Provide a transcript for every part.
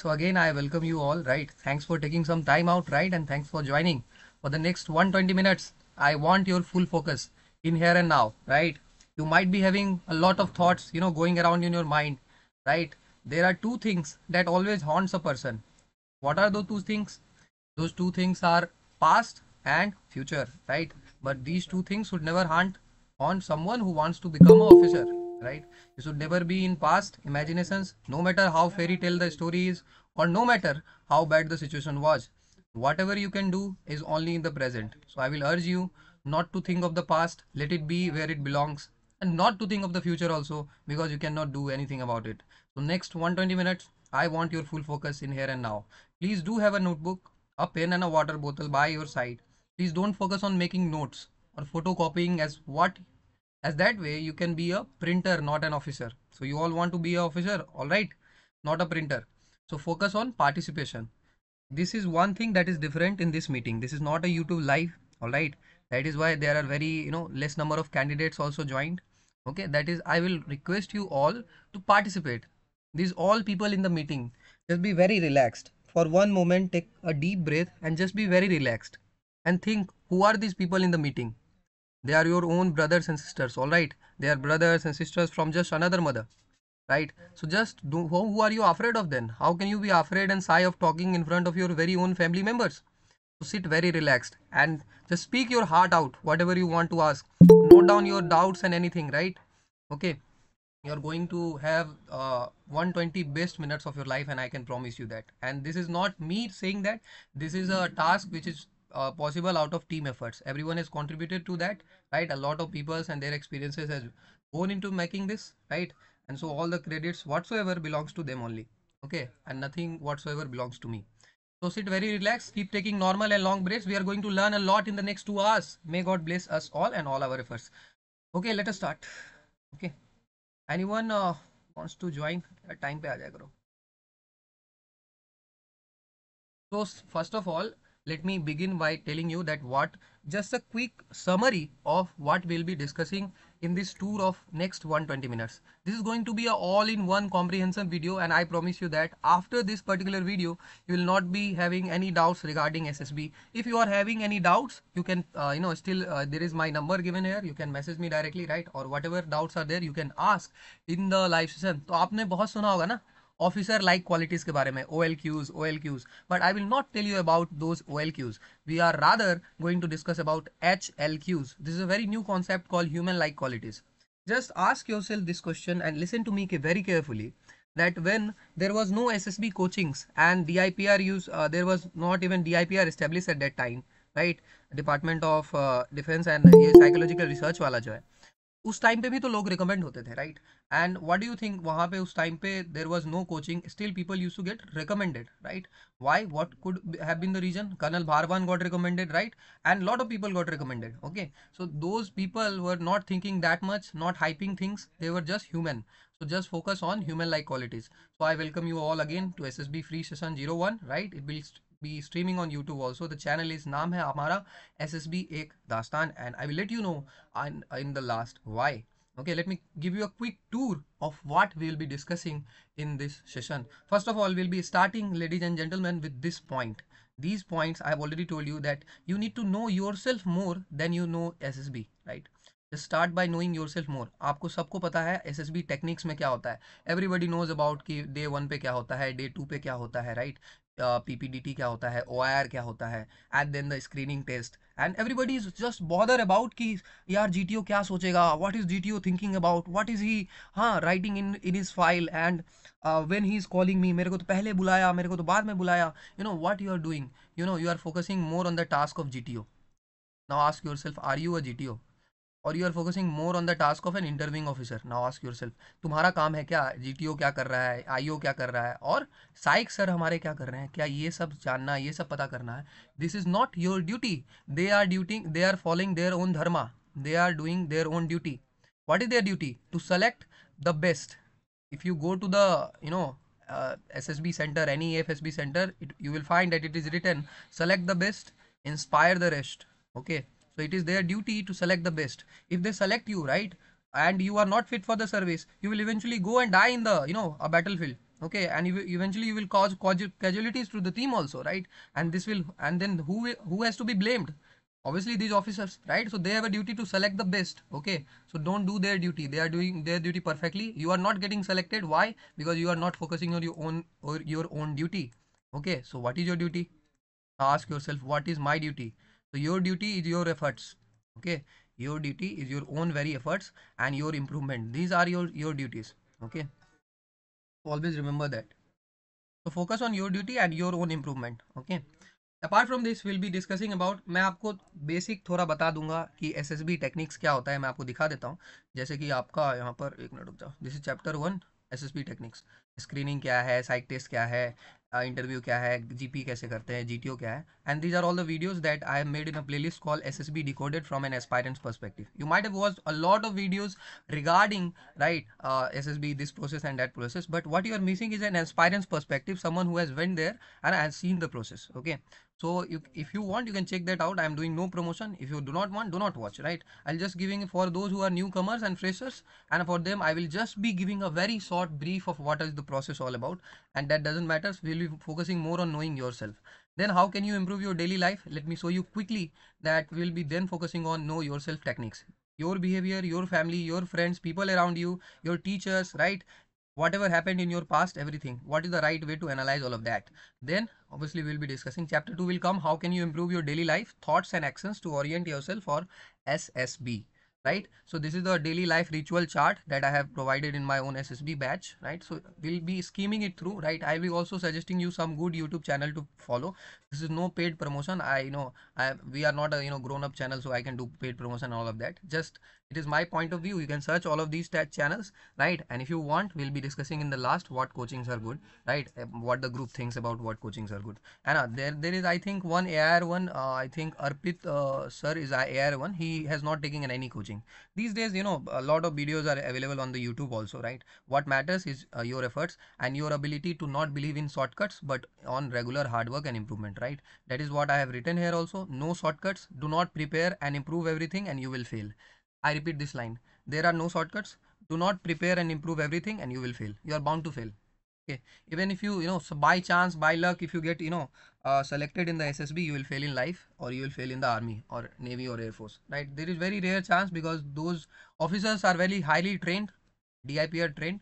So again, I welcome you all, right? Thanks for taking some time out, right? And thanks for joining. For the next 120 minutes, I want your full focus in here and now, right? You might be having a lot of thoughts, you know, going around in your mind, right? There are two things that always haunts a person. What are those two things? Those two things are past and future, right? But these two things should never haunt on someone who wants to become an officer right you should never be in past imaginations no matter how fairy tale the story is or no matter how bad the situation was whatever you can do is only in the present so i will urge you not to think of the past let it be where it belongs and not to think of the future also because you cannot do anything about it so next 120 minutes i want your full focus in here and now please do have a notebook a pen and a water bottle by your side please don't focus on making notes or photocopying as what as that way you can be a printer not an officer so you all want to be an officer all right not a printer so focus on participation this is one thing that is different in this meeting this is not a youtube live all right that is why there are very you know less number of candidates also joined okay that is i will request you all to participate these all people in the meeting just be very relaxed for one moment take a deep breath and just be very relaxed and think who are these people in the meeting they are your own brothers and sisters, alright? They are brothers and sisters from just another mother, right? So just do, who are you afraid of then? How can you be afraid and shy of talking in front of your very own family members? So sit very relaxed and just speak your heart out, whatever you want to ask. Note down your doubts and anything, right? Okay you're going to have uh, 120 best minutes of your life and i can promise you that and this is not me saying that this is a task which is uh, possible out of team efforts everyone has contributed to that right a lot of peoples and their experiences has gone into making this right and so all the credits whatsoever belongs to them only okay and nothing whatsoever belongs to me so sit very relaxed keep taking normal and long breaks we are going to learn a lot in the next two hours may god bless us all and all our efforts okay let us start okay anyone uh, wants to join a time pe aa jaya karo so first of all let me begin by telling you that what just a quick summary of what we'll be discussing in this tour of next 120 minutes this is going to be a all-in-one comprehensive video and i promise you that after this particular video you will not be having any doubts regarding ssb if you are having any doubts you can uh, you know still uh, there is my number given here you can message me directly right or whatever doubts are there you can ask in the live session So, आपने बहुत सुना होगा ना officer like qualities के बारे में O L Qs O L Qs but I will not tell you about those O L Qs we are rather going to discuss about H L Qs this is a very new concept call human like qualities just ask yourself this question and listen to me के very carefully that when there was no S S B coachings and D I P R use there was not even D I P R establish at that time right department of defence and ये psychological research वाला जो है उस time पे भी तो लोग recommend होते थे right and what do you think वहां पे उस टाइम पे there was no coaching still people use to get recommended right why what could have been the reason colonel Bharwan got recommended right and lot of people got recommended okay so those people were not thinking that much not hyping things they were just human So just focus on human like qualities. So I welcome you all again to free session zero one right it will be streaming on YouTube also. The channel is Naam Hai Hamara SSB Ek Dastan and I will let you know in, in the last why. Okay, let me give you a quick tour of what we will be discussing in this session. First of all, we'll be starting ladies and gentlemen with this point. These points I have already told you that you need to know yourself more than you know SSB, right? Just start by knowing yourself more. आपको सबको पता है SSB techniques में क्या होता है Everybody knows about कि day one पे क्या होता पे टू पे क्या होता है right? पीपीडीटी क्या होता है ओ क्या होता है and then the screening test and everybody is just bother about कि यार जी क्या सोचेगा what is G thinking about what is he हाँ writing in in is file and when he is calling me मेरे को तो पहले बुलाया मेरे को तो बाद में बुलाया you know what you are doing you know you are focusing more on the task of G T O now ask yourself are you a G T O or you are focusing more on the task of an interviewing officer now ask yourself तुम्हारा काम है क्या जी क्या कर रहा है आई क्या कर रहा है और साइक सर हमारे क्या कर रहे हैं क्या ये सब जानना ये सब पता करना है this is not your duty they are duting they are following their own dharma they are doing their own duty is duty to select the best if you go to the you know S S B centre any F S B centre it you will find that it is written select the best inspire the rest okay So it is their duty to select the best. If they select you, right, and you are not fit for the service, you will eventually go and die in the, you know, a battlefield. Okay, and you, eventually you will cause casualties to the team also, right? And this will, and then who who has to be blamed? Obviously these officers, right? So they have a duty to select the best. Okay, so don't do their duty. They are doing their duty perfectly. You are not getting selected. Why? Because you are not focusing on your own or your own duty. Okay, so what is your duty? Ask yourself, what is my duty? so your duty is your efforts okay your duty is your own very efforts and your improvement these are your your duties okay always remember that so focus on your duty and your own improvement okay apart from this will be discussing about मैं आपको basic थोड़ा बता दूंगा कि S S B techniques क्या होता है मैं आपको दिखा देता हूँ जैसे कि आपका यहाँ पर एक मिनट रुक जाओ this is chapter one S S B techniques screening क्या है साइक टेस्ट क्या है इंटरव्यू क्या है जीपी कैसे करते हैं जीटीओ क्या है and these are all the videos that I have made in a playlist call SSB decoded from an aspirants perspective you might have watch a lot of videos regarding right SSB this process and that process but what you are missing is an aspirants perspective someone who has went there and has seen the process okay so if, if you want you can check that out i am doing no promotion if you do not want do not watch right i'll just giving for those who are newcomers and freshers and for them i will just be giving a very short brief of what is the process all about and that doesn't matter we'll be focusing more on knowing yourself then how can you improve your daily life let me show you quickly that we'll be then focusing on know yourself techniques your behavior your family your friends people around you your teachers right whatever happened in your past everything what is the right way to analyze all of that then obviously we'll be discussing chapter 2 will come how can you improve your daily life thoughts and actions to orient yourself for ssb right so this is the daily life ritual chart that i have provided in my own ssb batch right so we'll be scheming it through right i'll be also suggesting you some good youtube channel to follow this is no paid promotion i know I, we are not a you know grown up channel so i can do paid promotion all of that just it is my point of view you can search all of these channels right and if you want we'll be discussing in the last what coachings are good right uh, what the group thinks about what coachings are good and uh, there there is i think one ar one uh, i think arpit uh, sir is ar one he has not taken any coaching these days you know a lot of videos are available on the youtube also right what matters is uh, your efforts and your ability to not believe in shortcuts but on regular hard work and improvement right that is what i have written here also no shortcuts do not prepare and improve everything and you will fail I repeat this line. There are no shortcuts. Do not prepare and improve everything and you will fail. You are bound to fail. Okay. Even if you, you know, so by chance, by luck, if you get, you know, uh, selected in the SSB, you will fail in life or you will fail in the army or navy or air force, right? There is very rare chance because those officers are very highly trained, DIP are trained.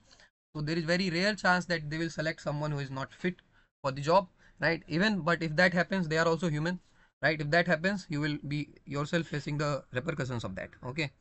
So there is very rare chance that they will select someone who is not fit for the job, right? Even, but if that happens, they are also human, right? If that happens, you will be yourself facing the repercussions of that, okay?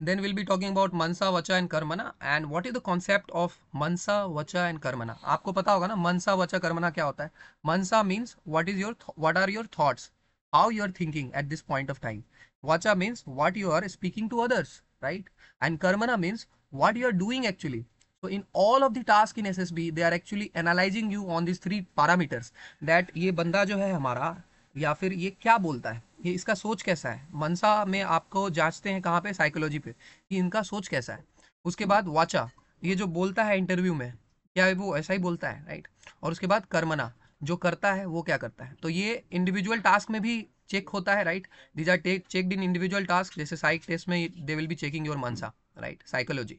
Then we'll be talking about Mansa, Vacha and Karmana. And what is the concept of Mansa, Vacha and Karmana? आपको पता होगा Mansa, Vacha, Karmana क्या Mansa means what is your what are your thoughts, how you are thinking at this point of time. Vacha means what you are speaking to others, right? And Karmana means what you are doing actually. So in all of the task in SSB, they are actually analyzing you on these three parameters that ये बंदा जो है हमारा या फिर ये क्या बोलता है ये इसका सोच कैसा है मनसा में आपको जांचते हैं कहाँ पे साइकोलॉजी पे कि इनका सोच कैसा है उसके बाद वाचा ये जो बोलता है इंटरव्यू में क्या वो ऐसा ही बोलता है राइट और उसके बाद कर्मना जो करता है वो क्या करता है तो ये इंडिविजुअल टास्क में भी चेक होता है right these are tech check in individual task जैसे साइक टेस्ट में they will be checking your manasa right psychology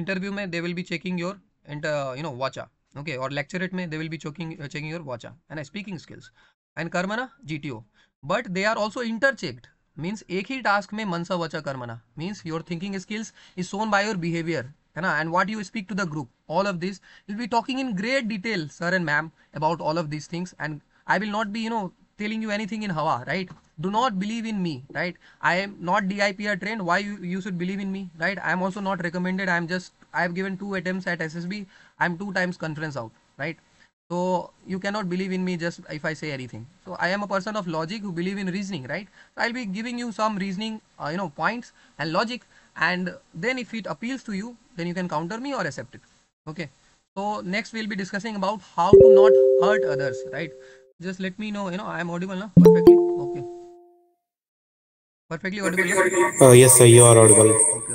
interview में they will be checking your you know vacha okay और लेक्चरेट में they will be checking checking your vacha and speaking skills and karmana G T O but they are also interchecked means एक ही टास्क में manasa vacha karmana means your thinking skills is shown by your behaviour है ना and to you speak to the group all of this will be talking in great detail sir and ma'am about all of this things and I will not be you know telling you anything in Hawa, right? Do not believe in me, right? I am not DIPR trained. Why you, you should believe in me, right? I am also not recommended. I am just, I have given two attempts at SSB. I am two times conference out, right? So you cannot believe in me just if I say anything. So I am a person of logic who believe in reasoning, right? So I'll be giving you some reasoning, uh, you know, points and logic, and then if it appeals to you, then you can counter me or accept it. Okay. So next we'll be discussing about how to not hurt others, right? Just let me know. You know, I am audible now perfectly. Okay. Perfectly audible. Uh, yes, sir. You are audible. Okay.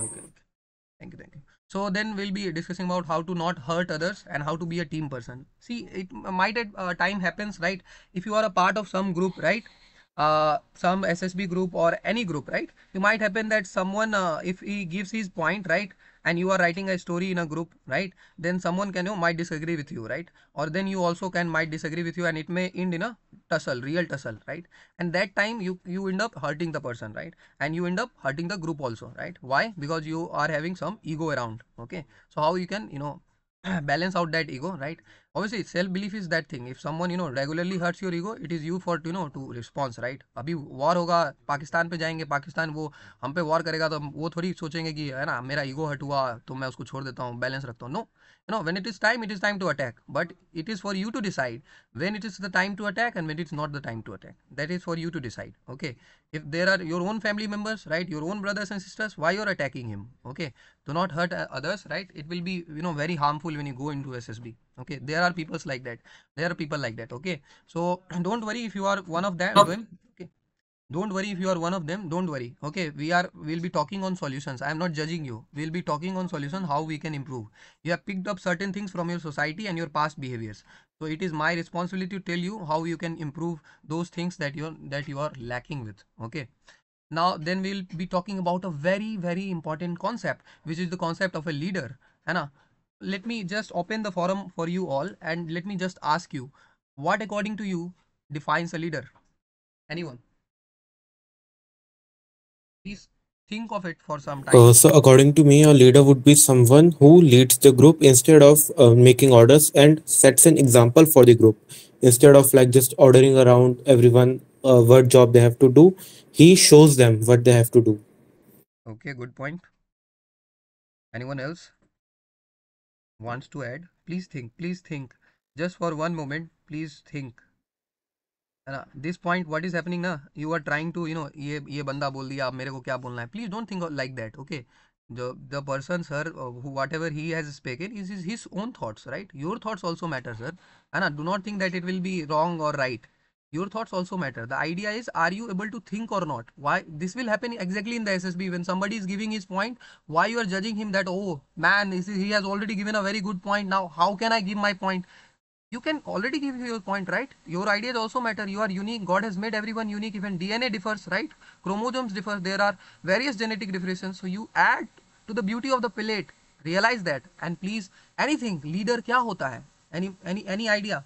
So then we'll be discussing about how to not hurt others and how to be a team person. See, it might at uh, time happens, right? If you are a part of some group, right? Uh, some SSB group or any group, right? It might happen that someone, uh, if he gives his point, right? and you are writing a story in a group right then someone can you know, might disagree with you right or then you also can might disagree with you and it may end in a tussle real tussle right and that time you you end up hurting the person right and you end up hurting the group also right why because you are having some ego around okay so how you can you know balance out that ego right obviously self belief is that thing if someone you know regularly hurts your ego it is you for you know to response right अभी war होगा पाकिस्तान पे जाएंगे पाकिस्तान वो हम पे war करेगा तो हम वो थोड़ी सोचेंगे कि है ना मेरा ईगो हट हुआ तो मैं उसको छोड़ देता हूँ बैलेंस रखता हूँ no you know when it is time it is time to attack but it is for you to decide when it is the time to attack and when it's not the time to attack that is for you to decide okay if there are your own family members right your own brothers and sisters why you're attacking him okay do not hurt uh, others right it will be you know very harmful when you go into ssb okay there are people like that there are people like that okay so don't worry if you are one of them okay don't worry if you are one of them don't worry okay we are we'll be talking on solutions i am not judging you we'll be talking on solution how we can improve you have picked up certain things from your society and your past behaviors so it is my responsibility to tell you how you can improve those things that you that you are lacking with okay now then we'll be talking about a very very important concept which is the concept of a leader anna let me just open the forum for you all and let me just ask you what according to you defines a leader anyone Please think of it for some uh, time. Uh, so according to me, a leader would be someone who leads the group instead of uh, making orders and sets an example for the group. Instead of like just ordering around everyone uh, what job they have to do, he shows them what they have to do. Okay, good point. Anyone else wants to add? Please think, please think. Just for one moment, please think. है ना this point what is happening ना you are trying to you know ये ये बंदा बोल दिया आप मेरे को क्या बोलना है please don't think like that okay जो the person sir whatever he has spoken is is his own thoughts right your thoughts also matter sir है ना do not think that it will be wrong और right your thoughts also matter the idea is are you able to think और not why this will happen exactly in the S S B one somebody is giving his point why you are judging him that oh man is is already given a very good point now how can I give my point you can already give your point right your ideas also matter you are unique god has made everyone unique even dna differs right chromosomes differ there are various genetic differences so you add to the beauty of the palette realize that and please anything leader kya hota hai any any any idea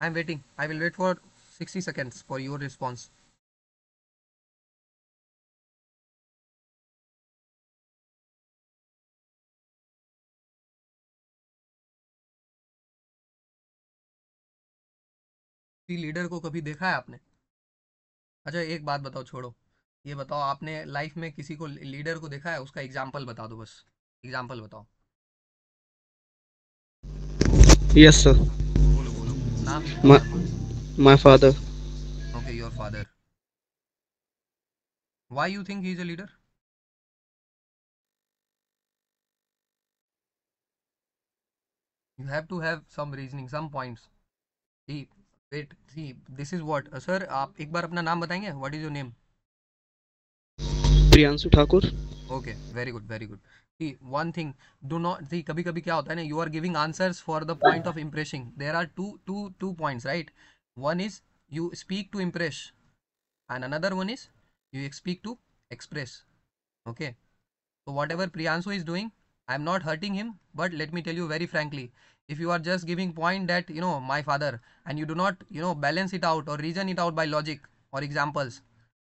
i'm waiting i will wait for 60 seconds for your response किसी leader को कभी देखा है आपने अच्छा एक बात बताओ छोड़ो ये बताओ आपने लाइफ में किसी को लीडर को देखा है उसका एग्जाम्पल बता दो बस एग्जाम्पल बताओ yes sir my father okay your father why you think he is a leader you have to have some reasoning some points wait see this is what sir आप एक बार अपना नाम बताएंगे what is your name Priyanshu Thakur okay very good very good see one thing do not see कभी कभी क्या होता है ना you are giving answers for the point of impression there are two two two points right one is you speak to impress and another one is you speak to express okay तो whatever Priyanshu is doing I am not hurting him but let me tell you very frankly if you are just giving point that you know my father and you do not you know balance it out or reason it out by logic or examples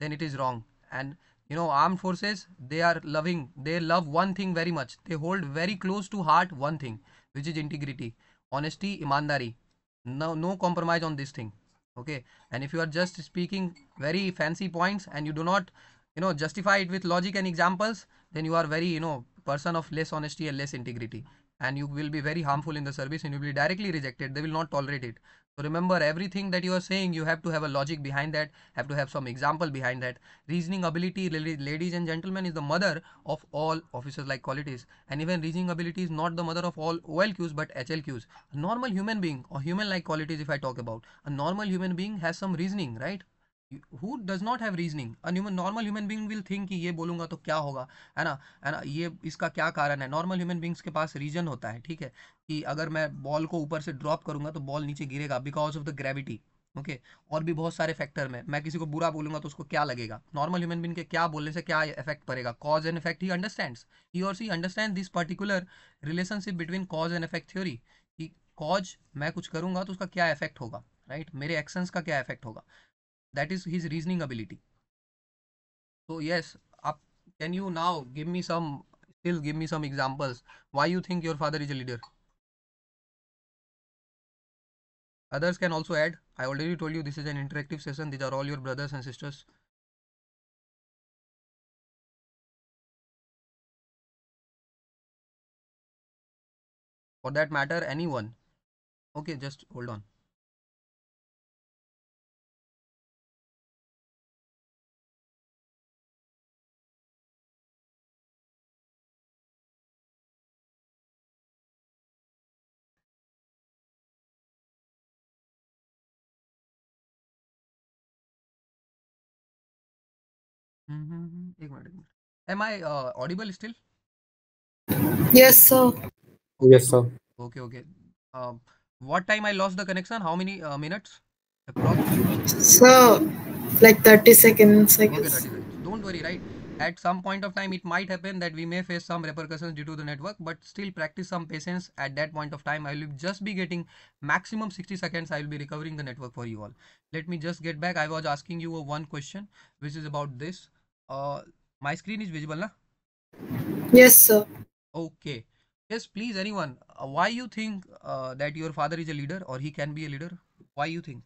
then it is wrong and you know armed forces they are loving they love one thing very much they hold very close to heart one thing which is integrity honesty imandari no no compromise on this thing okay and if you are just speaking very fancy points and you do not you know justify it with logic and examples then you are very you know person of less honesty and less integrity and you will be very harmful in the service and you will be directly rejected they will not tolerate it so remember everything that you are saying you have to have a logic behind that have to have some example behind that reasoning ability ladies and gentlemen is the mother of all officers like qualities and even reasoning ability is not the mother of all olqs but hlqs a normal human being or human like qualities if i talk about a normal human being has some reasoning right who does not have reasoning normal human being will think कि ये बोलूंगा तो क्या होगा है ना है ना ये इसका क्या कारण है नॉर्मल ह्यूमन बींग्स के पास रीजन होता है ठीक है कि अगर मैं बॉल को ऊपर से ड्रॉप करूँगा तो बॉल नीचे गिरेगा because of the gravity okay और भी बहुत सारे फैक्टर में मैं किसी को बुरा बोलूंगा तो उसको क्या लगेगा नॉर्मल ह्यूमन बींग के क्या बोलने से क्या इफेक्ट पड़ेगा cause and effect he understand he और she understand this particular relationship between cause and effect theory कि कॉज मैं कुछ करूंगा तो उसका क्या इफेक्ट होगा राइट right? मेरे एक्शंस का क्या इफेक्ट होगा that is his reasoning ability so yes up, can you now give me some still give me some examples why you think your father is a leader others can also add i already told you this is an interactive session these are all your brothers and sisters for that matter anyone okay just hold on audible. Am I uh, audible still? Yes, sir. Yes, sir. Okay, okay. Um, what time I lost the connection? How many uh, minutes? So, like 30 seconds, I guess. Okay, 30 seconds. Don't worry, right? At some point of time, it might happen that we may face some repercussions due to the network, but still practice some patience at that point of time. I will just be getting maximum 60 seconds. I will be recovering the network for you all. Let me just get back. I was asking you one question, which is about this. Uh, my screen is visible, na? Yes, sir. Okay. Yes, please, anyone. Uh, why you think uh, that your father is a leader or he can be a leader? Why you think?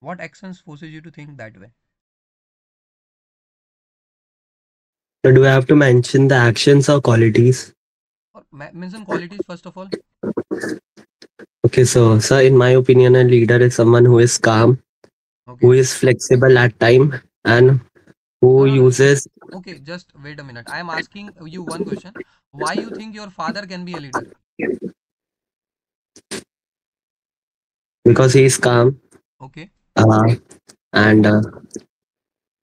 What actions forces you to think that way? So do I have to mention the actions or qualities? Mention qualities first of all. Okay, so sir, in my opinion, a leader is someone who is calm, okay. who is flexible at time and who uh, uses okay just wait a minute i am asking you one question why you think your father can be a leader because he is calm okay uh, and uh,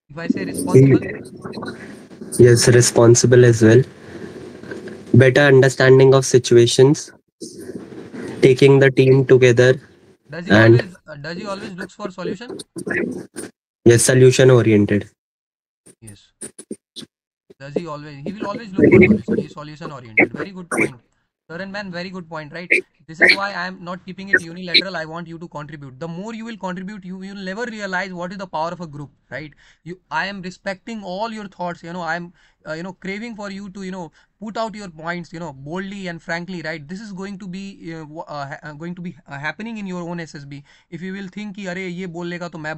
if i say responsible yes responsible as well better understanding of situations taking the team together does he and always, uh, does he always looks for solution? Yes, solution oriented. Yes. Does he always? He will always look for solution. solution oriented. Very good point. and man, very good point, right? This is why I am not keeping it unilateral. I want you to contribute. The more you will contribute, you will never realize what is the power of a group, right? You, I am respecting all your thoughts. You know, I am uh, you know craving for you to you know put out your points you know boldly and frankly right this is going to be uh, uh, uh, going to be uh, happening in your own ssb if you will think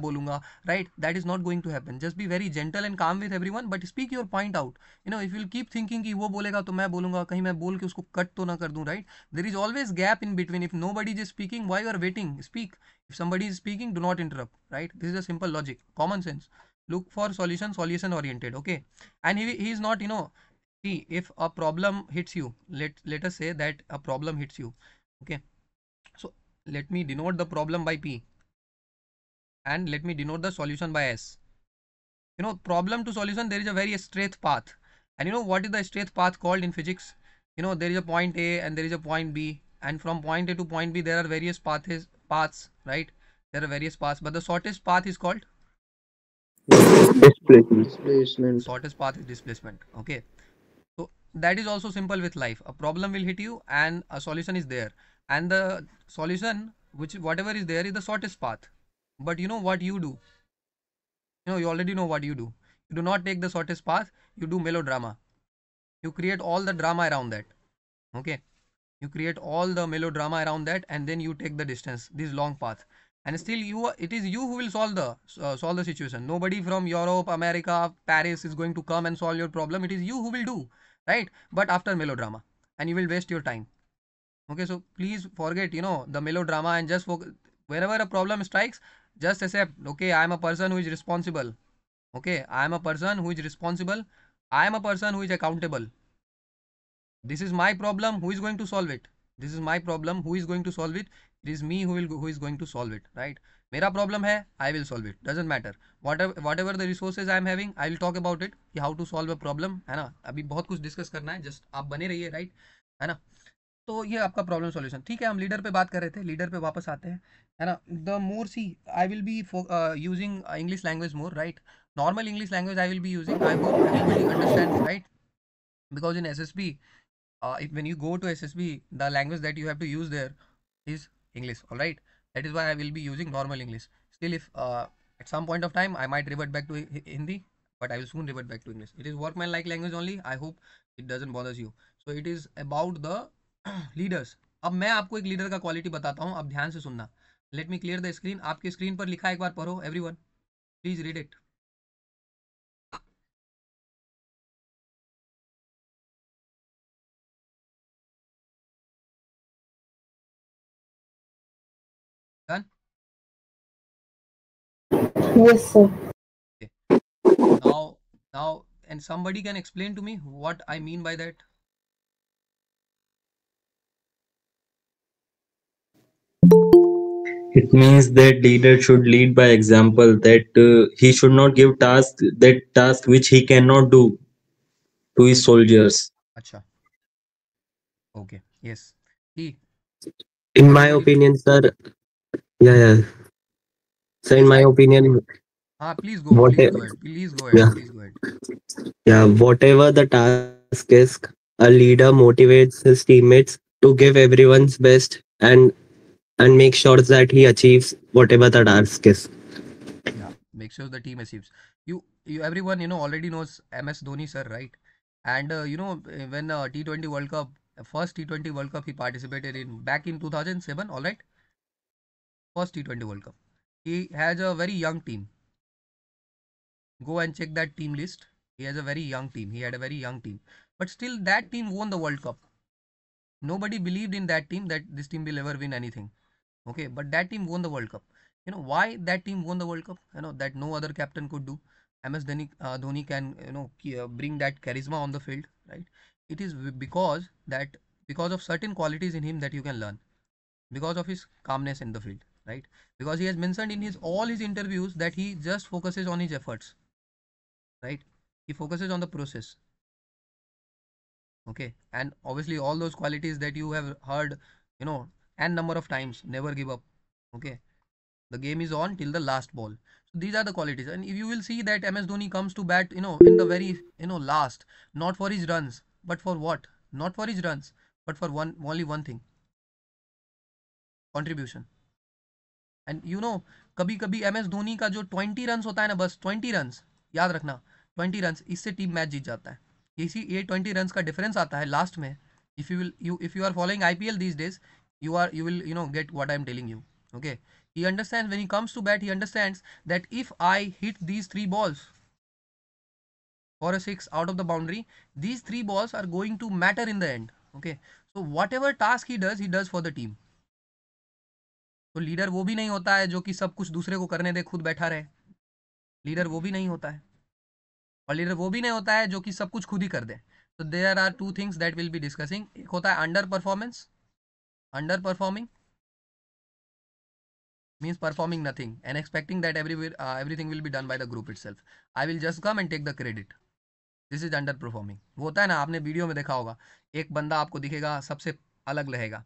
bolunga right that is not going to happen just be very gentle and calm with everyone but speak your point out you know if you will keep thinking ki wo bolega to main bolunga kahin main bol ke usko cut to na kar dun right there is always gap in between if nobody is speaking why you are waiting speak if somebody is speaking do not interrupt right this is a simple logic common sense look for solution solution oriented okay and he, he is not you know see if a problem hits you let let us say that a problem hits you okay so let me denote the problem by p and let me denote the solution by s you know problem to solution there is a very straight path and you know what is the straight path called in physics you know there is a point a and there is a point b and from point a to point b there are various paths paths right there are various paths but the shortest path is called displacement. displacement shortest path is displacement okay so that is also simple with life a problem will hit you and a solution is there and the solution which whatever is there is the shortest path but you know what you do you know you already know what you do you do not take the shortest path you do melodrama you create all the drama around that okay you create all the melodrama around that and then you take the distance this long path and still you it is you who will solve the uh, solve the situation nobody from europe america paris is going to come and solve your problem it is you who will do right but after melodrama and you will waste your time okay so please forget you know the melodrama and just focus a problem strikes just accept okay i am a person who is responsible okay i am a person who is responsible i am a person who is accountable this is my problem who is going to solve it this is my problem who is going to solve it it is me who is going to solve it right मेरा problem है I will solve it doesn't matter whatever the resources I am having I will talk about it कि how to solve a problem है ना अभी बहुत कुछ discuss करना है जस्ट आप बने रहिए राइट है ना तो ये आपका प्रॉब्लम सॉल्यूशन ठीक है हम लीडर पे बात कर रहे थे लीडर पे वापस आते हैं है ना the more see I will be using English language more right normal English language I will be using I hope understand right because in SSB, uh, if, when you go to SSB, the language that you have to use there English. All right. That is why I will be using normal English. Still, if uh, at some point of time I might revert back to Hindi, but I will soon revert back to English. It is workman-like language only. I hope it doesn't bothers you. So it is about the leaders. अब मैं आपको एक leader का quality बताता हूँ अब ध्यान से सुनना let me clear the screen आपके स्क्रीन पर लिखा एक बार पढ़ो everyone please read it Done? Yes, sir. Okay. Now, now, and somebody can explain to me what I mean by that. It means that leader should lead by example. That uh, he should not give task that task which he cannot do to his soldiers. Okay. Yes. He. In my opinion, sir, yeah, yeah. So in my opinion, ah, please go. Whatever, please go ahead. Please go ahead. Yeah. Please go ahead. Yeah, whatever the task is, a leader motivates his teammates to give everyone's best and and make sure that he achieves whatever the task is. Yeah, make sure the team achieves. You, you everyone, you know, already knows MS Dhoni sir, right? And uh, you know, when uh, T20 World Cup, first T20 World Cup he participated in back in 2007, all right first T20 World Cup. He has a very young team. Go and check that team list. He has a very young team. He had a very young team. But still, that team won the World Cup. Nobody believed in that team that this team will ever win anything. Okay, but that team won the World Cup. You know why that team won the World Cup? You know that no other captain could do. MS Dhoni, uh, Dhoni can you know uh, bring that charisma on the field, right? It is because that because of certain qualities in him that you can learn because of his calmness in the field right because he has mentioned in his all his interviews that he just focuses on his efforts right he focuses on the process okay and obviously all those qualities that you have heard you know and number of times never give up okay the game is on till the last ball so these are the qualities and if you will see that ms dhoni comes to bat you know in the very you know last not for his runs but for what not for his runs but for one only one thing contribution and you know कभी कभी M S Dhoni का जो twenty run होता है ना बस twenty run याद रखना ट्वेंटी रन इससे टीम मैच जीत जाता है इसी ये ट्वेंटी रन का डिफरेंस आता है लास्ट में if you you if you are following I P L these days you are you will you know get what I am telling you okay he understand when he comes to bat he understand that if I hit these three balls for a six out of the boundary these three balls are going to matter in the end okay so whatever task he does he does for the team तो leader वो भी नहीं होता है जो कि सब कुछ दूसरे को करने दे खुद बैठा रहे लीडर वो भी नहीं होता है और लीडर वो भी नहीं होता है जो कि सब कुछ खुद ही कर दे तो there are two things that will be discussing एक होता है under performance under performing means performing nothing and expecting that every uh, everything will be done by the group itself i will just come and take the credit this is under performing वो होता है ना आपने video में देखा होगा एक बंदा आपको दिखेगा सबसे अलग रहेगा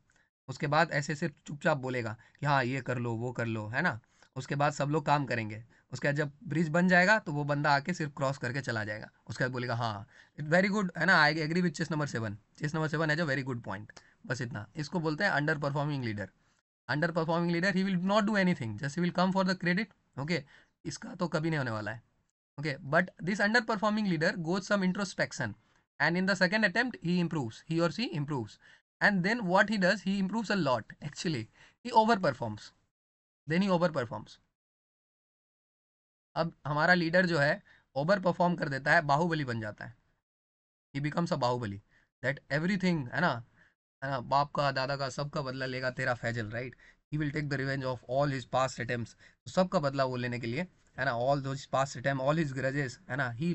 उसके बाद ऐसे ऐसे चुपचाप बोलेगा कि हाँ ये कर लो वो कर लो है ना उसके बाद सब लोग काम करेंगे उसके बाद जब ब्रिज बन जाएगा तो वो बंदा आके सिर्फ क्रॉस करके चला जाएगा उसके बाद बोलेगा हाँ वेरी गुड है ना I agree with chest number seven chest number seven है जो वेरी गुड पॉइंट बस इतना इसको बोलते हैं under performing leader under performing leader he will not do anything just will come for the credit okay इसका तो कभी नहीं होने वाला है okay but this under performing leader goes some introspection and in the second attempt he improves he और she improves and then what he does he improves a lot actually he overperforms then he overperforms अब हमारा leader जो है over perform कर देता है बाहुबली बन जाता है he becomes a Baahubali that everything है ना है ना बाप का दादा का सबका बदला लेगा तेरा Faizal right he will take the revenge of all his past attempt तो सबका बदला वो लेने के लिए है ना all those past attempt all his grudges है ना he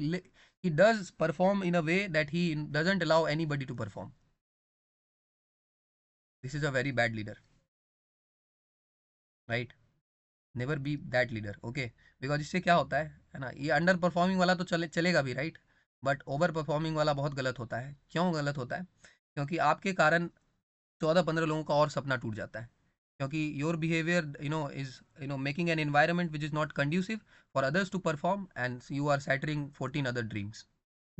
does perform in a way that he doesn't allow anybody to perform this is a very bad leader right never be that leader okay because इससे क्या होता है है ना ये under performing वाला तो चले चलेगा भी राइट बट ओवर परफॉर्मिंग वाला बहुत गलत होता है क्यों गलत होता है क्योंकि आपके कारण चौदह पंद्रह लोगों का और सपना टूट जाता है क्योंकि your behaviour you know is you know making an environment which is not conducive for others to perform and you are shattering fourteen other dreams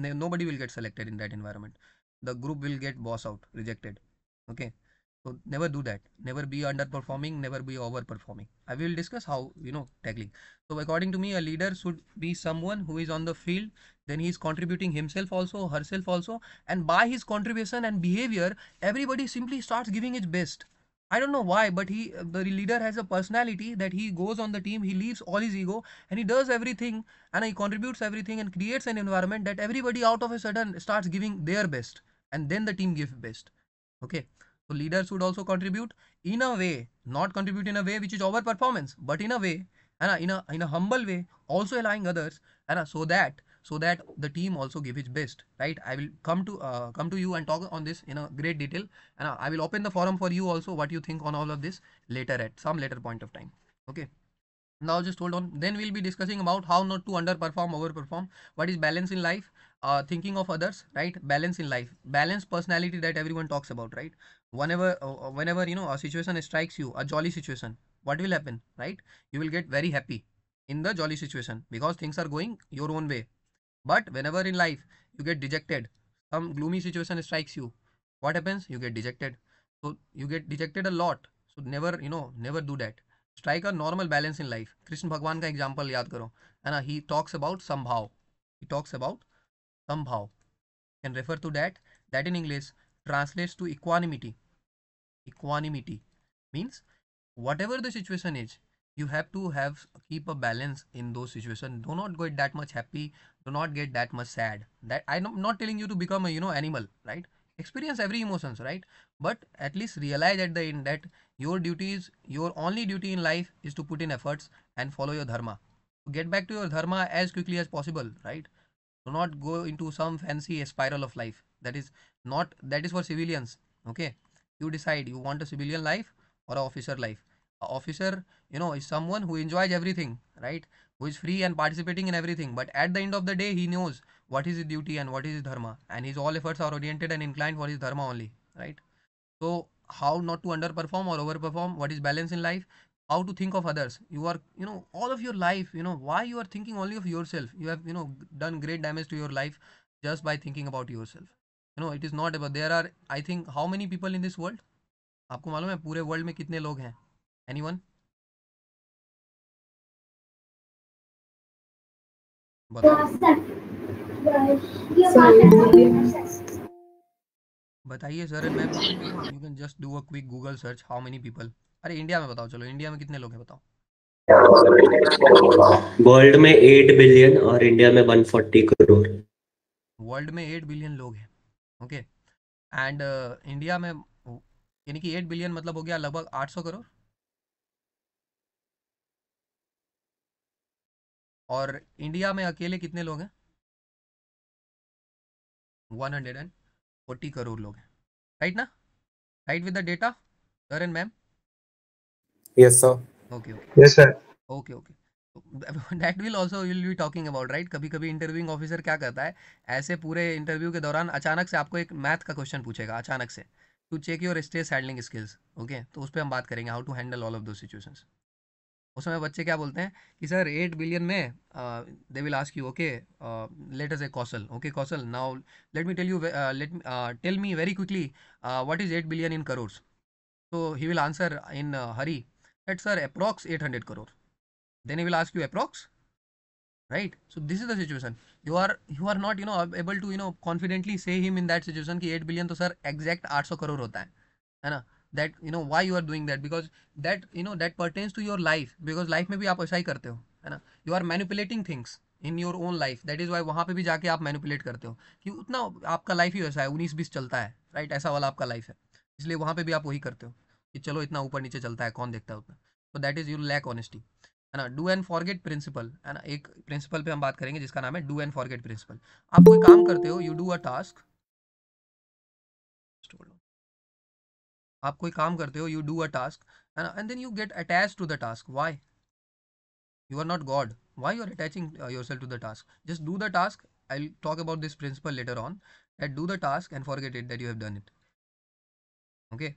nobody will get selected in that environment the group will get boss out rejected okay So never do that. Never be underperforming, never be overperforming. I will discuss how, you know, tackling. So according to me, a leader should be someone who is on the field, then he is contributing himself also, herself also. And by his contribution and behavior, everybody simply starts giving his best. I don't know why, but he the leader has a personality that he goes on the team, he leaves all his ego, and he does everything, and he contributes everything, and creates an environment that everybody out of a sudden starts giving their best, and then the team gives best. Okay, so leaders should also contribute in a way, not contribute in a way which is overperformance, but in a way, and in a in a humble way, also allowing others, and so that so that the team also give its best, right? I will come to uh, come to you and talk on this in a great detail, and I will open the forum for you also what you think on all of this later at some later point of time. Okay now just hold on then we'll be discussing about how not to underperform overperform what is balance in life uh, thinking of others right balance in life balance personality that everyone talks about right whenever uh, uh, whenever you know a situation strikes you a jolly situation what will happen right you will get very happy in the jolly situation because things are going your own way but whenever in life you get dejected some gloomy situation strikes you what happens you get dejected so you get dejected a lot so never you know never do that strike a normal balance in life krishna bhagwan ka example yaad karo uh, he talks about somehow he talks about somehow can refer to that that in english translates to equanimity equanimity means whatever the situation is you have to have keep a balance in those situations do not get that much happy do not get that much sad that i'm not telling you to become a you know animal right experience every emotions right but at least realize at the end that your duty is your only duty in life is to put in efforts and follow your dharma get back to your dharma as quickly as possible right do not go into some fancy spiral of life that is not that is for civilians okay you decide you want a civilian life or a officer life a officer you know is someone who enjoys everything right who is free and participating in everything but at the end of the day he knows what is his duty and what is his dharma and his all efforts are oriented and inclined for his dharma only right so how not to underperform or overperform what is balance in life how to think of others you are you know all of your life you know why you are thinking only of yourself you have you know done great damage to your life just by thinking about yourself you know it is not about there are I think how many people in this world आपको मालूम है पूरे world में कितने लोग हैं anyone बताइए sir मैं you can just do a quick Google search how many people अरे इंडिया में बताओ चलो इंडिया में कितने लोग हैं बताओ वर्ल्ड में 8 बिलियन और इंडिया में 140 करोड़ वर्ल्ड में 8 बिलियन लोग हैं ओके एंड इंडिया uh, में यानी कि एट बिलियन मतलब हो गया लगभग आठ सौ करोड़ और इंडिया में अकेले कितने लोग हैं one hundred and forty crore लोग हैं राइट ना right with the data Karan and ma'am yes sir okay okay yes sir okay okay that will also will be talking about right कभी कभी इंटरव्यूइंग ऑफिसर क्या करता है ऐसे पूरे इंटरव्यू के दौरान अचानक से आपको एक मैथ का क्वेश्चन पूछेगा अचानक से to check your stage handling skills okay तो उस पर हम बात करेंगे how to handle all of those situation उस समय बच्चे क्या बोलते हैं कि सर एट बिलियन में they will ask you okay let us a Kaushal okay Kaushal now let me tell you let tell me very quickly what is eight billion in crores तो he will answer in hurry eight sir approx eight hundred crore then he will ask you approx right so this is the situation you are you are not you know able to you know confidently say him in that situation ki 8 billion to sir exact 800 crore hota hai hai na that you know why you are doing that because that you know that pertains to your life because life mein bhi aap aisa hi karte ho hai na you are manipulating things in your own life that is why वहाँ पे भी जाके आप manipulate करते हो कि उतना आपका लाइफ ही वैसा है उन्नीस बीस चलता है राइट ऐसा वाला आपका लाइफ है इसलिए वहाँ पे भी आप वही करते हो कि चलो इतना ऊपर नीचे चलता है कौन देखता है उतना तो that is your lack honesty है ना डू एंड फॉरगेट प्रिंसिपल है ना एक प्रिंसिपल पे हम बात करेंगे जिसका नाम है डू एंड फॉरगेट प्रिंसिपल आप कोई काम करते हो यू डू अ टास्क आप कोई काम करते हो यू डू अ टास्क है ना and then you get attach to the task why you are not God why you are attaching yourself to the task just do the task I talk about this principle later on that do the task and forget it that you have done it okay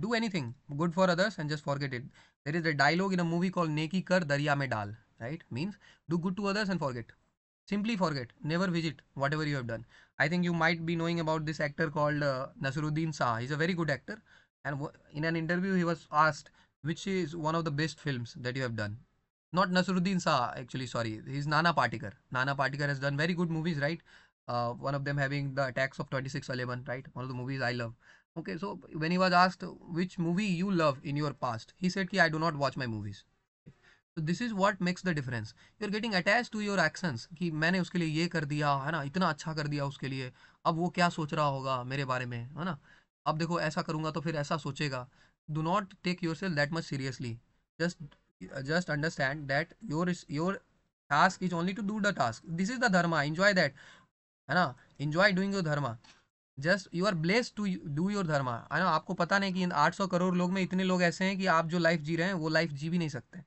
do anything good for others and just forget it There is a dialogue in a movie called Neki Kar Darya Mein Dal, right? Means do good to others and forget. Simply forget, never visit whatever you have done. I think you might be knowing about this actor called uh, Nasruddin Shah. He's a very good actor. And in an interview, he was asked which is one of the best films that you have done. Not Nasiruddin Shah, actually, sorry. He's Nana Patikar. Nana Patikar has done very good movies, right? Uh, one of them having the attacks of 26/11, right? One of the movies I love. okay so when he was asked which movie you love in your past he said ki i do not watch my movies तो this is what makes the difference you are getting attach to your actions कि मैंने उसके लिए ये कर दिया है ना इतना अच्छा कर दिया उसके लिए अब वो क्या सोच रहा होगा मेरे बारे में है ना अब देखो ऐसा करूँगा तो फिर ऐसा सोचेगा do not take yourself that much seriously just just understand that your is your task is only to do the task this is the dharma enjoy that है ना enjoy doing your dharma just you are bless to do your dharma है ना आपको पता नहीं कि इन आठ सौ करोड़ लोग में इतने लोग ऐसे हैं कि आप जो लाइफ जी रहे हैं वो लाइफ जी भी नहीं सकते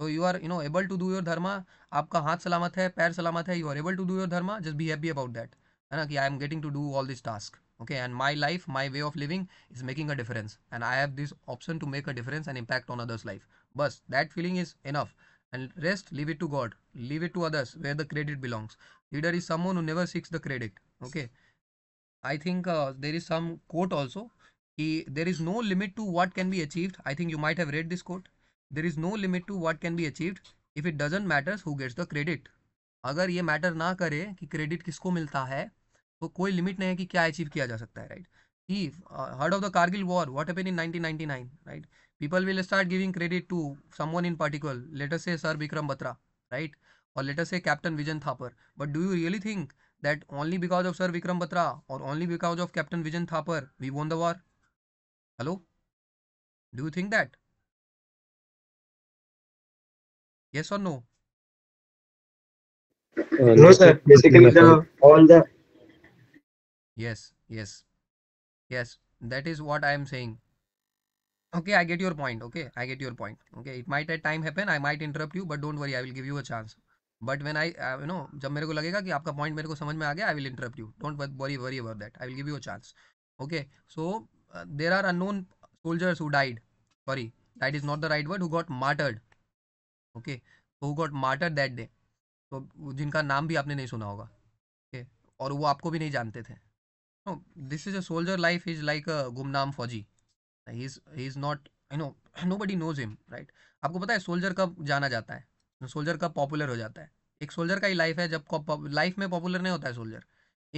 तो you are you know able to do your dharma आपका हाथ सलामत है पैर सलामत है you are able to do your dharma just be happy about that है ना कि I am getting to do all this task okay and my life my way of living is making a difference and I have this option to make a difference and impact on others life बस that feeling is enough and rest leave it to God leave it to others where the credit belongs leader is someone who never seeks the credit okay I think uh, there is some quote also. He, there is no limit to what can be achieved. I think you might have read this quote. There is no limit to what can be achieved. If it doesn't matter who gets the credit. अगर ये matter ना करे कि credit किसको मिलता है तो कोई लिमिट नहीं है कि क्या अचीव किया जा सकता है right he heard of the Kargil war what happened in 1999 right people will start giving credit to someone in particular later से सर विक्रम बत्रा राइट और लेटर से captain Vijayant Thapar but do you really think that only because of Sir Vikram Batra or only because of Captain Vijan Thapar we won the war? Hello? Do you think that? Yes or no? Uh, no, sir. Basically, the, all the. Yes, yes, yes. That is what I am saying. Okay, I get your point. Okay, I get your point. Okay, it might at time happen. I might interrupt you, but don't worry. I will give you a chance. But when I you know जब मेरे को लगेगा कि आपका point मेरे को समझ में आ गया I will interrupt you don't worry worry about that I will give you a chance okay so there are unknown soldiers who died sorry that is not the right word who got martyred okay who got martyred that day तो जिनका नाम भी आपने नहीं सुना होगा okay okay? और वो आपको भी नहीं जानते थे no this is a soldier life is like a गुमनाम फौजी he is not you know nobody knows him right आपको पता है सोल्जर कब जाना जाता है सोल्जर तो कब पॉपुलर हो जाता है एक सोल्जर का ही लाइफ है जब लाइफ में पॉपुलर नहीं होता है सोल्जर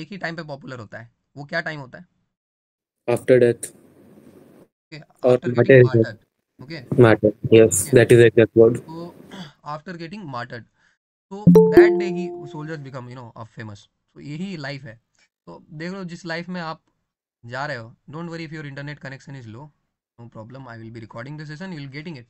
एक ही टाइम पे पॉपुलर होता है वो क्या टाइम होता है आफ्टर डेथ और आफ्टर गेटिंग मार्टर्ड तो that day he soldier become you know a famous तो यही लाइफ है तो देख लो जिस लाइफ में आप जा रहे हो don't worry if your internet connection is low no problem I will be recording the session you will getting it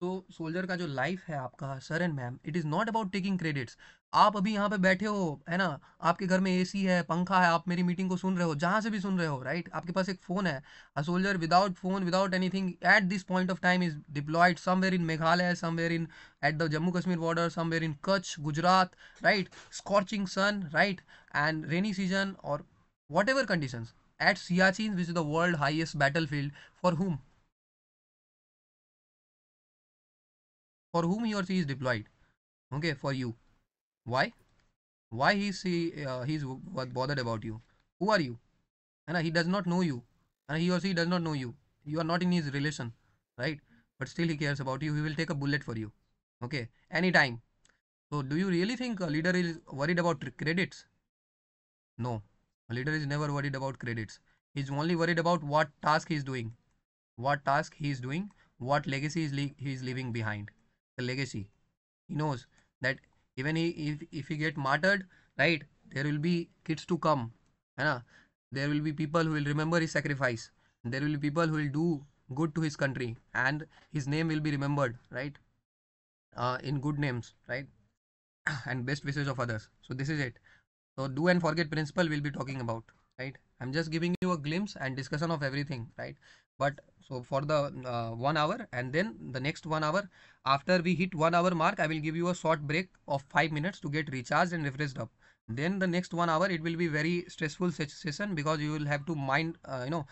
तो सोल्जर का जो लाइफ है आपका sir and ma'am it is not about taking credits आप अभी यहाँ पे बैठे हो है ना आपके घर में एसी है पंखा है आप मेरी मीटिंग को सुन रहे हो जहाँ से भी सुन रहे हो राइट आपके पास एक फ़ोन है a soldier without phone without anything at this point of time is deployed somewhere in Meghalaya somewhere in at the Jammu Kashmir border somewhere in Kutch Gujarat right scorching sun right and rainy season और whatever at Siachen which is the world highest battle field for whom for whom he or she is deployed okay for you why why he's he uh, he's bothered about you who are you and he does not know you and he or she does not know you you are not in his relation right but still he cares about you he will take a bullet for you okay anytime so do you really think a leader is worried about credits no a leader is never worried about credits he's only worried about what task he's doing what task he is doing what legacy is he is leaving behind the legacy. He knows that even he, if, if he get martyred, right, there will be kids to come. Right? There will be people who will remember his sacrifice. There will be people who will do good to his country and his name will be remembered, right? Uh, in good names, right? and best wishes of others. So this is it. So do and forget principle we'll be talking about, right? I'm just giving you a glimpse and discussion of everything, right? but so for the uh, one hour and then the next one hour after we hit one hour mark i will give you a short break of five minutes to get recharged and refreshed up then the next one hour it will be very stressful session because you will have to mind uh, you know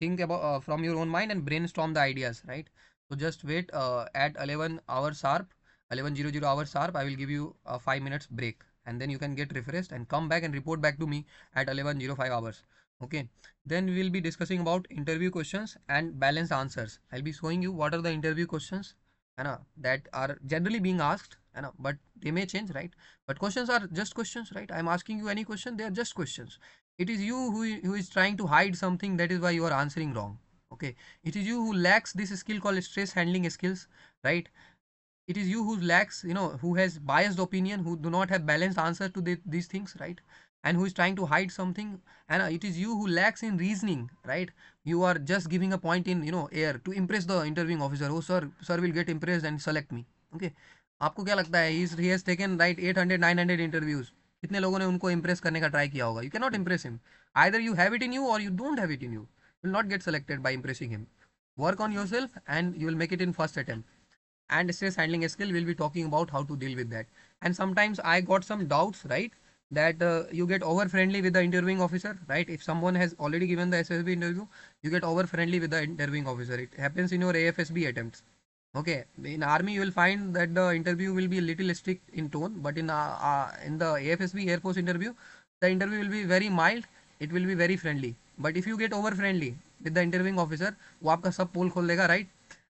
think about uh, from your own mind and brainstorm the ideas right so just wait uh, at 11 hours sharp 11:00 hours sharp i will give you a 5 minutes break and then you can get refreshed and come back and report back to me at 11:05 hours okay then we will be discussing about interview questions and balanced answers i'll be showing you what are the interview questions Anna, that are generally being asked Anna, but they may change right but questions are just questions right i'm asking you any question they are just questions it is you who, who is trying to hide something that is why you are answering wrong okay it is you who lacks this skill called stress handling skills right it is you who lacks you know who has biased opinion who do not have balanced answer to the, these things right and who is trying to hide something and it is you who lacks in reasoning right you are just giving a point in you know air to impress the interviewing officer oh sir sir will get impressed and select me okay आपको क्या लगता है is he has taken right 800 900 interviews कितने लोगों ने उनको impress करने का ट्राई किया होगा you can not impress him either you have it in you और you don't have it in you will not get selected by impressing him work on yourself and you will make it in first attempt and stress handling skill will be talking about how to deal with that and sometimes I got some doubts right that uh, you get over friendly with the interviewing officer right if someone has already given the ssb interview you get over friendly with the interviewing officer it happens in your afsb attempts okay in army you will find that the interview will be a little strict in tone but in uh, uh, in the afsb air force interview the interview will be very mild it will be very friendly but if you get over friendly with the interviewing officer वो आपका सब पोल खोल देगा right?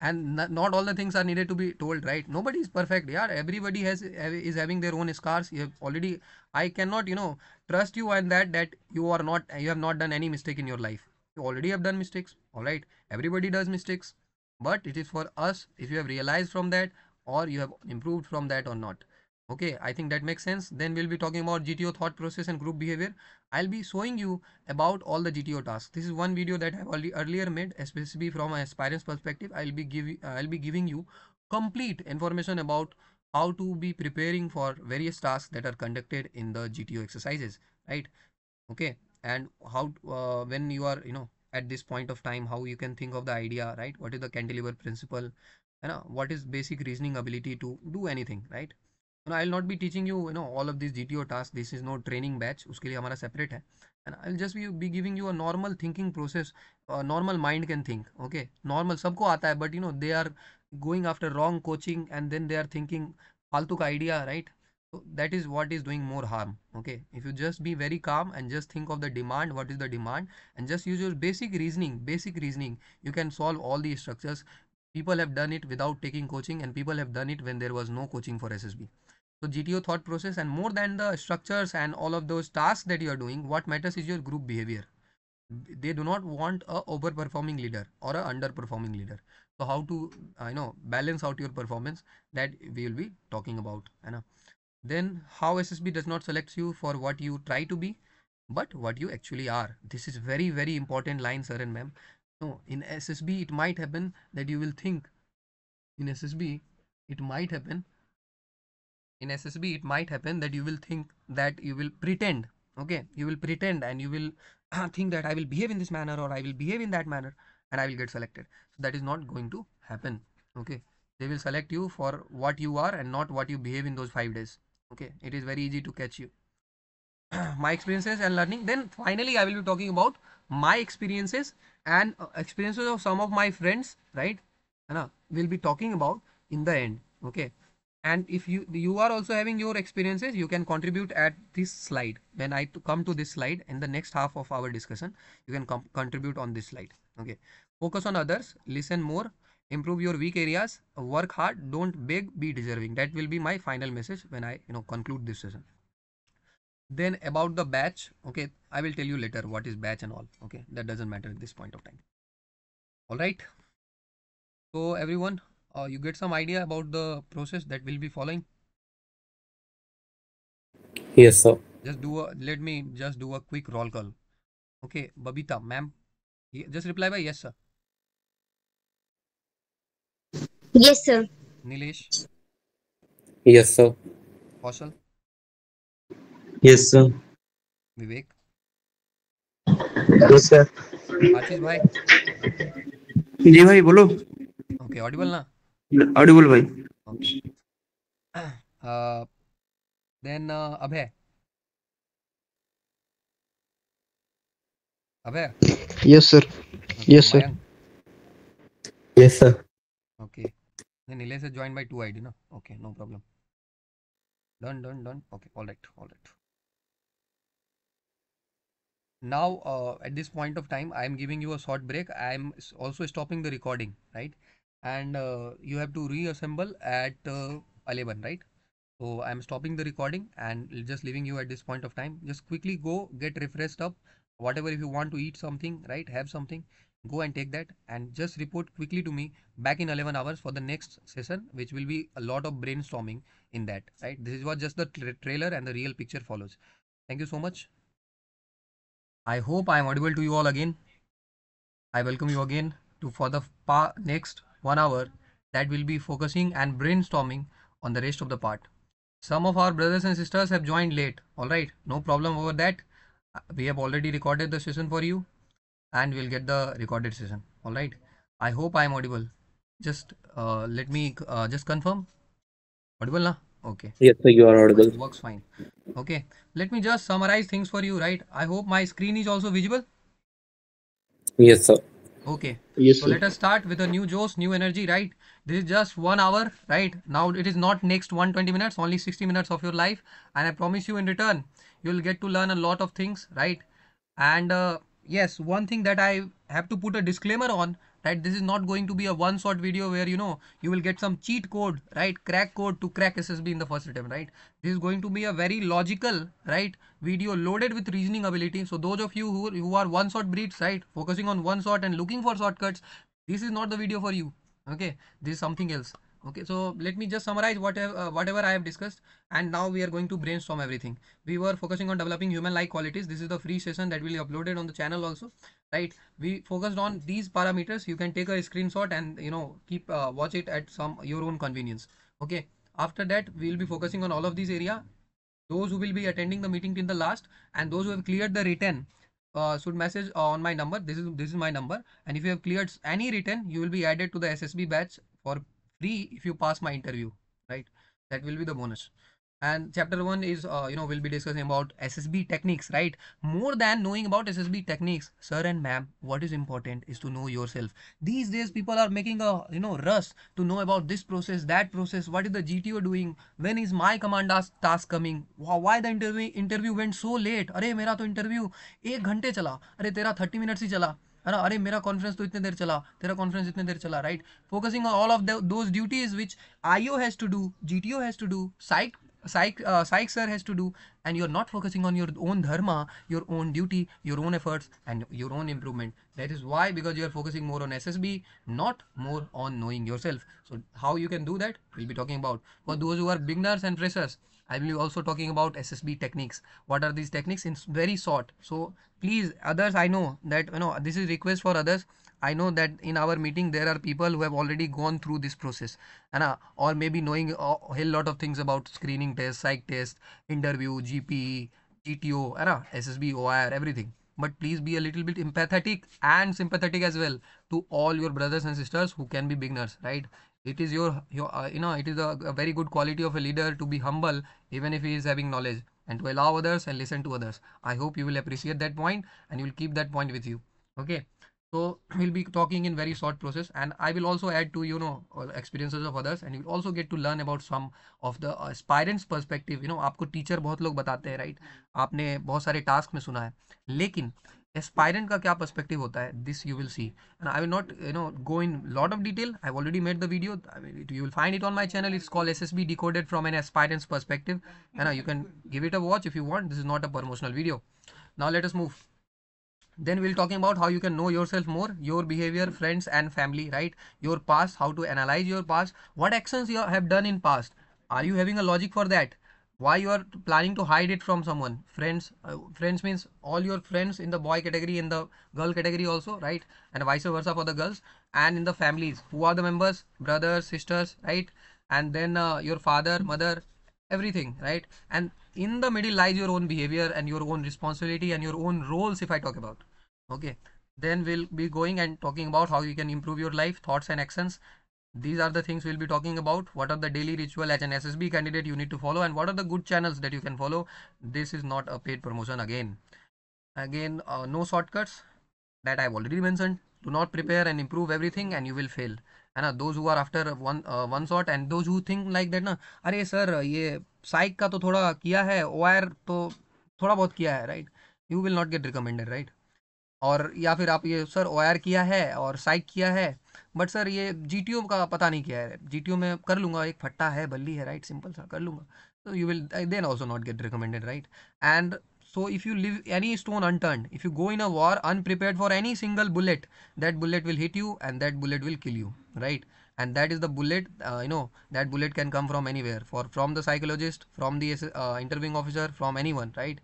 and not all the things are needed to be told right nobody is perfect yeah everybody has is having their own scars you have already i cannot you know trust you and that that you are not you have not done any mistake in your life you already have done mistakes all right everybody does mistakes but it is for us if you have realized from that or you have improved from that or not okay i think that makes sense then we'll be talking about gto thought process and group behavior i'll be showing you about all the gto tasks this is one video that i've already earlier made especially from an aspirant's perspective i'll be giving i'll be giving you complete information about how to be preparing for various tasks that are conducted in the gto exercises right okay and how uh, when you are you know at this point of time how you can think of the idea right what is the cantilever principle you know, what is basic reasoning ability to do anything right I not be teaching you you know all of this G T O task this is no training batch उसके लिए हमारा separate है and I just be be giving you a normal thinking process normal mind can think okay normal सबको आता है but you know they are going after wrong coaching and then they are thinking फालतू का idea right so that is what is doing more harm okay if you just be very calm and just think of the demand what is the demand and just use your basic reasoning basic reasoning you can solve all these structures people have done it without taking coaching and people have done it when there was no coaching for ssb so GTO thought process and more than the structures and all of those tasks that you are doing, what matters is your group behavior. They do not want a overperforming leader or a underperforming leader. So how to uh, you know balance out your performance that we will be talking about. Anna. Then how SSB does not select you for what you try to be, but what you actually are. This is very very important line, sir and ma'am. No, in SSB it might happen that you will think in SSB it might happen in ssb it might happen that you will think that you will pretend okay you will pretend and you will think that i will behave in this manner or i will behave in that manner and i will get selected so that is not going to happen okay they will select you for what you are and not what you behave in those 5 days okay it is very easy to catch you my experiences and learning then finally i will be talking about my experiences and uh, experiences of some of my friends right and will be talking about in the end okay and if you you are also having your experiences you can contribute at this slide when i come to this slide in the next half of our discussion you can contribute on this slide okay focus on others listen more improve your weak areas work hard don't beg be deserving that will be my final message when i you know conclude this session then about the batch okay i will tell you later what is batch and all okay that doesn't matter at this point of time all right so everyone uh, you get some idea about the process that we'll be following yes sir just do a let me just do a quick roll call okay babita ma'am just reply by yes sir yes sir nilesh yes sir kaushal yes sir vivek yes sir Ashish भाई जी भाई बोलो okay audible ना audible भाई uh, Then, uh, Abhay. Abhay yes sir yes sir yes sir okay then Elias is joined by 2 ID, no? Okay, no problem. Done, done, done. Okay, all right, all right. Now, uh, at this point of time, I am giving you a short break. I am also stopping the recording, right? and uh, you have to reassemble at uh, 11 right so i'm stopping the recording and just leaving you at this point of time just quickly go get refreshed up whatever if you want to eat something right have something go and take that and just report quickly to me back in 11 hours for the next session which will be a lot of brainstorming in that right this is what just the tra trailer and the real picture follows thank you so much i hope i'm audible to you all again i welcome you again to for the next one hour that we'll be focusing and brainstorming on the rest of the part. Some of our brothers and sisters have joined late. Alright, no problem over that. Uh, we have already recorded the session for you and we'll get the recorded session. Alright, I hope I'm audible. Just uh, let me uh, just confirm. Audible now? okay yes sir you are audible it works fine okay let me just summarize things for you right i hope my screen is also visible yes sir okay yes so sir. let us start with a new dose new energy right this is just one hour right now it is not next 120 minutes only 60 minutes of your life and i promise you in return you will get to learn a lot of things right and uh, yes one thing that i have to put a disclaimer on right this is not going to be a one shot video where you know you will get some cheat code right crack code to crack ssb in the first attempt right this is going to be a very logical right video loaded with reasoning ability so those of you who, who are one shot breeds right focusing on one shot and looking for shortcuts this is not the video for you okay this is something else okay so let me just summarize whatever uh, whatever i have discussed and now we are going to brainstorm everything we were focusing on developing human like qualities this is the free session that will be uploaded on the channel also right we focused on these parameters you can take a screenshot and you know keep uh, watch it at some your own convenience okay after that we will be focusing on all of these area those who will be attending the meeting till the last and those who have cleared the written uh, should message uh, on my number this is this is my number and if you have cleared any written you will be added to the ssb batch for free if you pass my interview right that will be the bonus and chapter 1 is uh, you know we'll be discussing about ssb techniques right more than knowing about ssb techniques sir and ma'am what is important is to know yourself these days people are making a you know rush to know about this process that process what is the gto doing when is my command task coming why the interview interview went so late अरे मेरा तो interview एक घंटे चला अरे तेरा 30 minutes ही चला है ना अरे मेरा कॉन्फ्रेंस तो इतने देर चला तेरा कॉन्फ्रेंस इतने देर चला right focusing on all of those duties which IO has to do G T O has to do psych psych psych sir has to do and you are not focusing on your own dharma your own duty your own efforts and your own improvement that is why because you are focusing more on S S B not more on knowing yourself so how you can do that will be talking about for those who are beginners and freshers I will be also talking about SSB techniques. What are these techniques? In very short. So please others, I know that, you know, this is request for others. I know that in our meeting, there are people who have already gone through this process and uh, or maybe knowing a whole lot of things about screening test, psych test, interview, GPE, GTO, and, SSB, OIR, everything but please be a little bit empathetic and sympathetic as well to all your brothers and sisters who can be beginners right it is your, your uh, you know it is a, a, very good quality of a leader to be humble even if he is having knowledge and to allow others and listen to others i hope you will appreciate that point and you will keep that point with you okay so we'll be talking in very short process and i will also add to you know experiences of others and you will also get to learn about some of the aspirants perspective you know आपको teacher बहुत लोग बताते हैं right? आपने बहुत सारे task में सुना है लेकिन Aspirant's ka kya perspective hota hai this you will see and i will not you know go in lot of detail i've already made the video you will find it on my channel it's called ssb decoded from an aspirant's perspective and uh, you can give it a watch if you want this is not a promotional video now let us move then we'll talking about how you can know yourself more your behavior friends and family right your past how to analyze your past what actions you have done in past are you having a logic for that why you are planning to hide it from someone friends uh, friends means all your friends in the boy category in the girl category also right and vice versa for the girls and in the families who are the members brothers sisters right and then uh, your father mother everything right and in the middle lies your own behavior and your own responsibility and your own roles if i talk about okay then we'll be going and talking about how you can improve your life thoughts and actions these are the things we'll be talking about what are the daily ritual as an ssb candidate you need to follow and what are the good channels that you can follow this is not a paid promotion again again uh, no shortcuts that i've already mentioned do not prepare and improve everything and you will fail and uh, those who are after one uh, one shot and those who think like that na are sir ye psych ka to thoda kiya hai O to thoda bahut kiya hai right you will not get recommended right और या फिर आप ये sir ओ किया है और साइक किया है बट सर ये जी का पता नहीं क्या है जी में कर लूँगा एक फट्टा है बल्ली है राइट सिंपल सा कर लूँगा तो you will then also not get recommended right and so if you leave any stone unturned if you go in a war unprepared for any single bullet that bullet will hit you and that bullet will kill you right and that is the bullet uh, you know that bullet can come from anywhere for from the psychologist from the uh, interviewing officer from anyone right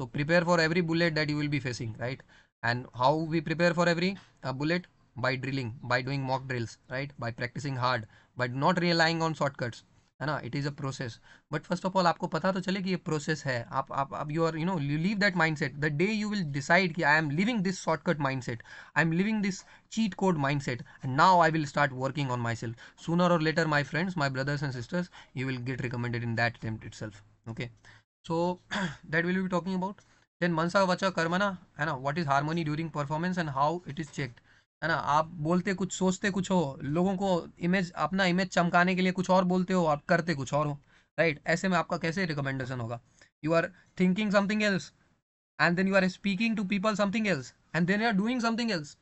so prepare for every bullet that you will be facing right and how we prepare for every uh, bullet by drilling by doing mock drills right by practicing hard by not relying on shortcuts है ना it is a process but first of all आपको पता तो चले कि ये process है आप आप आप you are you know you leave that mindset the day you will decide कि I am living this shortcut mindset I am living this cheat code mindset and now I will start working on myself sooner or later my friends my brothers and sisters you will get recommended in that attempt itself okay so that will be talking about then मनसा वचा कर्मना है ना what is harmony during performance and how it is checked है ना आप बोलते कुछ सोचते कुछ हो लोगों को इमेज अपना इमेज चमकाने के लिए कुछ और बोलते हो आप करते कुछ और हो राइट ऐसे में आपका कैसे रिकमेंडेशन होगा you are thinking something else and then you are speaking to people something else and then you are doing something else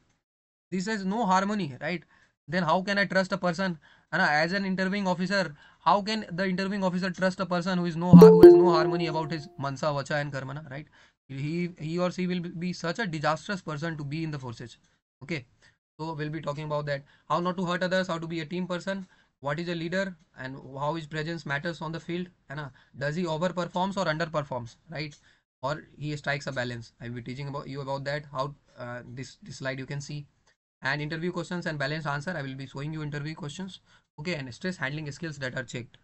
this is no harmony right then how can I trust a person है ना as an interviewing officer how can the interviewing officer trust a person who is no who has no harmony about his mansa vacha and karmana right he he or she will be such a disastrous person to be in the forces okay so we'll be talking about that how not to hurt others how to be a team person what is a leader and how his presence matters on the field and does he overperforms or underperforms right or he strikes a balance i'll be teaching about you about that how uh, this this slide you can see and interview questions and balanced answer i will be showing you interview questions okay and stress handling skills that are checked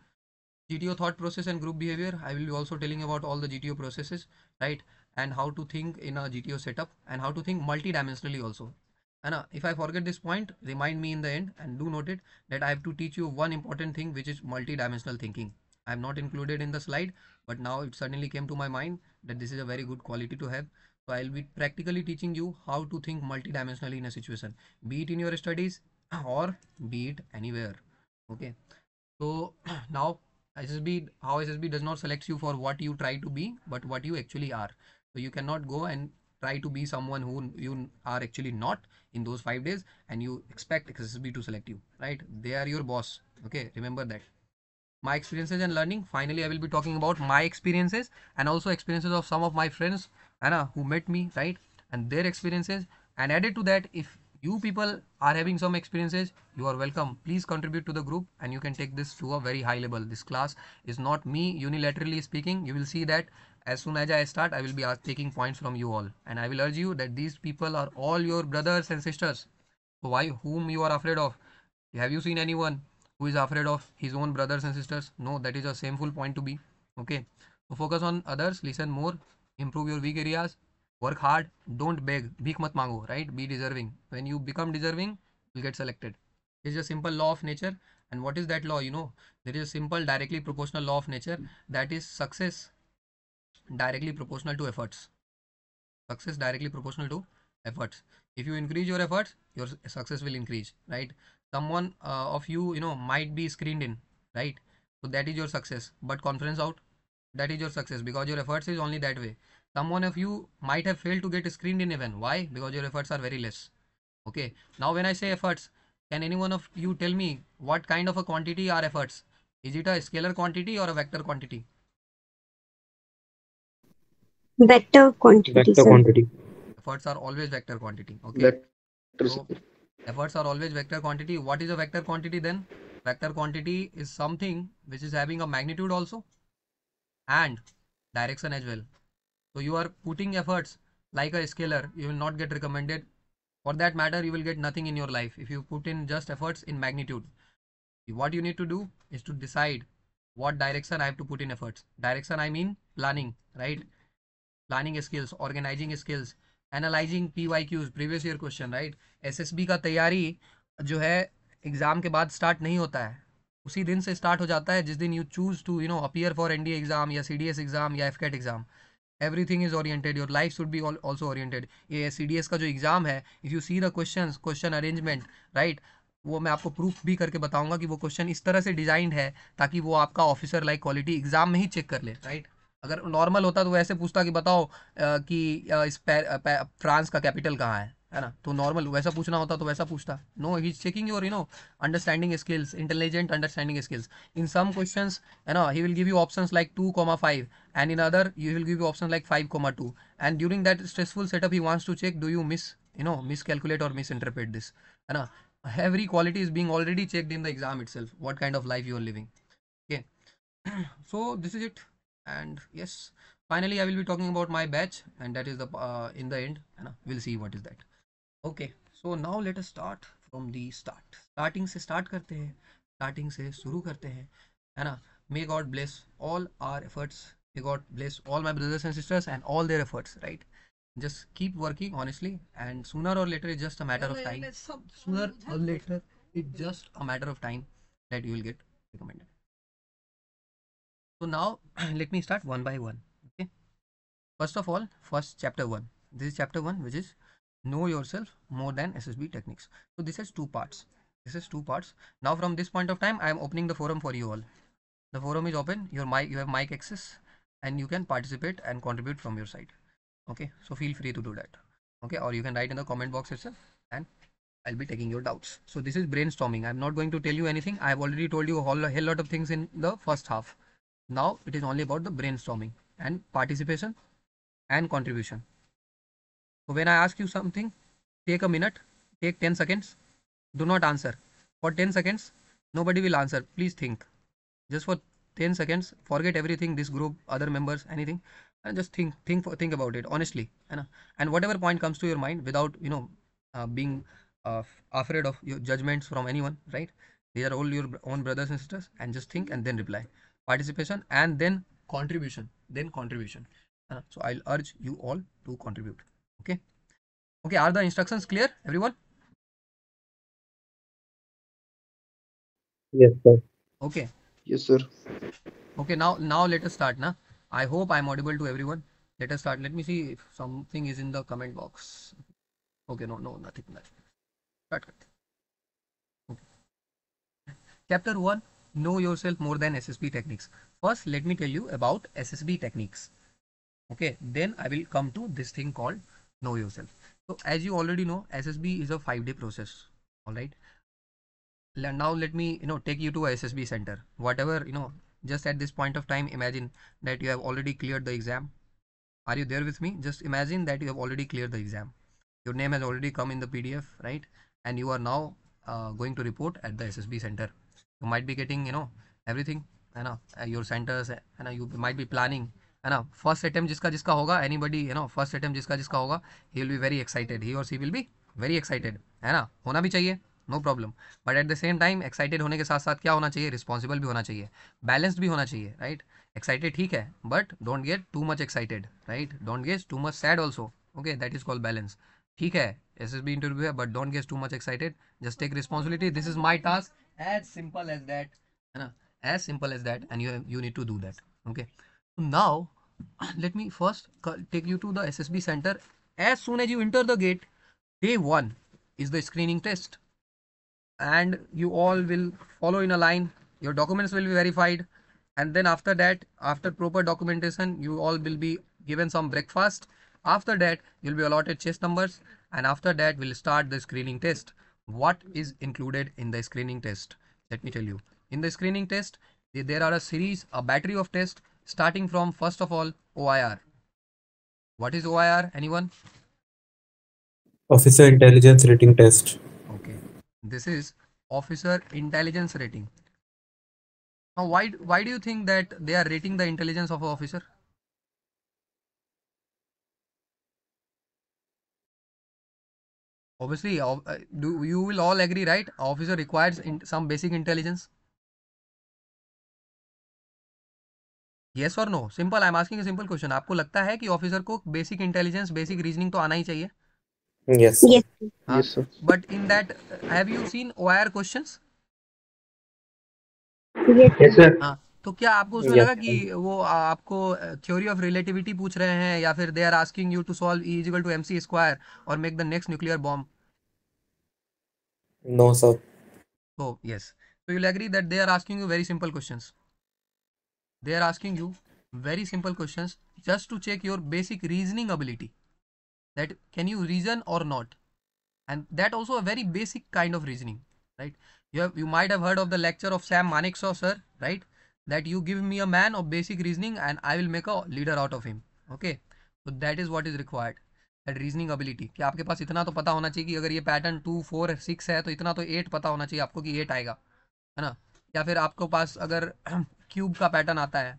gto thought process and group behavior i will be also telling about all the gto processes right and how to think in a gto setup and how to think multidimensionally also and if I forget this point remind me in the end and do note it that I have to teach you one important thing which is multidimensional thinking I have not included in the slide but now it suddenly came to my mind that this is a very good quality to have so I'll be practically teaching you how to think multidimensionally in a situation be it in your studies or be it anywhere okay so now SSB how SSB does not select you for what you try to be but what you actually are so you cannot go and try to be someone who you are actually not in those five days and you expect XSB to select you, right? They are your boss. Okay, remember that. My experiences and learning. Finally, I will be talking about my experiences and also experiences of some of my friends, Anna, who met me, right? And their experiences. And added to that, if you people are having some experiences you are welcome please contribute to the group and you can take this to a very high level this class is not me unilaterally speaking you will see that as soon as I start, I will be taking points from you all. And I will urge you that these people are all your brothers and sisters. So why, whom you are afraid of? Have you seen anyone who is afraid of his own brothers and sisters? No, that is a shameful point to be. Okay. So focus on others, listen more, improve your weak areas, work hard, don't beg, bhik mat mango, right? Be deserving. When you become deserving, you'll get selected. It's a simple law of nature. And what is that law? You know, there is a simple directly proportional law of nature that is success directly proportional to efforts success directly proportional to efforts if you increase your efforts your success will increase right someone uh, of you you know might be screened in right so that is your success but conference out that is your success because your efforts is only that way someone of you might have failed to get screened in even why because your efforts are very less okay now when i say efforts can anyone of you tell me what kind of a quantity are efforts is it a scalar quantity or a vector quantity Vector quantity. Vector sir. quantity. Efforts are always vector quantity. Okay. Vector. So, efforts are always vector quantity. What is a vector quantity then? Vector quantity is something which is having a magnitude also and direction as well. So you are putting efforts like a scalar. You will not get recommended. For that matter, you will get nothing in your life if you put in just efforts in magnitude. What you need to do is to decide what direction I have to put in efforts. Direction I mean planning, right? Planning skills organising skills analysing P Y Qs previous year question right S का तैयारी जो है exam के बाद start नहीं होता है उसी दिन से स्टार्ट हो जाता है जिस दिन you choose to you know appear for an exam या सी एग्ज़ाम या F exam everything is oriented your life should be also oriented ये सी का जो एग्ज़ाम है if you see the question question arrangement right वो मैं आपको proof भी करके बताऊंगा कि वो क्वेश्चन इस तरह से डिजाइंड है ताकि वो आपका ऑफिसर लाइक क्वालिटी एग्जाम में ही चेक कर ले राइट अगर नॉर्मल होता तो वो ऐसे पूछता कि बताओ कि इस फ्रांस का कैपिटल कहाँ है है ना तो नॉर्मल वैसा पूछना होता तो वैसा पूछता no he is checking your you know understanding skills intelligent understanding skills in some question है ना he will give you option like two comma five and in other you will give you option like five comma two and during that stressful setup he wants to check do you miss you know miscalculate or misinterpret this है ना quality is being already already in the exam itself what kind of life you are living okay so this is it and yes finally i will be talking about my batch and that is the uh, in the end we'll see what is that okay so now let us start from the start starting se start karte hain. starting se shuru karte hain. है may god bless all our efforts may god bless all my brothers and sisters and all their efforts right just keep working honestly and sooner or later it's just a matter of time sooner or later it's just a matter of time that you will get recommended so now let me start one by one. Okay. First of all, first chapter one. This is chapter one, which is know yourself more than SSB techniques. So this has two parts. This is two parts. Now from this point of time, I am opening the forum for you all. The forum is open. Your mic, you have mic access, and you can participate and contribute from your side. Okay. So feel free to do that. Okay. Or you can write in the comment box itself, and I'll be taking your doubts. So this is brainstorming. I'm not going to tell you anything. I've already told you a whole a hell lot of things in the first half. Now it is only about the brainstorming and participation and contribution. So when I ask you something, take a minute, take 10 seconds, do not answer. For 10 seconds, nobody will answer. Please think. Just for 10 seconds, forget everything, this group, other members, anything, and just think, think, for, think about it honestly. And, uh, and whatever point comes to your mind, without you know uh, being uh, afraid of your judgments from anyone, right? They are all your own brothers and sisters, and just think and then reply participation and then contribution then contribution uh, so i'll urge you all to contribute okay okay are the instructions clear everyone yes sir okay yes sir okay now now let us start now i hope i'm audible to everyone let us start let me see if something is in the comment box okay no no nothing nothing start okay chapter 1 know yourself more than SSB techniques. First, let me tell you about SSB techniques. Okay, then I will come to this thing called know yourself. So as you already know, SSB is a five day process. All right. Now let me, you know, take you to a SSB center. Whatever, you know, just at this point of time, imagine that you have already cleared the exam. Are you there with me? Just imagine that you have already cleared the exam. Your name has already come in the PDF, right? And you are now uh, going to report at the SSB center might be getting you know know everything है ना your centres है ना you might B planning है ना first attempt जिसका जिसका होगा any बडी है ना फर्स्ट अटैम्प्ट जिसका जिसका होगा he will be very excited he और she will be very excited है ना होना भी चाहिए no problem but at the same time excited होने के साथ साथ क्या होना चाहिए रिस्पॉन्सिबल भी होना चाहिए बैलेंस्ड भी होना चाहिए राइट एक्साइटेड ठीक है but don't get too much excited right don't get too much sad also okay that is called balance ठीक है एस एस बी इंटरव्यू है but don't get too much excited just take responsibility this is my task as simple as that as simple as that and you you need to do that okay now let me first take you to the ssb center as soon as you enter the gate day one is the screening test and you all will follow in a line your documents will be verified and then after that after proper documentation you all will be given some breakfast after that you'll be allotted chest numbers and after that we'll start the screening test what is included in the screening test let me tell you in the screening test there are a series a battery of tests starting from first of all oir what is oir anyone officer intelligence rating test okay this is officer intelligence rating now why why do you think that they are rating the intelligence of an officer obviously uh, do, you will all agree right officer requires in some basic intelligence yes or no simple i am asking a simple question aapko lagta hai ki officer ko basic intelligence basic reasoning to aana hi chahiye yes yes sir but in that have you seen oir questions yes sir हाँ तो क्या आपको उसमें लगा कि वो आपको theory of relativity पूछ रहे हैं या फिर they are asking you to solve E equal to MC square और make the next nuclear bomb No, sir. Oh, yes. So you'll agree that they are asking you very simple questions. They are asking you very simple questions just to check your basic reasoning ability. That can you reason or not? And that also a very basic kind of reasoning, right? You, have, you might have heard of the lecture of Sam Manekshaw, sir, right? That you give me a man of basic reasoning and I will make a leader out of him. Okay. So that is what is required. And reasoning ability कि आपके पास इतना तो पता होना चाहिए कि अगर ये पैटर्न टू फोर सिक्स है तो इतना तो एट पता होना चाहिए आपको कि एट आएगा है ना या फिर आपके पास अगर क्यूब का पैटर्न आता है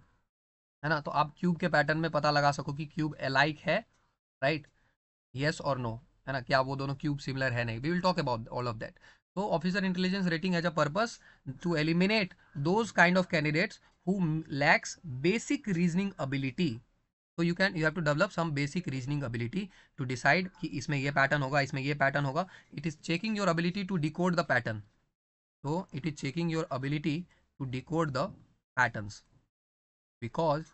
है ना तो आप क्यूब के पैटर्न में पता लगा सको कि क्यूब एलाइक है राइट येस और नो है ना क्या वो दोनों क्यूब सिमिलर है नहीं we will talk about all of that तो officer intelligence rating as a purpose to eliminate those kind of candidates who lacks basic reasoning ability तो you can you have to develop some basic reasoning ability to decide कि इसमें ये pattern pattern इसमें ये pattern होगा it is checking your ability to decode the pattern तो it is checking your ability to decode the patterns because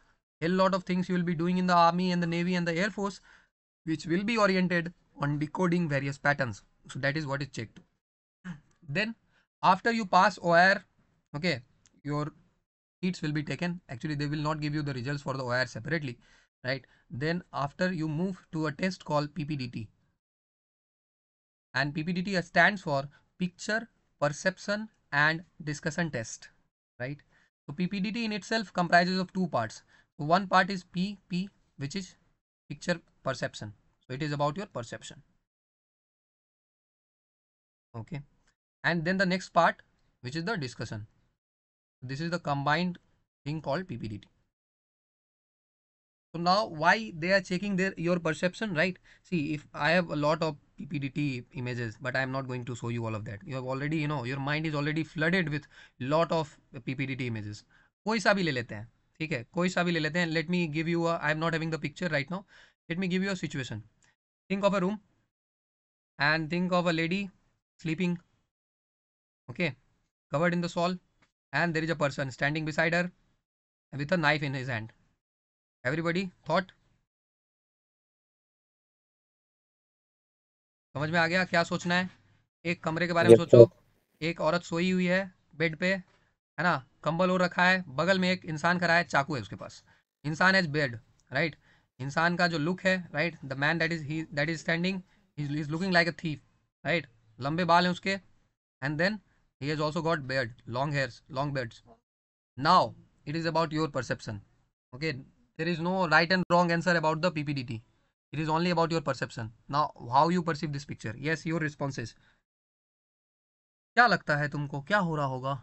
a lot of things you will be doing in the army and the navy and the air force which will be oriented on decoding various patterns so that is what is checked then after you pass OR okay your sheets will be taken actually they will not give you the results for the OR separately right then after you move to a test called ppdt and ppdt stands for picture perception and discussion test right so ppdt in itself comprises of two parts so one part is pp which is picture perception so it is about your perception okay and then the next part which is the discussion this is the combined thing called ppdt so now why they are checking their your perception, right? See, if I have a lot of PPDT images, but I am not going to show you all of that. You have already, you know, your mind is already flooded with lot of PPDT images. कोई सा भी ले लेते हैं ठीक है कोई सा भी ले लेते हैं let me give you I am not having the picture right now let me give you a okay covered in the shawl and there is a person standing beside her with a knife in his hand everybody thought समझ में आ गया क्या सोचना है एक कमरे के बारे में सोचो एक औरत सोई हुई है बेड पे है ना कंबल और रखा है बगल में एक इंसान खड़ा है चाकू है उसके पास इंसान एज बेड राइट इंसान का जो लुक है right the man that is he that is standing is looking like a thief right लंबे बाल हैं उसके and then he has also got beard long hairs long beards now it is about your perception okay there is no right and wrong answer about the ppdt it is only about your perception now how you perceive this picture yes your responses क्या लगता है तुमको क्या हो रहा होगा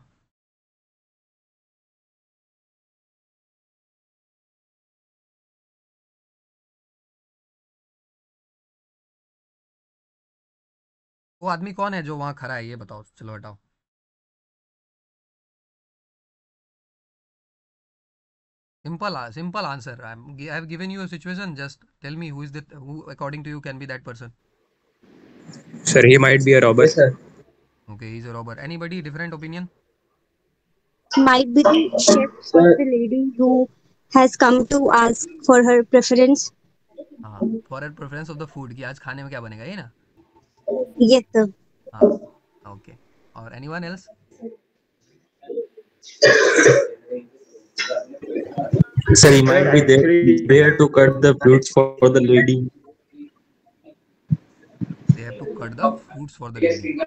वो आदमी कौन है जो वहां खड़ा है ये बताओ चलो हटाओ simple simple answer I'm, i have given you a situation just tell me who is the who according to you can be that person sir he might be a robber yes, sir okay he's a robber anybody different opinion might be the chef sir. the lady who has come to ask for her preference हाँ for her preference of the food कि आज खाने में क्या बनेगा ये ना yes sir हाँ ओके और anyone else Sir, he might be there, there to cut the fruits for, for the lady. They have to cut the fruits for the lady.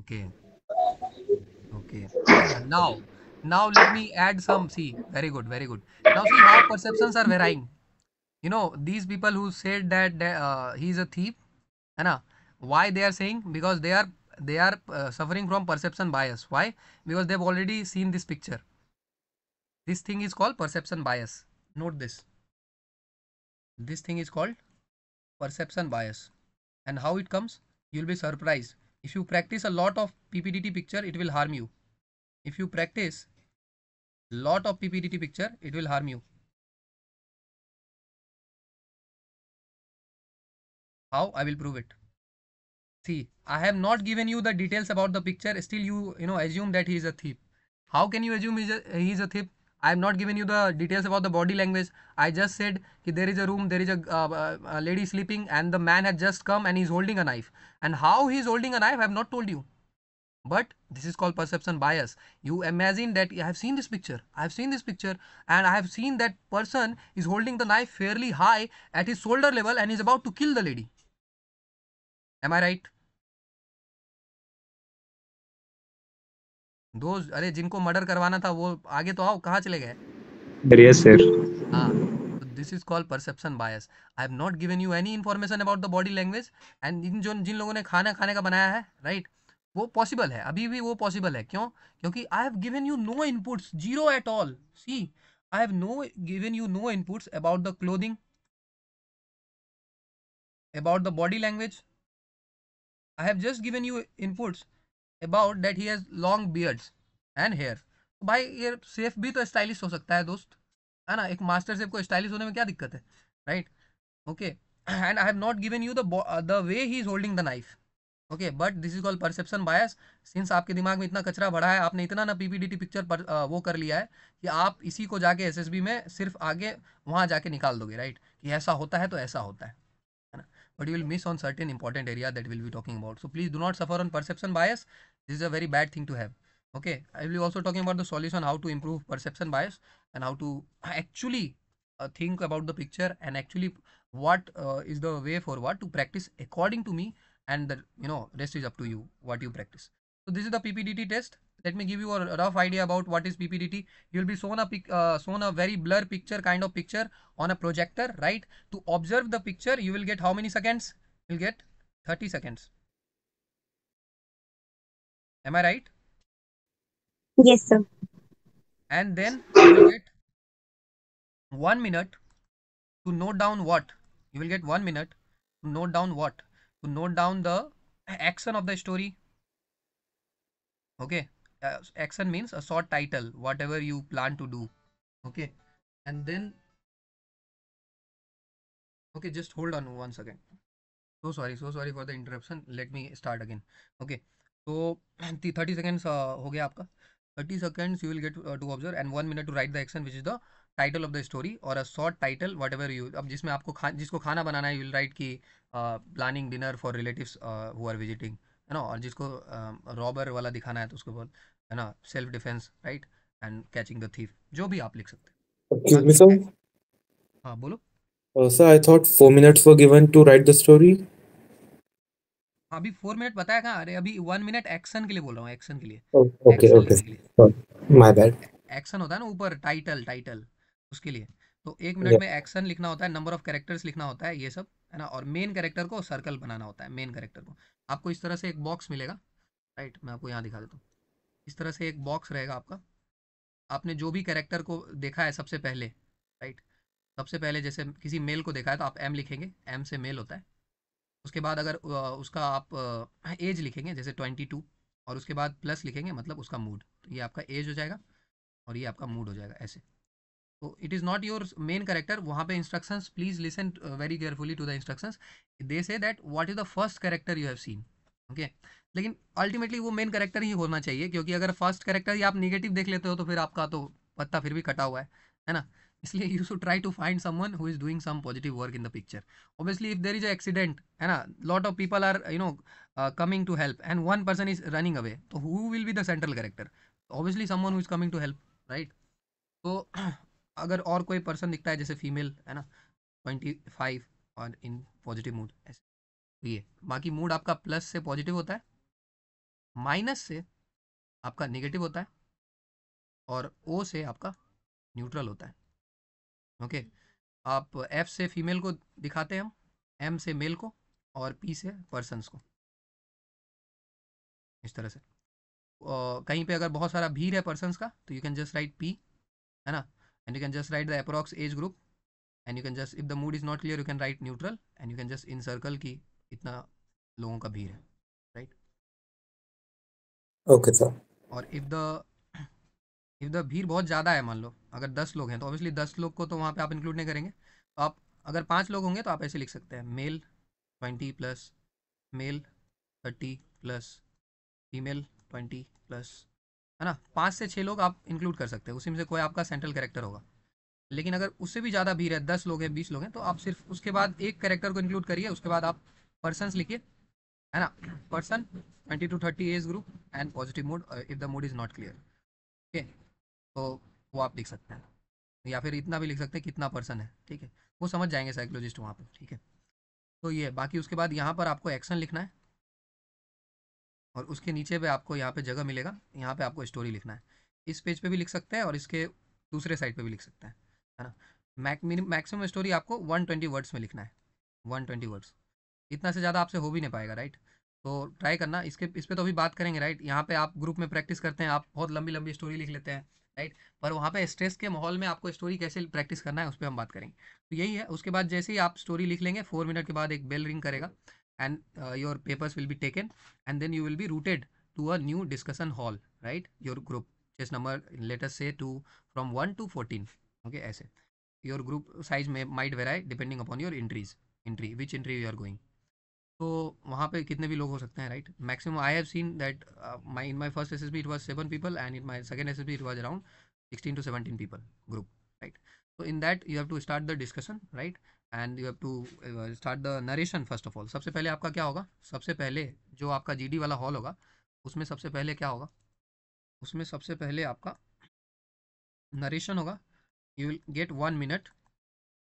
Okay. Okay. Now, now let me add some. See, very good, very good. Now see how perceptions are varying. You know, these people who said that uh, he is a thief, Anna, why they are saying? Because they are they are uh, suffering from perception bias. Why? Because they've already seen this picture this thing is called perception bias note this this thing is called perception bias and how it comes you'll be surprised if you practice a lot of ppdt picture it will harm you if you practice lot of ppdt picture it will harm you how i will prove it see i have not given you the details about the picture still you you know assume that he is a thief how can you assume he is a, he is a thief I have not given you the details about the body language. I just said there is a room, there is a, uh, uh, a lady sleeping and the man had just come and he's holding a knife. And how he's holding a knife, I have not told you. But this is called perception bias. You imagine that I have seen this picture, I have seen this picture and I have seen that person is holding the knife fairly high at his shoulder level and is about to kill the lady. Am I right? दो अरे जिनको murder करवाना था वो आगे तो आओ कहाँ चले गए sir this is called perception bias I have not given you any information about the body language and in जो जिन लोगों ने खाना खाने का बनाया है राइट right? वो पॉसिबल है अभी भी वो पॉसिबल है क्यों क्योंकि I have given you no inputs zero at all see I have no given you no inputs about the clothing about the body language i have just given you inputs about that he has long beards and hair भाई ये safe भी तो stylish हो सकता है दोस्त है ना एक मास्टर सेफ को स्टाइलिश होने में क्या दिक्कत है right okay and I have not given you the the way he is holding the knife okay but this is call perception bias since आपके दिमाग में इतना कचरा भरा है आपने इतना ना पीपीडीटी पिक्चर पर आ, uh, वो कर लिया है कि आप इसी को जाके एसएसबी में सिर्फ आगे वहाँ जाके निकाल दोगे राइट कि ऐसा होता है तो ऐसा होता है but you will miss on certain important area that we'll be talking about so please do not suffer on perception bias this is a very bad thing to have okay i will be also talking about the solution how to improve perception bias and how to actually uh, think about the picture and actually what uh, is the way forward to practice according to me and the you know rest is up to you what you practice so this is the ppdt test let me give you a rough idea about what is PPDT. You'll be shown a, pic, uh, shown a very blur picture kind of picture on a projector, right? To observe the picture, you will get how many seconds? You'll get 30 seconds. Am I right? Yes, sir. And then you will get one minute to note down what? You will get one minute to note down what? To note down the action of the story okay uh, action means a short title whatever you plan to do okay and then okay just hold on one second so sorry so sorry for the interruption let me start again okay so 30 seconds uh, ho gaya aapka 30 seconds you will get uh, to observe and 1 minute to write the action which is the title of the story और a short title whatever you अब जिसमें आपको खा जिसको खाना बनाना है you will write की planning dinner for relative who are visiting है ना और जिसको रॉबर वाला दिखाना है तो उसको बोल है ना self defence right and catching the thief जो भी आप लिख सकते हैं हाँ बोलो sir I thought four minutes were given to write the story अभी फोर मिनट बताया कहाँ अरे अभी वन मिनट एक्शन के लिए बोल रहा हूँ एक्शन के लिए okay okay my bad action होता है ना ऊपर टाइटल टाइटल उसके लिए तो एक मिनट में एक्शन लिखना होता है नंबर ऑफ कैरेक्टर्स लिखना होता है ये सब है ना और मेन कैरेक्टर को सर्कल बनाना होता है मेन कैरेक्टर को आपको इस तरह से एक बॉक्स मिलेगा राइट मैं आपको यहाँ दिखा देता हूँ इस तरह से एक बॉक्स रहेगा आपका आपने जो भी कैरेक्टर को देखा है सबसे पहले राइट सबसे पहले जैसे किसी मेल को देखा है तो आप एम लिखेंगे एम से मेल होता है उसके बाद अगर उसका आप एज लिखेंगे जैसे ट्वेंटी टू और उसके बाद प्लस लिखेंगे मतलब उसका मूड तो ये आपका एज हो जाएगा और ये आपका मूड हो जाएगा ऐसे तो it is not your main character वहाँ पे instructions please listen very carefully to the instructions they say that what is the first character you have seen okay लेकिन अल्टीमेटली वो मेन करेक्टर ही होना चाहिए क्योंकि अगर फर्स्ट करेक्टर ही आप निगेटिव देख लेते हो तो फिर आपका तो पत्ता फिर भी कटा हुआ है है ना इसलिए you should try to find someone who is doing some positive work in the picture obviously if there is a accident है ना lot of people are you know coming to help and one person is running away तो who will be the central character obviously one who is coming to help right तो अगर और कोई person दिखता है जैसे फीमेल है ना ट्वेंटी फाइव और इन पॉजिटिव मूड ऐसे तो ये बाकी मूड आपका प्लस से पॉजिटिव होता है माइनस से आपका नेगेटिव होता है और ओ से आपका न्यूट्रल होता है ओके आप एफ से फीमेल को दिखाते हैं हम एम से मेल को और पी से पर्सनस को इस तरह से कहीं पे अगर बहुत सारा भीड़ है पर्सनस का तो you can just write P है ना and you can just write the approx age group and you can just if the mood is not clear you can write neutral and you can just encircle ki इतना लोगों का भीड़ है right okay sir और if the if the भीड़ बहुत ज़्यादा है मान लो अगर दस लोग हैं तो ऑब्वियसली दस लोग को तो वहाँ पे आप इंक्लूड नहीं करेंगे तो आप अगर पाँच लोग होंगे तो आप ऐसे लिख सकते हैं male twenty plus male thirty plus female twenty plus है ना पाँच से छः लोग आप इंक्लूड कर सकते हैं उसी में से कोई आपका सेंट्रल करेक्टर होगा लेकिन अगर उससे भी ज़्यादा भीड़ है दस लोग हैं बीस लोग हैं तो आप सिर्फ उसके बाद एक करेक्टर को इंक्लूड करिए उसके बाद आप पर्सनस लिखिए है ना person twenty to thirty age group and positive mood if the mood is not clear okay तो वो आप लिख सकते हैं या फिर इतना भी लिख सकते हैं कितना पर्सन है ठीक है वो समझ जाएंगे साइकोलॉजिस्ट वहाँ पर ठीक है तो ये बाकी उसके बाद यहाँ पर आपको एक्शन लिखना है और उसके नीचे पे आपको यहाँ पे जगह मिलेगा यहाँ पे आपको स्टोरी लिखना है इस पेज पे भी लिख सकते हैं और इसके दूसरे साइड पे भी लिख सकते हैं है ना मैक मैक्सिमम स्टोरी आपको 120 वर्ड्स में लिखना है 120 वर्ड्स इतना से ज़्यादा आपसे हो भी नहीं पाएगा राइट तो ट्राई करना इसके इस पर तो अभी बात करेंगे राइट यहाँ पे आप ग्रुप में प्रैक्टिस करते हैं आप बहुत लंबी लंबी स्टोरी लिख लेते हैं राइट पर वहाँ पर स्ट्रेस के माहौल में आपको स्टोरी कैसे प्रैक्टिस करना है उस पर हम बात करेंगे तो यही है उसके बाद जैसे ही आप स्टोरी लिख लेंगे फोर मिनट के बाद एक बेल रिंग करेगा and uh, your papers will be taken and then you will be routed to a new discussion hall right your group just number let us say to from 1 to 14 okay as your group size may might vary depending upon your entries entry which entry you are going So, वहाँ पे कितने भी लोग हो सकते हैं right maximum I have seen my in my first SSB it was seven people, and in my second SSB it was around sixteen to seventeen people group, right? so in that you have to start the discussion right and you have to start the narration first of all सबसे पहले आपका क्या होगा सबसे पहले जो आपका GD वाला हॉल होगा उसमें सबसे पहले क्या होगा उसमें सबसे पहले आपका नरेशन होगा you will get one minute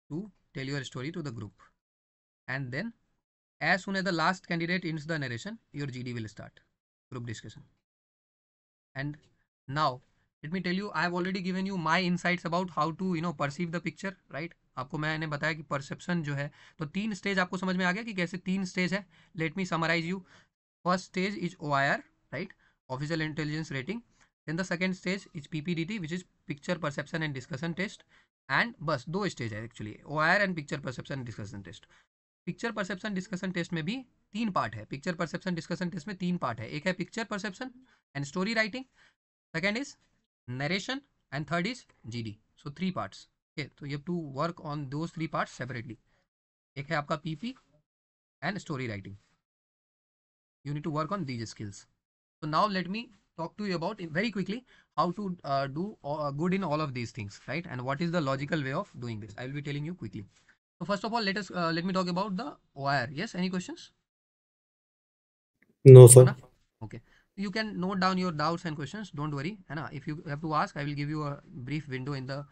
to tell your story to the group and then as soon as the last candidate in the narration your G will start group discussion and now let me tell you I have already given you my insights about how to you know perceive the picture right आपको मैंने बताया कि perception जो है तो तीन stage आपको समझ में आ गया कि कैसे तीन स्टेज है let me summarise you first stage is O right official intelligence rating then the second stage is P P D which is picture perception and discussion test and बस दो स्टेज है actually O and picture perception discussion test picture perception discussion test में भी तीन part है picture perception discussion test में तीन part है एक है picture perception and story writing second is narration and third is G D so three parts okay, have to work on those three parts separately. एक है आपका PP and story writing. You need to work on these skills. So now let me talk to you about very quickly how to uh, do uh, good in all of these things right and what is the logical way of doing this i will be telling you quickly so first of all let us uh, let me talk about the wire. yes any questions no sir okay you can note down your doubts and questions don't worry and if you have to ask i will give you a brief window in the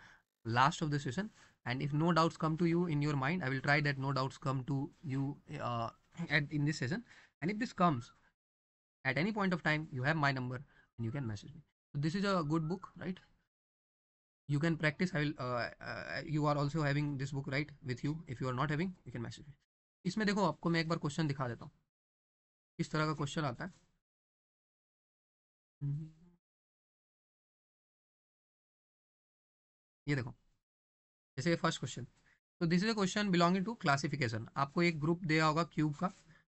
last of the session and if no doubts come to you in your mind i will try that no doubts come to you uh, at in this session and if this comes at any point of time you have my number and you can message me so this is a good book right you can practice i will uh, uh, you are also having this book right with you if you are not having you can message me इसमें देखो आपको मैं एक बार question दिखा देता हूँ किस तरह का क्वेश्चन आता है ये देखो जैसे फर्स्ट क्वेश्चन तो this is a question belonging to classification आपको एक ग्रुप दिया होगा क्यूब का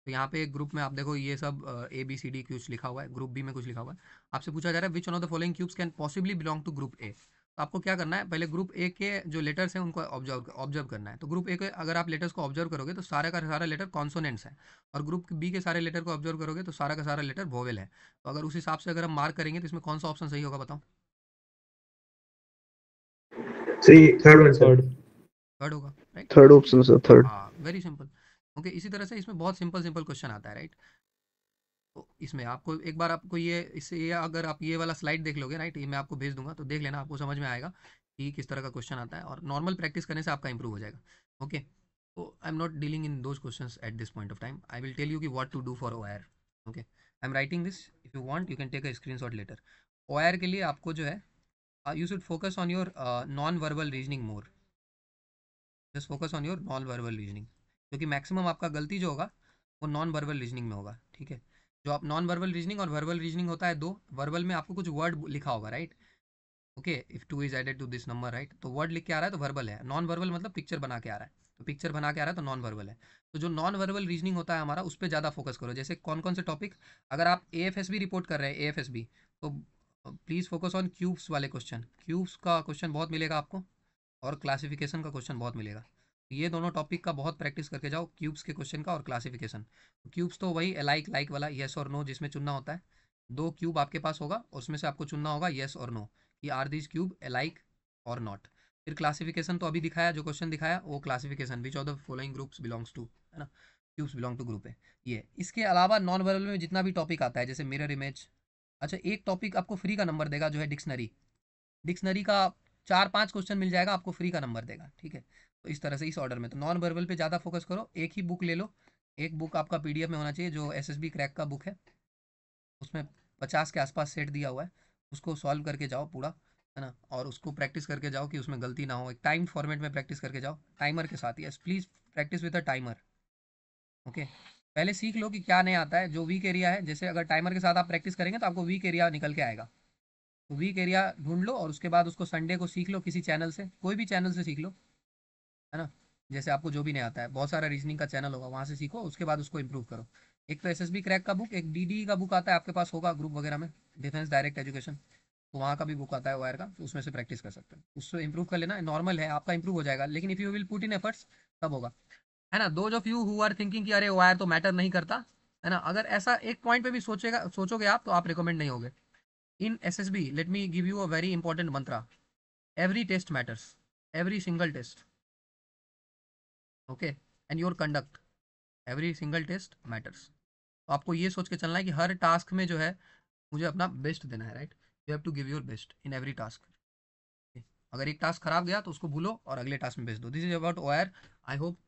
तो यहाँ पे एक ग्रुप में आप देखो ये सब ए बी सी डी कुछ लिखा हुआ है ग्रुप बी में कुछ लिखा हुआ है आपसे पूछा जा रहा है which one of the following cubes can possibly belong to group A तो आपको क्या करना है पहले ग्रुप ए के जो लेटर्स हैं उनको ऑब्जर्व ऑब्जर्व करना है तो ग्रुप ए के अगर आप लेटर्स को ऑब्जर्व तो करोगे तो सारा का सारा लेटर कॉन्सोनेंट्स है और ग्रुप बी के सारे लेटर को ऑब्जर्व करोगे तो सारा का सारा लेटर वोवेल है तो अगर उस हिसाब से अगर हम मार्क करेंगे तो इसमें कौन सा ऑप्शन सही होगा बताओ थर्ड थर्ड थर्ड होगा थर्ड वेरी सिंपल ओके इसी तरह से इसमें बहुत सिंपल सिंपल क्वेश्चन आता है राइट तो इसमें आपको एक बार आपको ये इससे ये अगर आप ये वाला स्लाइड देख लोगे राइट ये मैं आपको भेज दूंगा तो देख लेना आपको समझ में आएगा कि किस तरह का क्वेश्चन आता है और नॉर्मल प्रैक्टिस करने से आपका इंप्रूव हो जाएगा ओके तो I am not dealing in those question at this point of time I will tell you की what to do for O okay I am writing this if you want you can take a screenshot later O के लिए आपको जो है uh, you should focus on your uh, non-verbal reasoning more just focus on your non verbal reasoning क्योंकि maximum आपका गलती जो होगा वो नॉन वर्बल रीजनिंग में होगा ठीक है जो आप नॉन वर्बल रीजनिंग और वर्बल रीजनिंग होता है दो वर्बल में आपको कुछ वर्ड लिखा होगा right okay if two is added to this number right तो वर्ड लिख के आ रहा है तो वर्बल है नॉन वर्बल मतलब पिक्चर बना के आ रहा है तो पिक्चर बना के आ रहा है तो नॉन वर्बल है तो जो नॉन वर्बल रीजनिंग होता है हमारा उस पर ज़्यादा फोकस करो जैसे कौन कौन से टॉपिक अगर आप A F S B report कर रहे हैं ए एस बी तो प्लीज़ फोकस ऑन क्यूब्स वाले क्वेश्चन क्यूब्स का क्वेश्चन बहुत मिलेगा आपको और क्लासिफिकेशन का क्वेश्चन बहुत मिलेगा ये दोनों टॉपिक का बहुत प्रैक्टिस करके जाओ क्यूब्स के क्वेश्चन का और क्लासिफिकेशन क्यूब्स तो वही लाइक लाइक वाला येस और नो जिसमें चुनना होता है दो क्यूब आपके पास होगा उसमें से आपको चुनना होगा येस और नो कि आर दिस क्यूब लाइक और नॉट फिर क्लासिफिकेशन तो अभी दिखाया जो क्वेश्चन दिखाया वो classification which of the following groups belongs to है ना क्यूब्स बिलोंग टू ग्रुप है ये इसके अलावा नॉन वर्बल में जितना भी टॉपिक आता है जैसे मिरर इमेज अच्छा एक टॉपिक आपको फ्री का नंबर देगा जो है डिक्शनरी डिक्शनरी का चार पाँच क्वेश्चन मिल जाएगा आपको फ्री का नंबर देगा ठीक है तो इस तरह से इस ऑर्डर में तो नॉन वर्बल पे ज़्यादा फोकस करो एक ही बुक ले लो एक बुक आपका पी में होना चाहिए जो एस क्रैक का बुक है उसमें पचास के आसपास सेट दिया हुआ है उसको सॉल्व करके जाओ पूरा है ना और उसको प्रैक्टिस करके जाओ कि उसमें गलती ना हो एक टाइम फॉर्मेट में प्रैक्टिस करके जाओ टाइमर के साथ yes please practice with a timer okay पहले सीख लो कि क्या नहीं आता है जो वीक एरिया है जैसे अगर टाइमर के साथ आप प्रैक्टिस करेंगे तो आपको वीक एरिया निकल के आएगा तो वीक एरिया ढूंढ लो और उसके बाद उसको संडे को सीख लो किसी चैनल से कोई भी चैनल से सीख लो है ना जैसे आपको जो भी नहीं आता है बहुत सारा रीजनिंग का चैनल होगा वहाँ से सीखो उसके बाद उसको इम्प्रूव करो एक तो एस क्रैक का बुक एक डी e का बुक आता है आपके पास होगा ग्रुप वगैरह में डिफेंस डायरेक्ट एजुकेशन तो वहाँ का भी बुक आता है वायर का तो उसमें से प्रैक्टिस कर सकते हैं उससे इम्प्रूव कर लेना नॉर्मल है आपका इम्प्रूव हो जाएगा लेकिन if you will put in efforts तब होगा है ना those of you who are thinking कि अरे वायर तो मैटर नहीं करता है ना अगर ऐसा एक पॉइंट पे भी सोचेगा सोचोगे आप तो आप रिकमेंड नहीं होगे in S S B let me give you a very important mantra every test matters every single test okay and your conduct every single test matters तो आपको ये सोच के चलना है कि हर टास्क में जो है मुझे अपना बेस्ट देना है right you have to give your best in every task अगर एक टास्क खराब गया तो उसको भूलो और अगले टास्क में भेज दो this is about O I hope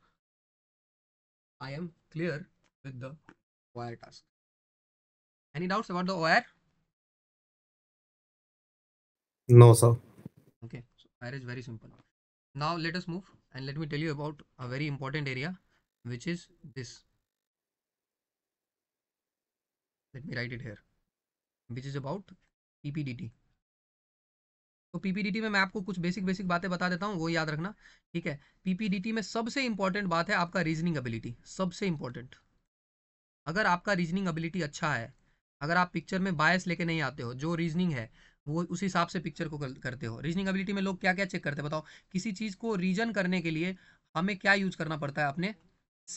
I am clear with the OR task. Any doubts about the OR? No, sir. Okay, so OR is very simple. Now let us move and let me tell you about a very important area which is this. Let me write it here which is about PPDT. तो PPDT में मैं आपको कुछ basic basic बातें बता देता हूँ वो याद रखना ठीक है पीपीडीटी में सबसे इंपॉर्टेंट बात है आपका रीजनिंग एबिलिटी सबसे इंपॉर्टेंट अगर आपका रीजनिंग एबिलिटी अच्छा है अगर आप पिक्चर में बायस लेके नहीं आते हो जो रीजनिंग है वो उस हिसाब से पिक्चर को करते हो रीजनिंग एबिलिटी में लोग क्या क्या चेक करते हैं बताओ किसी चीज़ को रीजन करने के लिए हमें क्या यूज करना पड़ता है अपने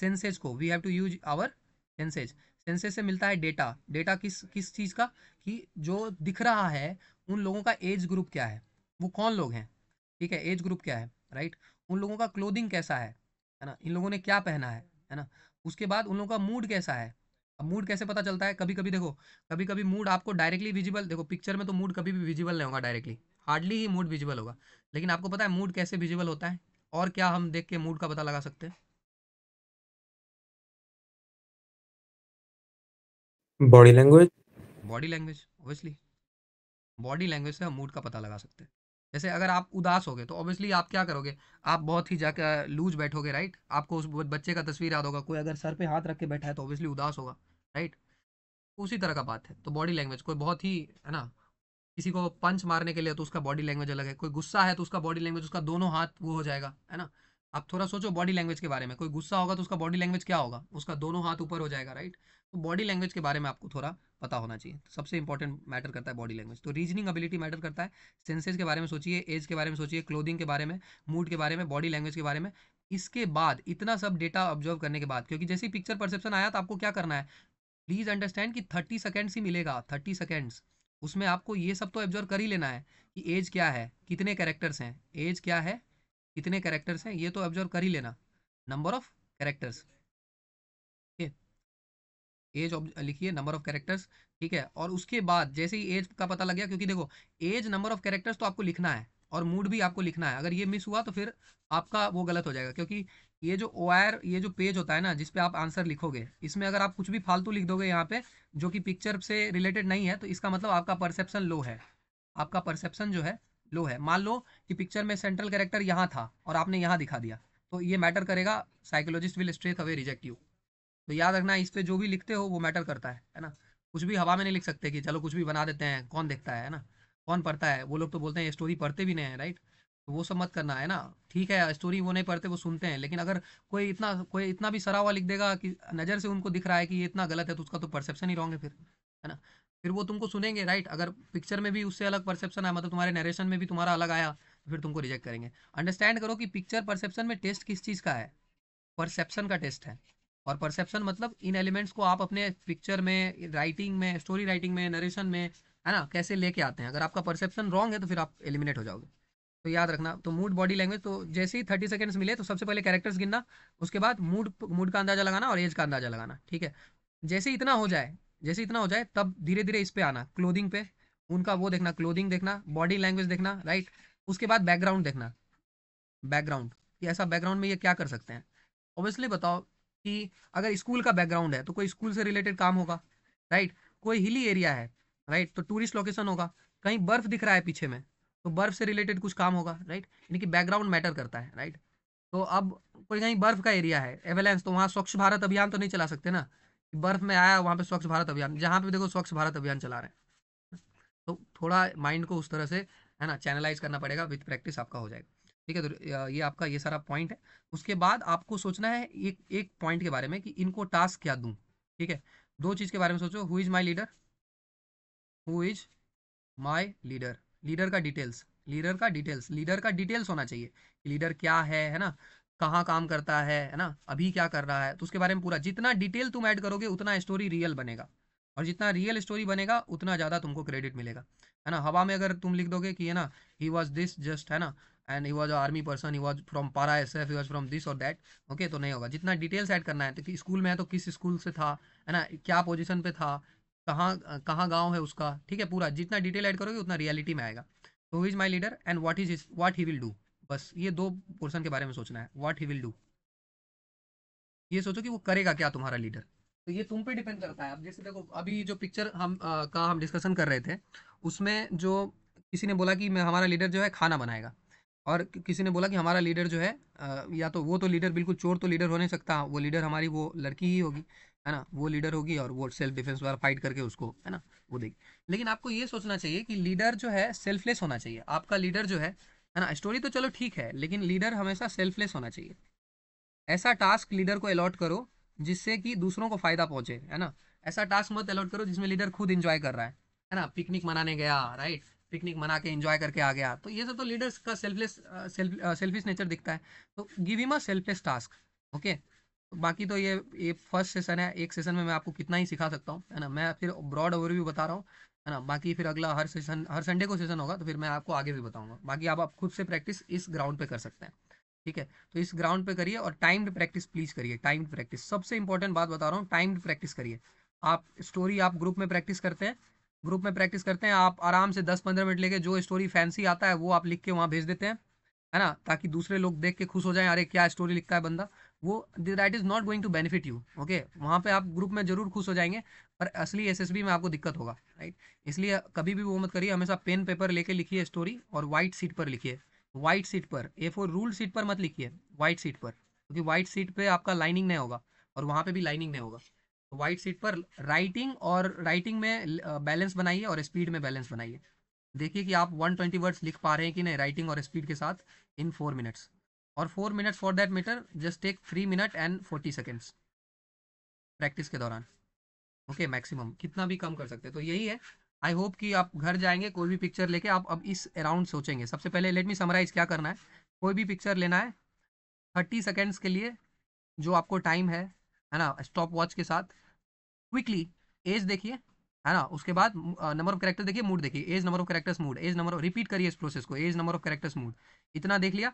सेंसेज को we have to use our senses senses से मिलता है डेटा डेटा किस किस चीज़ का कि जो दिख रहा है उन लोगों का एज ग्रुप क्या है वो कौन लोग हैं ठीक है एज ग्रुप क्या है राइट उन लोगों का क्लोदिंग कैसा है है ना इन लोगों ने क्या पहना है है ना उसके बाद उन लोगों का मूड कैसा है अब मूड कैसे पता चलता है कभी कभी देखो कभी कभी मूड आपको डायरेक्टली विजिबल देखो पिक्चर में तो मूड कभी भी विजिबल नहीं होगा डायरेक्टली हार्डली ही मूड विजिबल होगा लेकिन आपको पता है मूड कैसे विजिबल होता है और क्या हम देख के मूड का पता लगा सकते हैं body language body language obviously body language से हम मूड का पता लगा सकते हैं जैसे अगर आप उदास हो गए तो ऑब्वियसली आप क्या करोगे आप बहुत ही जाकर लूज बैठोगे राइट आपको उस बच्चे का तस्वीर याद होगा कोई अगर सर पे हाथ रख के बैठा है तो ऑब्वियसली उदास होगा राइट उसी तरह का बात है तो बॉडी लैंग्वेज कोई बहुत ही है ना किसी को पंच मारने के लिए तो उसका बॉडी लैंग्वेज अलग है कोई गुस्सा है तो उसका बॉडी लैंग्वेज उसका दोनों हाथ वो हो जाएगा है ना आप थोड़ा सोचो बॉडी लैंग्वेज के बारे में कोई गुस्सा होगा तो उसका बॉडी लैंग्वेज क्या होगा उसका दोनों हाथ ऊपर हो जाएगा राइट तो बॉडी लैंग्वेज के बारे में आपको थोड़ा पता होना चाहिए तो सबसे इंपॉर्टेंट मैटर करता है बॉडी लैंग्वेज तो रीजनिंग एबिलिटी मैटर करता है सेंसेज के बारे में सोचिए एज के बारे में सोचिए क्लोथिंग के बारे में मूड के बारे में बॉडी लैंग्वेज के बारे में इसके बाद इतना सब डेटा ऑब्जर्व करने के बाद क्योंकि जैसे पिक्चर परसेप्शन आया तो आपको क्या करना है प्लीज़ अंडरस्टैंड कि थर्टी सेकेंड्स ही मिलेगा थर्टी सेकेंड्स उसमें आपको ये सब तो ऑब्जर्व कर ही लेना है कि एज क्या है कितने कैरेक्टर्स हैं एज क्या है कितने कैरेक्टर्स हैं ये तो ऑब्जर्व कर ही लेना नंबर ऑफ कैरेक्टर्स एज लिखिए नंबर ऑफ कैरेक्टर्स ठीक है और उसके बाद जैसे ही एज का पता लग गया क्योंकि देखो एज नंबर ऑफ कैरेक्टर्स तो आपको लिखना है और मूड भी आपको लिखना है अगर ये मिस हुआ तो फिर आपका वो गलत हो जाएगा क्योंकि ये जो ओ ये जो पेज होता है ना जिसपे आप आंसर लिखोगे इसमें अगर आप कुछ भी फालतू लिख दोगे यहाँ पे जो कि पिक्चर से रिलेटेड नहीं है तो इसका मतलब आपका परसेप्शन लो है आपका परसेप्शन जो है लो है मान लो कि पिक्चर में सेंट्रल कैरेक्टर यहाँ था और आपने यहाँ दिखा दिया तो ये मैटर करेगा psychologist will straight away reject you तो याद रखना इस पर जो भी लिखते हो वो मैटर करता है है ना कुछ भी हवा में नहीं लिख सकते कि चलो कुछ भी बना देते हैं कौन देखता है है ना कौन पढ़ता है वो लोग तो बोलते हैं स्टोरी पढ़ते भी नहीं है राइट तो वो सब मत करना है ना ठीक है स्टोरी वो नहीं पढ़ते वो सुनते हैं लेकिन अगर कोई इतना कोई इतना भी सरा हुआ लिख देगा कि नज़र से उनको दिख रहा है कि ये इतना गलत है तो उसका तो परसेप्शन ही रॉन्ग है फिर है ना फिर वो तुमको सुनेंगे राइट अगर पिक्चर में भी उससे अलग परसेप्शन आया मतलब तुम्हारे नरेशन में भी तुम्हारा अलग आया तो फिर तुमको रिजेक्ट करेंगे अंडरस्टैंड करो कि पिक्चर परसेप्शन में टेस्ट किस चीज़ का है परसेप्शन का टेस्ट है और परसेप्शन मतलब इन एलिमेंट्स को आप अपने पिक्चर में राइटिंग में स्टोरी राइटिंग में नरेशन में है ना कैसे लेके आते हैं अगर आपका परसेप्शन रॉन्ग है तो फिर आप एलिमिनेट हो जाओगे तो याद रखना तो मूड बॉडी लैंग्वेज तो जैसे ही थर्टी सेकेंड्स मिले तो सबसे पहले कैरेक्टर्स गिनना उसके बाद मूड मूड का अंदाजा लगाना और एज का अंदाजा लगाना ठीक है जैसे इतना हो जाए जैसे इतना हो जाए तब धीरे धीरे इस पर आना क्लोदिंग पे उनका वो देखना क्लोदिंग देखना बॉडी लैंग्वेज देखना राइट उसके बाद बैकग्राउंड देखना बैकग्राउंड कि ऐसा बैकग्राउंड में ये क्या कर सकते हैं ऑब्वियसली बताओ कि अगर स्कूल का बैकग्राउंड है तो कोई स्कूल से रिलेटेड काम होगा राइट कोई हिली एरिया है राइट तो टूरिस्ट लोकेशन होगा कहीं बर्फ दिख रहा है पीछे में तो बर्फ से रिलेटेड कुछ काम होगा राइट यानी कि बैकग्राउंड मैटर करता है राइट तो अब कोई कहीं बर्फ का एरिया है एवेलेंस तो वहाँ स्वच्छ भारत अभियान तो नहीं चला सकते ना बर्फ में आया वहाँ पे स्वच्छ भारत अभियान जहाँ पे देखो स्वच्छ भारत अभियान चला रहे हैं तो थोड़ा माइंड को उस तरह से है ना चैनलाइज करना पड़ेगा विथ प्रैक्टिस आपका हो जाएगा ठीक है तो ये आपका ये सारा पॉइंट है उसके बाद आपको सोचना है एक एक पॉइंट के बारे में कि इनको टास्क क्या दूँ ठीक है दो चीज़ के बारे में सोचो who is my leader who is my leader leader का डिटेल्स लीडर का डिटेल्स लीडर का डिटेल्स होना चाहिए लीडर क्या है है ना कहाँ काम करता है है ना अभी क्या कर रहा है तो उसके बारे में पूरा जितना डिटेल तुम ऐड करोगे उतना स्टोरी रियल बनेगा और जितना रियल स्टोरी बनेगा उतना ज़्यादा तुमको क्रेडिट मिलेगा है ना हवा में अगर तुम लिख दोगे कि है ना ही वॉज दिस जस्ट है ना and he was army person he was from para S F was from this और दैट ओके तो नहीं होगा जितना डिटेल्स ऐड करना है तो कि स्कूल में है तो किस स्कूल से था है ना क्या पोजिशन पे था कहाँ कहाँ गाँव है उसका ठीक है पूरा जितना डिटेल ऐड करोगे उतना रियलिटी में आएगा तो is my leader and what is is what he will do बस ये दो पोर्सन के बारे में सोचना है वाट ही विल डू ये सोचो कि वो करेगा क्या तुम्हारा लीडर तो ये तुम पे डिपेंड करता है अब जैसे देखो अभी जो पिक्चर हम आ, का हम डिस्कशन कर रहे थे उसमें जो किसी ने बोला कि मैं हमारा लीडर जो है खाना बनाएगा और किसी ने बोला कि हमारा लीडर जो है या तो वो तो लीडर बिल्कुल चोर तो लीडर हो नहीं सकता वो लीडर हमारी वो लड़की ही होगी है ना वो लीडर होगी और वो सेल्फ डिफेंस वाला फाइट करके उसको है ना वो देगी लेकिन आपको ये सोचना चाहिए कि लीडर जो है सेल्फलेस होना चाहिए आपका लीडर जो है है ना स्टोरी तो चलो ठीक है लेकिन लीडर हमेशा सेल्फलेस होना चाहिए ऐसा टास्क लीडर को अलॉट करो जिससे कि दूसरों को फ़ायदा पहुंचे है ना ऐसा टास्क मत अलॉट करो जिसमें लीडर खुद इंजॉय कर रहा है है ना पिकनिक मनाने गया राइट पिकनिक मना के एंजॉय करके आ गया तो ये सब तो लीडर्स का सेल्फलेस सेल्फिश नेचर दिखता है तो give him a selfless task okay बाकी तो ये ये फर्स्ट सेशन है एक सेशन में मैं आपको कितना ही सिखा सकता हूँ है ना मैं फिर ब्रॉड ओवरव्यू बता रहा हूँ है ना बाकी फिर अगला हर सेशन हर संडे को सेशन होगा तो फिर मैं आपको आगे भी बताऊँगा बाकी आप, आप खुद से प्रैक्टिस इस ग्राउंड पे कर सकते हैं ठीक है तो इस ग्राउंड पे करिए और टाइम्ड प्रैक्टिस प्लीज करिए टाइम्ड प्रैक्टिस सबसे इंपॉर्टेंट बात बता रहा हूँ टाइम्ड प्रैक्टिस करिए आप स्टोरी आप ग्रुप में प्रैक्टिस करते हैं ग्रुप में प्रैक्टिस करते हैं आप आराम से दस पंद्रह मिनट लेके जो स्टोरी फैंसी आता है वो आप लिख के वहाँ भेज देते हैं है ना ताकि दूसरे लोग देख के खुश हो जाएं अरे क्या स्टोरी लिखता है बंदा वो that is not going to benefit you okay वहाँ पे आप ग्रुप में जरूर खुश हो जाएंगे पर असली एस में आपको दिक्कत होगा राइट इसलिए कभी भी वो मत करिए हमेशा पेन पेपर लेके लिखिए स्टोरी और वाइट सीट पर लिखिए वाइट सीट पर ए फोर रूल सीट पर मत लिखिए वाइट सीट पर क्योंकि वाइट सीट पर आपका लाइनिंग नहीं होगा और वहाँ पर भी लाइनिंग नहीं होगा वाइट सीट पर राइटिंग और राइटिंग में बैलेंस बनाइए और स्पीड में बैलेंस बनाइए देखिए कि आप 120 वर्ड्स लिख पा रहे हैं कि नहीं राइटिंग और स्पीड के साथ इन फोर मिनट्स और four minutes for that matter just take three minute and forty seconds practice के दौरान ओके okay, मैक्सिमम कितना भी कम कर सकते तो यही है आई होप कि आप घर जाएंगे कोई भी पिक्चर लेके आप अब इस अराउंड सोचेंगे सबसे पहले लेट मी समराइज क्या करना है कोई भी पिक्चर लेना है थर्टी सेकेंड्स के लिए जो आपको टाइम है है ना स्टॉप वॉच के साथ क्विकली एज देखिए है ना उसके बाद नंबर ऑफ करेक्टर देखिए मूड देखिए age number of characters mood age number repeat करिए इस प्रोसेस को age number of characters mood इतना देख लिया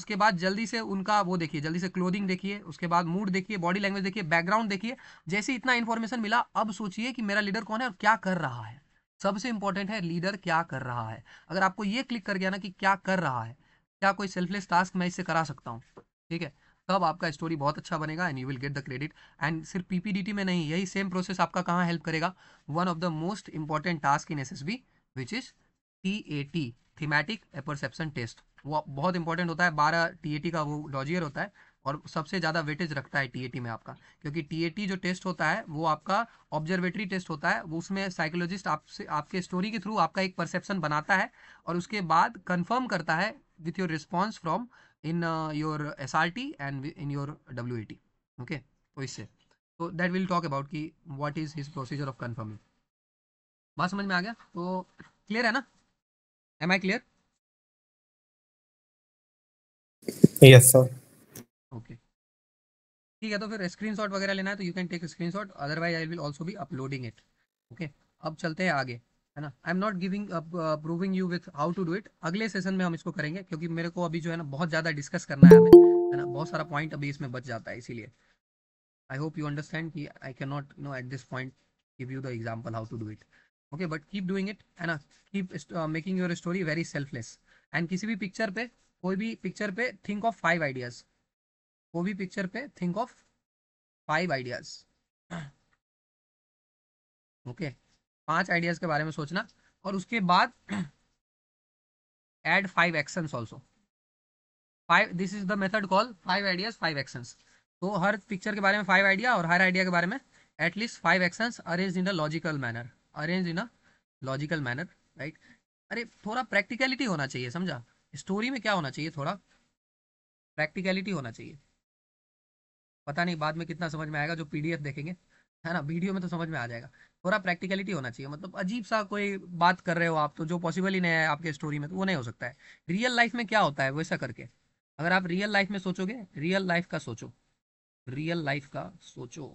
उसके बाद जल्दी से उनका वो देखिए जल्दी से क्लोदिंग देखिए उसके बाद मूड देखिए बॉडी लैंग्वेज देखिए बैकग्राउंड देखिए जैसे इतना इन्फॉर्मेशन मिला अब सोचिए कि मेरा लीडर कौन है और क्या कर रहा है सबसे इंपॉर्टेंट है लीडर क्या कर रहा है अगर आपको ये क्लिक कर गया ना कि क्या कर रहा है क्या कोई सेल्फलेस टास्क मैं इससे करा सकता हूँ ठीक है तब आपका स्टोरी बहुत अच्छा बनेगा and you will get the credit and सिर्फ पीपीडीटी में नहीं यही सेम प्रोसेस आपका कहाँ हेल्प करेगा one of the most important task in S S B which is T A T thematic perception test वो बहुत इंपॉर्टेंट होता है बारह टी ए टी का वो डॉजियर होता है और सबसे ज़्यादा वेटेज रखता है टी ए टी में आपका क्योंकि टी ए टी जो टेस्ट होता है वो आपका ऑब्जर्वेटरी टेस्ट होता है वो उसमें साइकोलॉजिस्ट आपसे आपके स्टोरी के थ्रू आपका एक परसेप्शन बनाता है और उसके बाद कन्फर्म करता है with your response from in uh, your SRT and in your WAT okay तो इससे तो दैट विल टॉक अबाउट कि what is his procedure of confirming बात समझ में आ गया तो क्लियर है ना am I clear yes sir okay ठीक है तो फिर स्क्रीन शॉट वगैरह लेना है तो you can take screenshot otherwise I will also be uploading it okay अब चलते हैं आगे है ना I am not giving proving you with how to do it अगले सेशन में हम इसको करेंगे क्योंकि मेरे को अभी जो है ना बहुत ज़्यादा डिस्कस करना है हमें है ना बहुत सारा पॉइंट अभी इसमें बच जाता है इसीलिए आई होप यू अंडरस्टैंड कि I can not know at this point give you the example how to do it okay but keep doing it है ना keep making your story very selfless and किसी भी picture पे कोई भी picture पे think of five ideas कोई भी पिक्चर पे think of five ideas okay पांच आइडियाज के बारे में सोचना और उसके बाद add five action also five this is the method call five ideas five action तो हर पिक्चर के बारे में फाइव आइडिया और हर आइडिया के बारे में at least five action arrange in the logical manner arrange in a logical manner right अरे थोड़ा प्रैक्टिकलिटी होना चाहिए समझा स्टोरी में क्या होना चाहिए थोड़ा प्रैक्टिकलिटी होना चाहिए पता नहीं बाद में कितना समझ में आएगा जो पीडीएफ देखेंगे है ना वीडियो में तो समझ में आ जाएगा थोड़ा प्रैक्टिकलिटी होना चाहिए मतलब अजीब सा कोई बात कर रहे हो आप तो जो पॉसिबल ही नहीं है आपके स्टोरी में तो वो नहीं हो सकता है रियल लाइफ में क्या होता है वैसा करके अगर आप रियल लाइफ में सोचोगे रियल लाइफ का सोचो रियल लाइफ का सोचो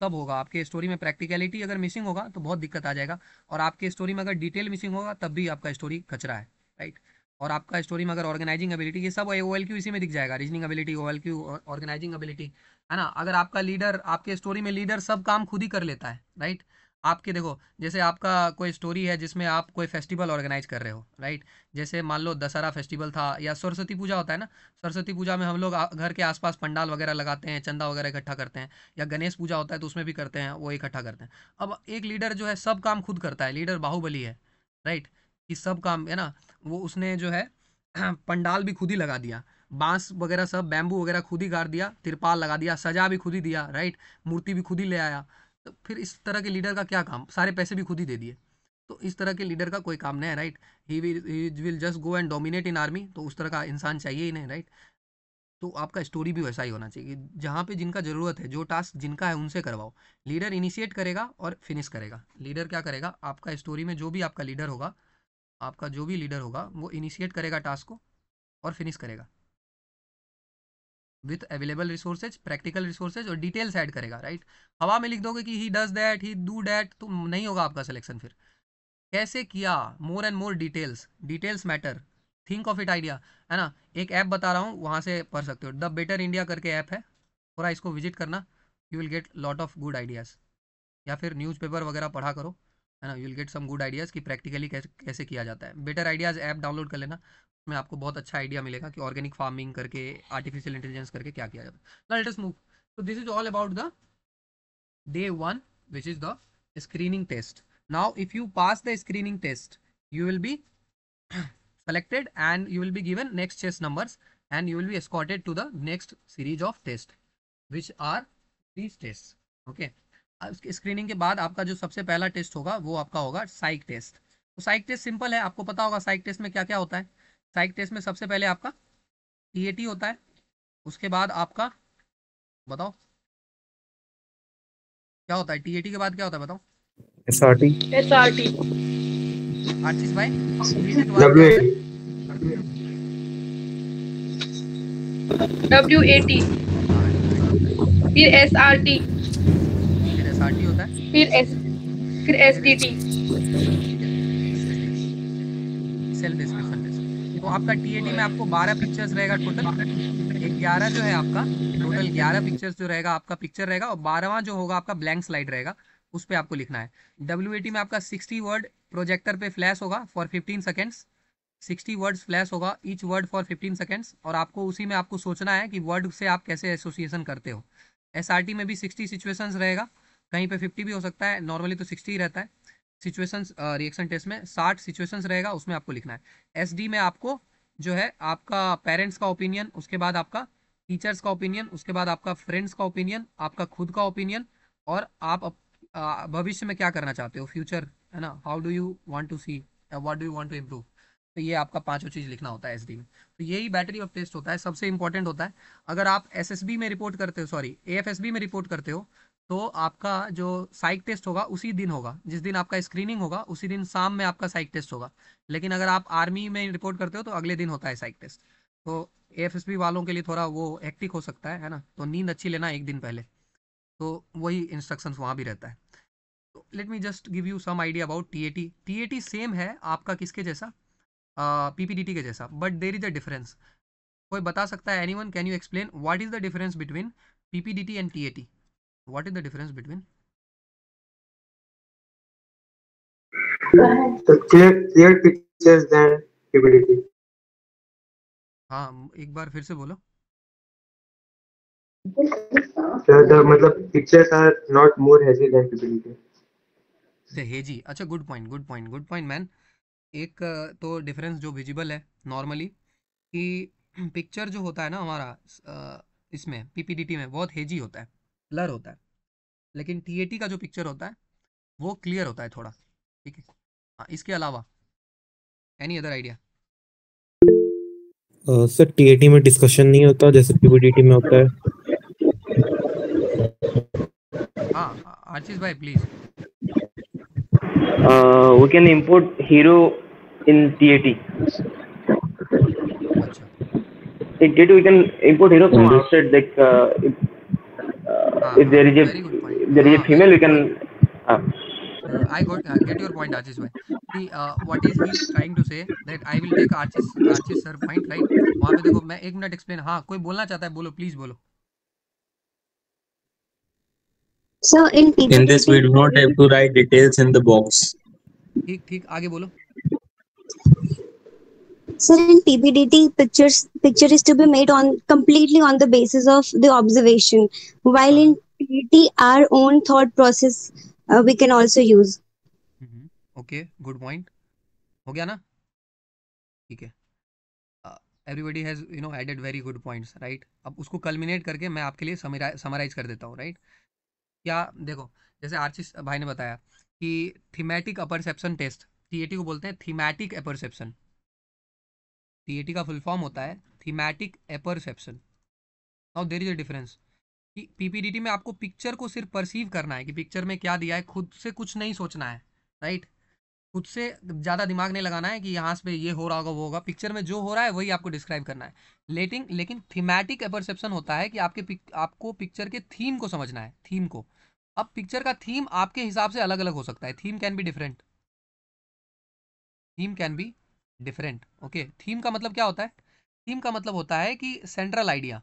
तब होगा आपके स्टोरी में प्रैक्टिकलिटी अगर मिसिंग होगा तो बहुत दिक्कत आ जाएगा और आपके स्टोरी में अगर डिटेल मिसिंग होगा तब भी आपका स्टोरी कचरा है राइट और आपका स्टोरी में अगर ऑर्गेनाइजिंग एबिलिटी ये सब ओ एल क्यू इसी में दिख जाएगा reasoning ability O L Q organising ability है ना अगर आपका लीडर आपके स्टोरी में लीडर सब काम खुद ही कर लेता है राइट आपके देखो जैसे आपका कोई स्टोरी है जिसमें आप कोई फेस्टिवल ऑर्गेनाइज कर रहे हो राइट जैसे मान लो दशहरा फेस्टिवल था या सरस्वती पूजा होता है ना सरस्वती पूजा में हम लोग घर के आसपास पंडाल वगैरह लगाते हैं चंदा वगैरह इकट्ठा करते हैं या गणेश पूजा होता है तो उसमें भी करते हैं वो इकट्ठा करते हैं अब एक लीडर जो है सब काम खुद करता है लीडर बाहुबली है राइट right? कि सब काम है ना वो उसने जो है पंडाल भी खुद ही लगा दिया बांस वगैरह सब बैम्बू वगैरह खुद ही गाड़ दिया तिरपाल लगा दिया सजा भी खुद ही दिया राइट मूर्ति भी खुद ही ले आया तो फिर इस तरह के लीडर का क्या काम सारे पैसे भी खुद ही दे दिए तो इस तरह के लीडर का कोई काम नहीं है right he will just go and dominate in army तो उस तरह का इंसान चाहिए ही नहीं राइट तो आपका स्टोरी भी वैसा ही होना चाहिए जहाँ पे जिनका ज़रूरत है जो टास्क जिनका है उनसे करवाओ लीडर इनिशिएट करेगा और फिनिश करेगा लीडर क्या करेगा आपका स्टोरी में जो भी आपका लीडर होगा आपका जो भी लीडर होगा वो इनिशिएट करेगा टास्क को और फिनिश करेगा with available resources practical resources और डिटेल्स ऐड करेगा राइट हवा में लिख दोगे कि he does that he do that तो नहीं होगा आपका सिलेक्शन फिर कैसे किया more and more details details matter think of it idea है ना एक ऐप बता रहा हूँ वहाँ से पढ़ सकते हो द बेटर इंडिया करके ऐप है थोड़ा इसको विजिट करना you will get lot of good ideas या फिर न्यूज़पेपर वगैरह पढ़ा करो है ना you'll get some good ideas कि प्रैक्टिकली कैसे कैसे किया जाता है बेटर आइडियाज़ ऐप डाउनलोड कर लेना उसमें आपको बहुत अच्छा आइडिया मिलेगा कि ऑर्गेनिक फार्मिंग करके आर्टिफिशियल इंटेलिजेंस करके क्या किया जाता है ना latest move so this is all about the day one which is the screening test now if you pass the screening test you will be selected and you will be given next chess numbers and you will be escorted to the next series of tests which are these tests okay screening के बाद आपका जो सबसे पहला test होगा वो आपका होगा साइक टेस्ट तो साइक टेस्ट सिंपल है आपको पता होगा साइक टेस्ट में क्या क्या होता है साइक टेस्ट में सबसे पहले आपका टी होता है उसके बाद आपका बताओ क्या होता है टी के बाद क्या होता है बताओ S R T S R T Ashish भाई डब्ल्यू ए टी फिर एस आर टी एसआरटी होता है फिर एस फिर एसडीटी सेल बेस पे सर्विस तो आपका टीएटी में आपको 12 पिक्चर्स रहेगा टोटल ग्यारह जो है आपका टोटल 11 पिक्चर्स जो रहेगा आपका पिक्चर रहेगा और बारहवा जो होगा आपका ब्लैंक स्लाइड रहेगा उस पर आपको लिखना है डब्ल्यू में आपका 60 वर्ड प्रोजेक्टर पे फ्लैश होगा फॉर 15 सेकेंड्स 60 वर्ड्स फ्लैश होगा each word for fifteen seconds और आपको उसी में आपको सोचना है कि वर्ड से आप कैसे एसोसिएशन करते हो एस में भी सिक्सटी सिचुएशंस रहेगा कहीं पे 50 भी हो सकता है नॉर्मली तो 60 ही रहता है सिचुएशंस रिएक्शन टेस्ट में 60 सिचुएशंस रहेगा उसमें आपको लिखना है एसडी में आपको जो है आपका पेरेंट्स का ओपिनियन उसके बाद आपका टीचर्स का ओपिनियन उसके बाद आपका फ्रेंड्स का ओपिनियन आपका खुद का ओपिनियन और आप भविष्य में क्या करना चाहते हो फ्यूचर है ना how do you want to see what do you to improve तो ये आपका पांचों चीज लिखना होता है एस में तो यही बैटरी ऑफ टेस्ट होता है सबसे इंपॉर्टेंट होता है अगर आप एस में रिपोर्ट करते हो सॉरी ए में रिपोर्ट करते हो तो आपका जो साइक टेस्ट होगा उसी दिन होगा जिस दिन आपका स्क्रीनिंग होगा उसी दिन शाम में आपका साइक टेस्ट होगा लेकिन अगर आप आर्मी में रिपोर्ट करते हो तो अगले दिन होता है साइक टेस्ट तो एफ वालों के लिए थोड़ा वो एक्टिक हो सकता है है ना तो नींद अच्छी लेना एक दिन पहले तो वही इंस्ट्रक्शंस वहाँ भी रहता है तो let me just give you some idea about T A T same है आपका किसके जैसा पी पी टी के जैसा but there is a difference कोई बता सकता है anyone can you explain what is the difference between P T and T T what is the difference between हाँ एक बार फिर से बोलो मतलब pictures are not more hazy than visibility अच्छा good point good point good point man एक तो difference जो विजिबल है नॉर्मली कि पिक्चर जो होता है ना हमारा इसमें पीपीडीटी में बहुत हेजी होता है ब्लर होता है लेकिन टी का जो पिक्चर होता है वो क्लियर होता है थोड़ा ठीक है हाँ इसके अलावा any other idea sir T में डिस्कशन नहीं होता जैसे पीपीटीटी में होता है हाँ, हाँ भाई please we can import hero in in T2 अच्छा। we can import hero from outside like uh, if there is a if there is a female we can uh, uh, I got uh, get your point, Archis. Bhai. Uh, what is he trying to say that I will take Archis Archis sir point right? wahan pe dekho main ek minute explain ha koi bolna chahta hai bolo please bolo So in, in this we do not have to write details in the box. ठीक ठीक आगे बोलो Sir, in PBDT, pictures picture is to be made on completely on the basis of the observation. While in PBDT, our own thought process uh, we can also use. Okay, good point. हो गया ना ठीक है everybody has you know added very good points right अब उसको culminate करके मैं आपके लिए समराइज कर देता हूँ राइट right? क्या देखो जैसे आर्चिस भाई ने बताया कि थीमेटिक अपरसेप्शन टेस्ट टी को बोलते हैं थीमेटिक अपरसेप्शन टी का फुल फॉर्म होता है thematic apperception now there is a difference कि पीपीडीटी में आपको पिक्चर को सिर्फ परसीव करना है कि पिक्चर में क्या दिया है खुद से कुछ नहीं सोचना है राइट खुद से ज़्यादा दिमाग नहीं लगाना है कि यहाँ पे ये हो रहा होगा वो होगा पिक्चर में जो हो रहा है वही आपको डिस्क्राइब करना है लेटिंग लेकिन थीमेटिक एपरसेप्शन होता है कि आपके पिक, आपको पिक्चर के थीम को समझना है थीम को अब पिक्चर का थीम आपके हिसाब से अलग अलग हो सकता है theme can be different theme can be different okay theme का मतलब क्या होता है थीम का मतलब होता है कि सेंट्रल आइडिया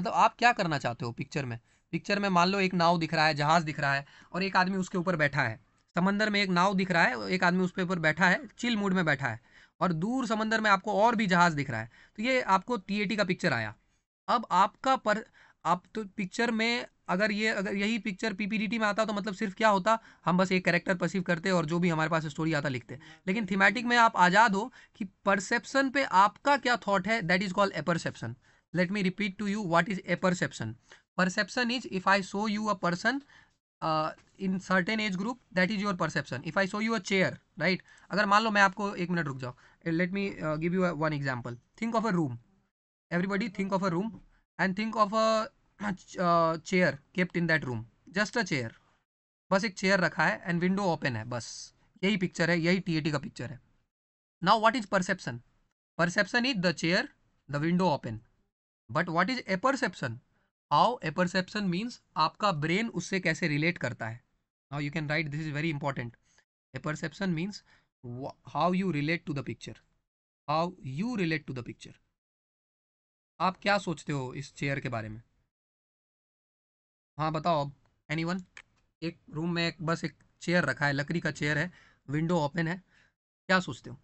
मतलब आप क्या करना चाहते हो पिक्चर में पिक्चर में मान लो एक नाव दिख रहा है जहाज दिख रहा है और एक आदमी उसके ऊपर बैठा है समंदर में एक नाव दिख रहा है एक आदमी उसके ऊपर बैठा है चिल मूड में बैठा है और दूर समंदर में आपको और भी जहाज दिख रहा है तो ये आपको टी का पिक्चर आया अब आपका पर आप तो पिक्चर में अगर ये अगर यही पिक्चर पीपीडीटी में आता तो मतलब सिर्फ क्या होता हम बस एक कैरेक्टर परसीव करते और जो भी हमारे पास स्टोरी आता लिखते लेकिन थीमेटिक में आप आज़ाद हो कि परसेप्शन पे आपका क्या थॉट है that is called apperception let me repeat to you what is apperception perception is if I show you a person in certain age group that is your perception if I show you a chair right अगर मान लो मैं आपको एक minute रुक जाओ let me give you one example think of a room everybody think of a room and think of a chair kept in that room just a chair बस एक चेयर रखा है एंड विंडो ओपन है बस यही picture है यही T का पिक्चर है now what is perception perception is the chair the window open but what is apperception how apperception means आपका ब्रेन उससे कैसे रिलेट करता है now you can write this is very important apperception means how you relate to the picture how you relate to the picture आप क्या सोचते हो इस चेयर के बारे में हाँ बताओ अब एनी वन एक रूम में एक बस एक चेयर रखा है लकड़ी का चेयर है विंडो ओपन है क्या सोचते हो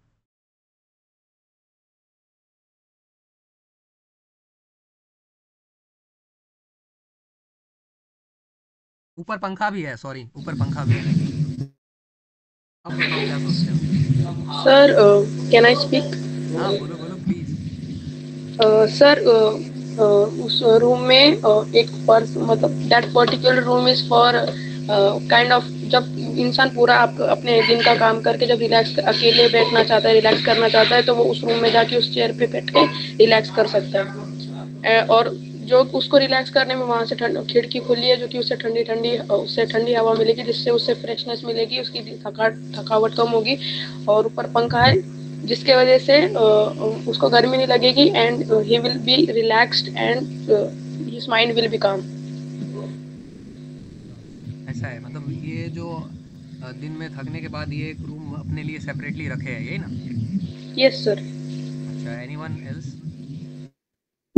ऊपर पंखा भी है सॉरी ऊपर पंखा भी है अब क्या सोचते हो सर कैन आई स्पीक हाँ बोलो सर उस रूम में एक पर्स मतलब that particular room is for kind of जब इंसान पूरा आप अपने दिन का काम करके जब रिलैक्स अकेले बैठना चाहता है रिलैक्स करना चाहता है तो वो उस रूम में जाके उस चेयर पे बैठ के रिलैक्स कर सकता है और जो उसको रिलैक्स करने में वहाँ से ठंड खिड़की खुली है जो कि उसे ठंडी ठंडी उससे ठंडी हवा मिलेगी जिससे उससे फ्रेशनेस मिलेगी उसकी थकावट थकावट कम होगी और ऊपर पंखा है जिसके वजह से उसको गर्मी नहीं लगेगी and he will be relaxed and his mind will be calm ऐसा है मतलब ये जो दिन में थकने के बाद ये एक रूम अपने लिए सेपरेटली रखे है यही ना यस सर अच्छा anyone else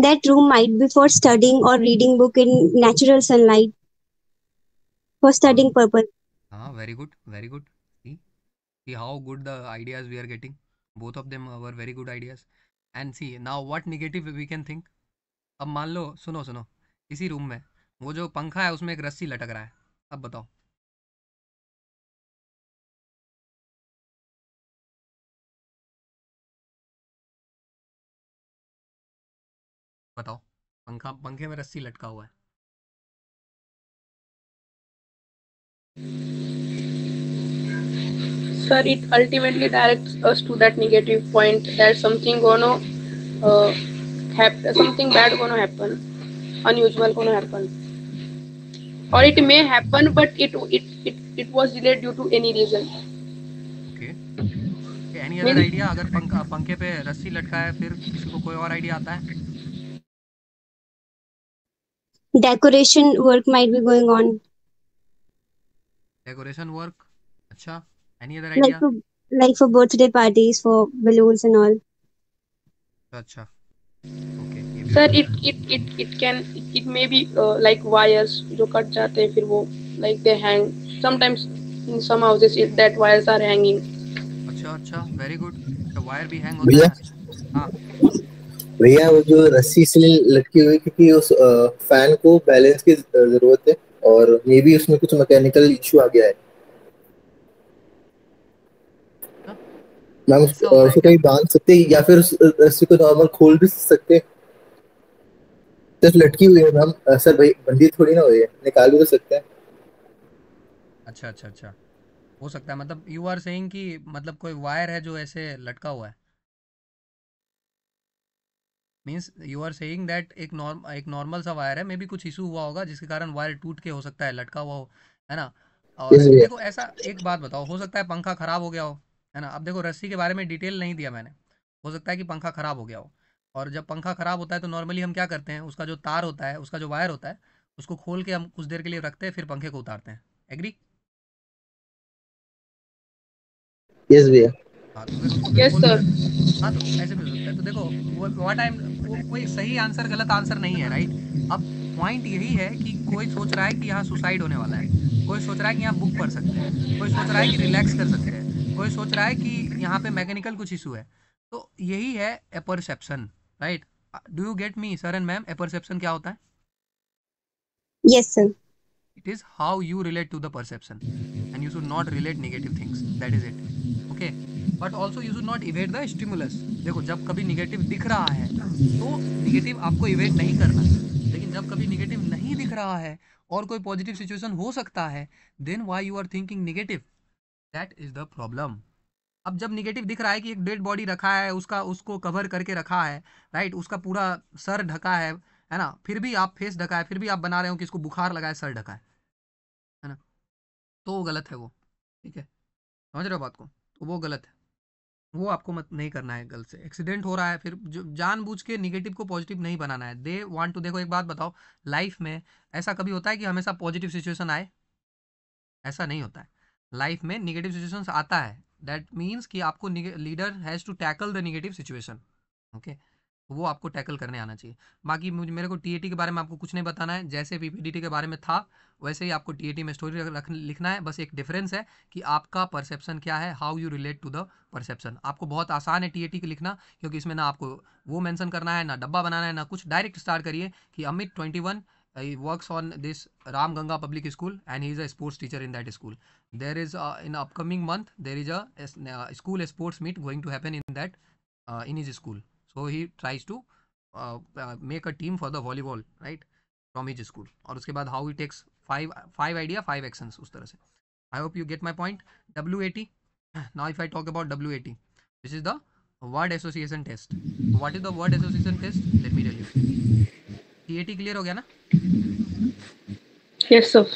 that room might be for studying और reading book in natural sunlight for studying purpose हां very good very good see how good the ideas we are getting both of them our very good ideas and see now what negative we can think अब मान लो सुनो सुनो इसी room में वो जो पंखा है उसमें एक रस्सी लटक रहा है अब बताओ बताओ पंखा पंखे में रस्सी लटका हुआ है Sir, it ultimately directs us to that negative point that something gonna uh, happen something bad gonna happen unusual gonna happen or it may happen but it it it, it was delayed due to any reason okay any other idea अगर पंखा पंखे पे रस्सी लटका है फिर किसी को कोई और आइडिया आता है decoration work might be going on decoration work अच्छा any other idea like for, like for birthday parties for balloons and all acha okay sir it it it it can it, may be uh, like wires jo cut jate hain fir wo like they hang sometimes in some houses it, that wires are hanging acha acha very good the wire bhi hang hota hai ha भैया वो जो रस्सी इसलिए लटकी हुई क्योंकि उस fan को बैलेंस की जरूरत है और मे भी उसमें कुछ मैकेनिकल इशू आ गया है मैम उसको कहीं बांध सकते हैं या फिर रस्सी को नॉर्मल खोल भी सकते हैं सर लटकी हुई है मैम सर भाई बंदी थोड़ी ना हुई है निकाल भी तो सकते हैं अच्छा अच्छा अच्छा हो सकता है मतलब यू आर सेइंग कि मतलब कोई वायर है जो ऐसे लटका हुआ है means you are saying that एक नॉर्म एक नॉर्मल सा वायर है मे बी कुछ इशू हुआ होगा जिसके कारण वायर टूट के हो सकता है लटका हुआ हो है ना और देखो ऐसा एक बात बताओ हो सकता है पंखा खराब हो गया हो है ना अब देखो रस्सी के बारे में डिटेल नहीं दिया मैंने हो सकता है कि पंखा ख़राब हो गया हो और जब पंखा ख़राब होता है तो नॉर्मली हम क्या करते हैं उसका जो तार होता है उसका जो वायर होता है उसको खोल के हम कुछ देर के लिए रखते हैं फिर पंखे को उतारते हैं एग्री यस भैया हाँ, तो, हाँ, तो ऐसे भी सकता है तो देखो वो आई कोई सही आंसर गलत आंसर नहीं है राइट अब पॉइंट यही है कि कोई सोच रहा है कि यहाँ सुसाइड होने वाला है कोई सोच रहा है कि यहाँ बुक पढ़ सकते हैं कोई सोच रहा है कि रिलैक्स कर सकते हैं कोई सोच रहा है कि यहाँ पे मैकेनिकल कुछ इशू है तो यही है apperception right do you get me sir and ma'am apperception क्या होता है yes sir it is how you relate to the perception and you should not relate negative things that is it okay but also you should not evade the stimulus देखो जब कभी negative दिख रहा है तो निगेटिव आपको इवेट नहीं करना लेकिन जब कभी निगेटिव नहीं दिख रहा है और कोई पॉजिटिव सिचुएशन हो सकता है then why you are thinking negative that is the problem अब जब निगेटिव दिख रहा है कि एक डेड बॉडी रखा है उसका उसको कवर करके रखा है राइट उसका पूरा सर ढका है है ना फिर भी आप फेस ढका है फिर भी आप बना रहे हो कि इसको बुखार लगा है सर ढका है है ना तो वो गलत है वो ठीक है समझ रहे हो बात को तो वो गलत है वो आपको मत नहीं करना है गलत से एक्सीडेंट हो रहा है फिर जो बूझ के निगेटिव को पॉजिटिव नहीं बनाना है दे वॉन्ट टू देखो एक बात बताओ लाइफ में ऐसा कभी होता है कि हमेशा पॉजिटिव सिचुएशन आए ऐसा नहीं होता है लाइफ में निगेटिव सिचुएशन आता है दैट मीन्स कि आपको leader has to tackle the negative situation okay वो आपको टैकल करने आना चाहिए बाकी मुझे मेरे को टी के बारे में आपको कुछ नहीं बताना है जैसे टी के बारे में था वैसे ही आपको टी में स्टोरी रख लिखना है बस एक डिफरेंस है कि आपका परसेप्शन क्या है how you relate to the perception आपको बहुत आसान है टी के लिखना क्योंकि इसमें ना आपको वो मैंसन करना है ना डब्बा बनाना है ना कुछ डायरेक्ट स्टार्ट करिए कि Amit twenty one he works on this Ram Ganga Public School and he is a sports teacher in that school. There is in upcoming month there is a, a, uh, school sports meet going to happen in that uh, in his school. So he tries to uh, uh make a team for the volleyball right from his school. Or उसके बाद how he takes five five idea five actions उस तरह hope you get my point. WAT. Now if I talk about WAT, which is the word association test. What is the word association test? Let me tell you. TAT clear हो गया ना yes sir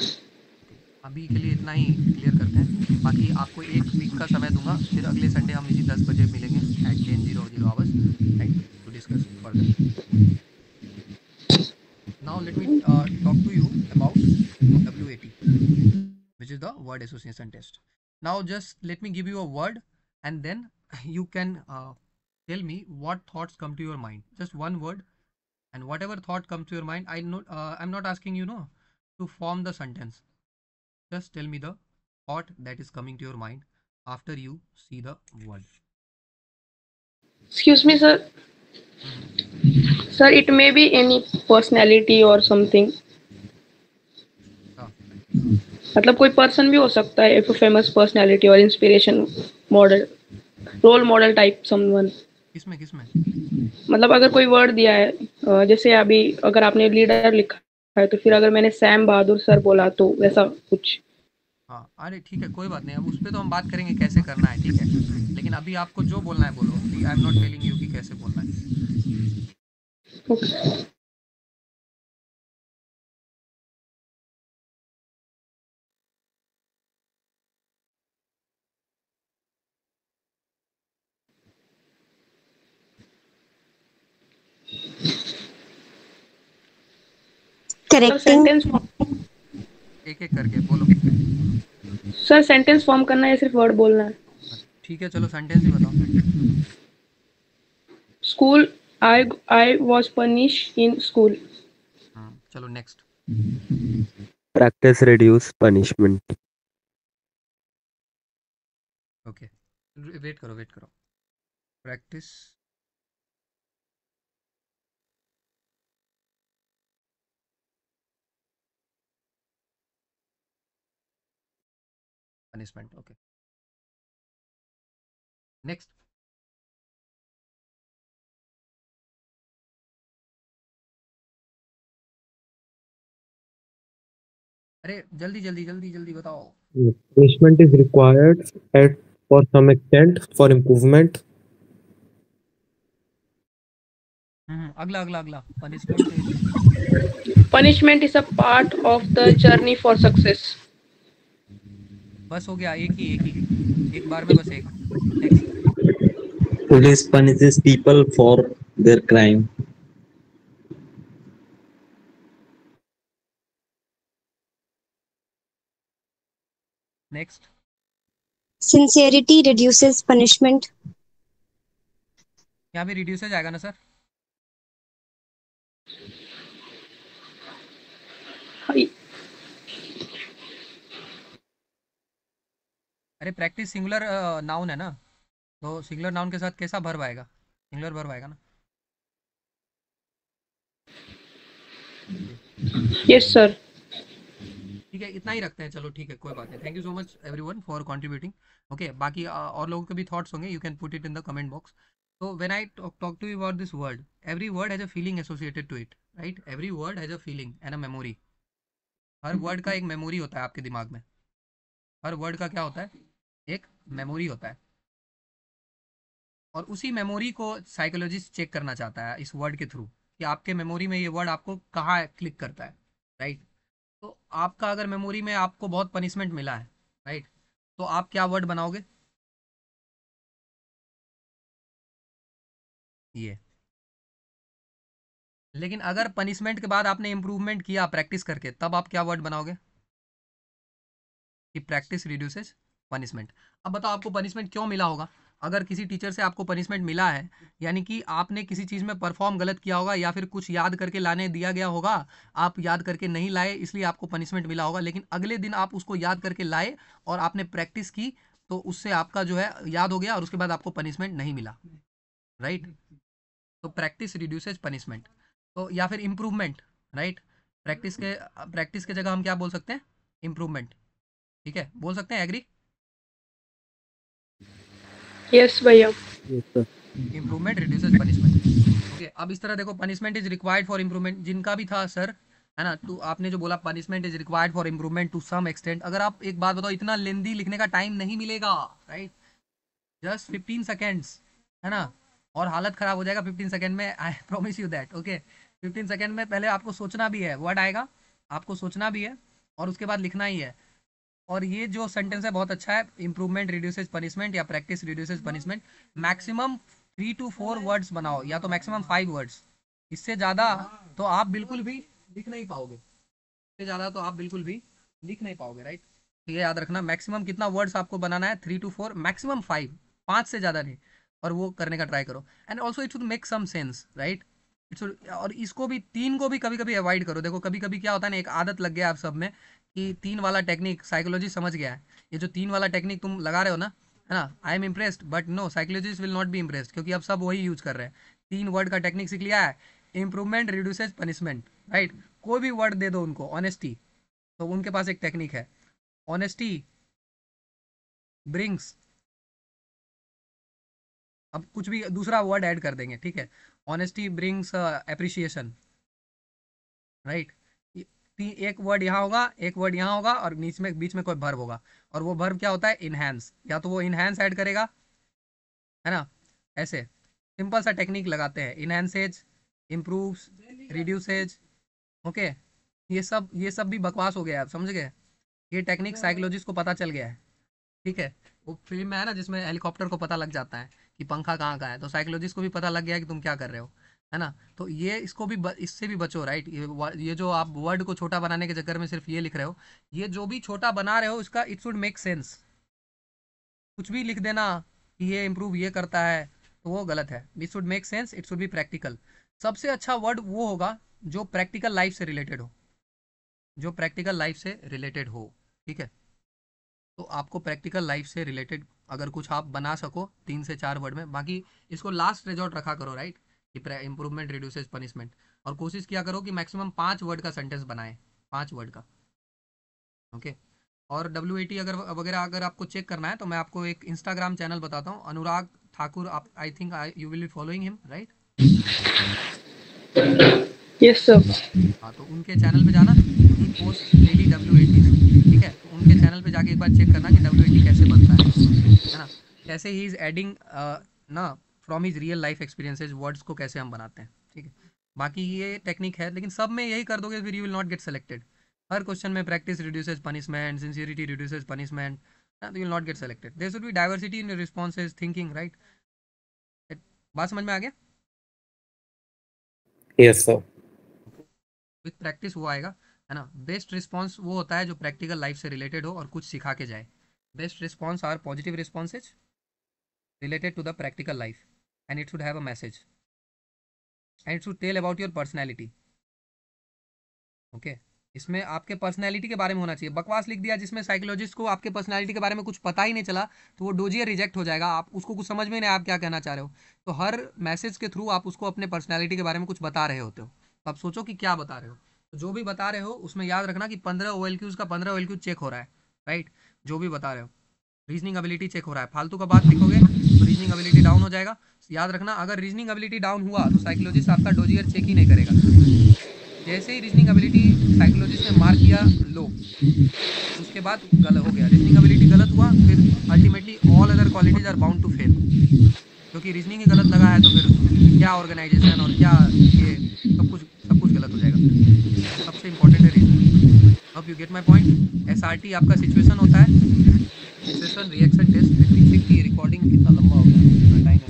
अभी के लिए इतना ही clear करते हैं बाकी आपको एक वीक का समय दूंगा फिर अगले संडे हम इसी दस बजे मिलेंगे at ten zero zero hours right to discuss further now let me talk to you about W A T which is the word association test now just let me give you a word and then you can tell me what thoughts come to your mind just one word and whatever thought comes to your mind i know uh, i'm not asking you know to form the sentence just tell me the thought that is coming to your mind after you see the word excuse me sir sir it may be any personality or something मतलब कोई person भी हो सकता है if famous personality और inspiration model role model type someone किसमें किसमें मतलब अगर कोई वर्ड दिया है जैसे अभी अगर आपने लीडर लिखा है तो फिर अगर मैंने सैम बहादुर सर बोला तो वैसा कुछ हाँ अरे ठीक है कोई बात नहीं अब उस पर तो हम बात करेंगे कैसे करना है ठीक है लेकिन अभी आपको जो बोलना है बोलो I am not telling you कि कैसे बोलना है okay. करेक्टिंग एक एक करके बोलो सर सेंटेंस फॉर्म करना है सिर्फ वर्ड बोलना है ठीक है चलो सेंटेंस ही बताओ school I I was punish in school चलो next practice reduce punishment okay wait करो वेट करो प्रैक्टिस पनिशमेंट ओके नेक्स्ट अरे जल्दी जल्दी जल्दी जल्दी बताओ punishment is required at for some extent for improvement अगला अगला अगला punishment punishment is a part of the journey for success बस हो गया एक ही एक ही एक बार में बस एक police punishes people for their crime next sincerity reduces punishment यहाँ पे रिड्यूस हो जाएगा ना सर हाय अरे प्रैक्टिस सिंगुलर नाउन है ना तो सिंगुलर नाउन के साथ कैसा भर पाएगा सिंगुलर भर पाएगा ना यस सर ठीक है इतना ही रखते हैं चलो ठीक है कोई बात नहीं thank you so much everyone for contributing okay बाकी और लोगों के भी थॉट्स होंगे you can put it in the comment box तो when I talk to to you this word every word has feeling associated to it right every word has word has a feeling and हर word का एक memory होता है आपके दिमाग में हर word का क्या होता है एक मेमोरी होता है और उसी मेमोरी को साइकोलॉजिस्ट चेक करना चाहता है इस वर्ड के थ्रू कि आपके मेमोरी में ये वर्ड आपको कहाँ क्लिक करता है राइट तो आपका अगर मेमोरी में आपको बहुत पनिशमेंट मिला है राइट तो आप क्या वर्ड बनाओगे ये लेकिन अगर पनिशमेंट के बाद आपने इम्प्रूवमेंट किया प्रैक्टिस करके तब आप क्या वर्ड बनाओगे कि प्रैक्टिस रिड्यूसेस पनिशमेंट अब बताओ आपको पनिशमेंट क्यों मिला होगा अगर किसी टीचर से आपको पनिशमेंट मिला है यानी कि आपने किसी चीज़ में परफॉर्म गलत किया होगा या फिर कुछ याद करके लाने दिया गया होगा आप याद करके नहीं लाए इसलिए आपको पनिशमेंट मिला होगा लेकिन अगले दिन आप उसको याद करके लाए और आपने प्रैक्टिस की तो उससे आपका जो है याद हो गया और उसके बाद आपको पनिशमेंट नहीं मिला राइट तो प्रैक्टिस रिड्यूसेज पनिशमेंट तो या फिर इम्प्रूवमेंट राइट प्रैक्टिस के प्रैक्टिस के जगह हम क्या बोल सकते हैं इम्प्रूवमेंट ठीक है बोल सकते हैं एग्री यस भैया इम्प्रूवमेंट रिड्यूसेस पनिशमेंट ओके अब इस तरह देखो punishment is required for improvement जिनका भी था सर है ना तो आपने जो बोला punishment is required for improvement to some extent अगर आप एक बात बताओ इतना लेंदी लिखने का टाइम नहीं मिलेगा राइट जस्ट फिफ्टीन सेकेंड्स है ना और हालत खराब हो जाएगा फिफ्टीन सेकेंड में I promise you that okay fifteen second में पहले आपको सोचना भी है वर्ड आएगा आपको सोचना भी है और उसके बाद लिखना ही है और ये जो सेंटेंस है बहुत अच्छा है इंप्रूवमेंट रिड्यूसेज पनिशमेंट या practice reduces punishment maximum three to four words बनाओ या तो मैक्सिमम फाइव वर्ड्स इससे ज़्यादा तो आप बिल्कुल भी लिख नहीं पाओगे इससे ज़्यादा तो आप बिल्कुल भी लिख नहीं पाओगे राइट तो ये याद रखना मैक्सिमम कितना वर्ड्स आपको बनाना है three to four maximum five पाँच से ज़्यादा नहीं और वो करने का ट्राई करो and also it should make some sense right it's और इसको भी तीन को भी कभी कभी अवॉइड करो देखो कभी कभी क्या होता है ना एक आदत लग गया आप सब में कि तीन वाला टेक्निक साइकोलॉजी समझ गया है ये जो तीन वाला टेक्निक तुम लगा रहे हो ना है ना I am impressed but no psychologist will not be impressed क्योंकि अब सब वही यूज कर रहे हैं तीन वर्ड का टेक्निक सीख लिया है इम्प्रूवमेंट रिड्यूसेज पनिशमेंट राइट कोई भी वर्ड दे दो उनको ऑनेस्टी तो उनके पास एक टेक्निक है ऑनेस्टी ब्रिंग्स अब कुछ भी दूसरा वर्ड ऐड कर देंगे ठीक है ऑनेस्टी ब्रिंग्स अप्रिशिएशन राइट तीन एक वर्ड यहाँ होगा एक वर्ड यहाँ होगा और बीच में बीच में कोई भर्व होगा और वो भर्व क्या होता है इनहेंस या तो वो इनहेंस ऐड करेगा है ना ऐसे सिंपल सा टेक्निक लगाते हैं इनहेंसेज इम्प्रूव्स रिड्यूसेज ओके ये सब ये सब भी बकवास हो गया आप समझ गए ये टेक्निक साइकोलॉजिस्ट हाँ। को पता चल गया है ठीक है वो फिल्म में है ना जिसमें हेलीकॉप्टर को पता लग जाता है कि पंखा कहाँ का है तो साइकोलॉजिस्ट को भी पता लग गया है कि तुम क्या कर रहे हो है ना तो ये इसको भी इससे भी बचो राइट ये, ये जो आप वर्ड को छोटा बनाने के चक्कर में सिर्फ ये लिख रहे हो ये जो भी छोटा बना रहे हो इसका इट शुड मेक सेंस कुछ भी लिख देना ये इम्प्रूव ये करता है तो वो गलत है it should make sense it should be practical सबसे अच्छा वर्ड वो होगा जो प्रैक्टिकल लाइफ से रिलेटेड हो जो प्रैक्टिकल लाइफ से रिलेटेड हो ठीक है तो आपको प्रैक्टिकल लाइफ से रिलेटेड अगर कुछ आप बना सको तीन से चार वर्ड में बाकी इसको लास्ट रिजॉर्ट रखा करो राइट इंप्रूवमेंट रिड्यूसेस पनिशमेंट और कोशिश किया करो कि मैक्सिमम पाँच वर्ड का सेंटेंस बनाए पाँच वर्ड का ओके और डब्ल्यू अगर वगैरह अगर आपको चेक करना है तो मैं आपको एक इंस्टाग्राम चैनल बताता हूँ अनुराग ठाकुर आप I think you will be following him right yes sir हाँ तो उनके चैनल पे जाना पोस्ट डेली डब्ल्यू ठीक है तो उनके चैनल पे जाके एक बार चेक करना कि डब्ल्यू कैसे बनता है है ना कैसे ही इज एडिंग ना from his real life experiences words को कैसे हम बनाते हैं ठीक है बाकी ये टेक्निक है लेकिन सब में यही कर दोगे फिर you will not get selected हर क्वेश्चन में practice reduces punishment sincerity reduces punishment तो you not get selected there should भी diversity in responses thinking right बात समझ में आ गया यस सर विथ प्रैक्टिस वो आएगा है ना बेस्ट रिस्पॉन्स वो होता है जो प्रैक्टिकल लाइफ से रिलेटेड हो और कुछ सिखा के जाए best response are positive responses related to the practical life and it should have a message and it should tell about your personality okay इसमें आपके पर्सनैलिटी के बारे में होना चाहिए बकवास लिख दिया जिसमें साइकोलॉजिस्ट को आपके पर्सनैलिटी के बारे में कुछ पता ही नहीं चला तो वो डोजियर रिजेक्ट हो जाएगा आप उसको कुछ समझ में नहीं आप क्या कहना चाह रहे हो तो हर मैसेज के थ्रू आप उसको अपने पर्सनैलिटी के बारे में कुछ बता रहे होते हो तो आप सोचो कि क्या बता रहे हो तो जो भी बता रहे हो उसमें याद रखना कि पंद्रह ओ का पंद्रह ओ चेक हो रहा है राइट जो भी बता रहे हो रीजनिंग एबिलिटी चेक हो रहा है फालतू का बात लिखोगे तो रीजनिंग एबिलिटी डाउन हो जाएगा याद रखना अगर रीजनिंग एबिलिटी डाउन हुआ तो साइकोलॉजिस्ट आपका डोजियर चेक ही नहीं करेगा जैसे ही रीजनिंग एबिलिटी साइकोलॉजिस्ट ने मार्क किया लो उसके बाद गलत हो गया रीजनिंग एबिलिटी गलत हुआ फिर ultimately all other qualities are bound to fail क्योंकि रीजनिंग ही गलत लगा है तो फिर क्या ऑर्गेनाइजेशन और क्या ये सब कुछ सब कुछ गलत हो जाएगा सबसे इम्पोर्टेंट है रीजनिंग अब you get my point S आपका सिचुएशन होता है सिस्टम रिएक्शन टेस्ट 360 रिकॉर्डिंग कितना लंबा हो टाइम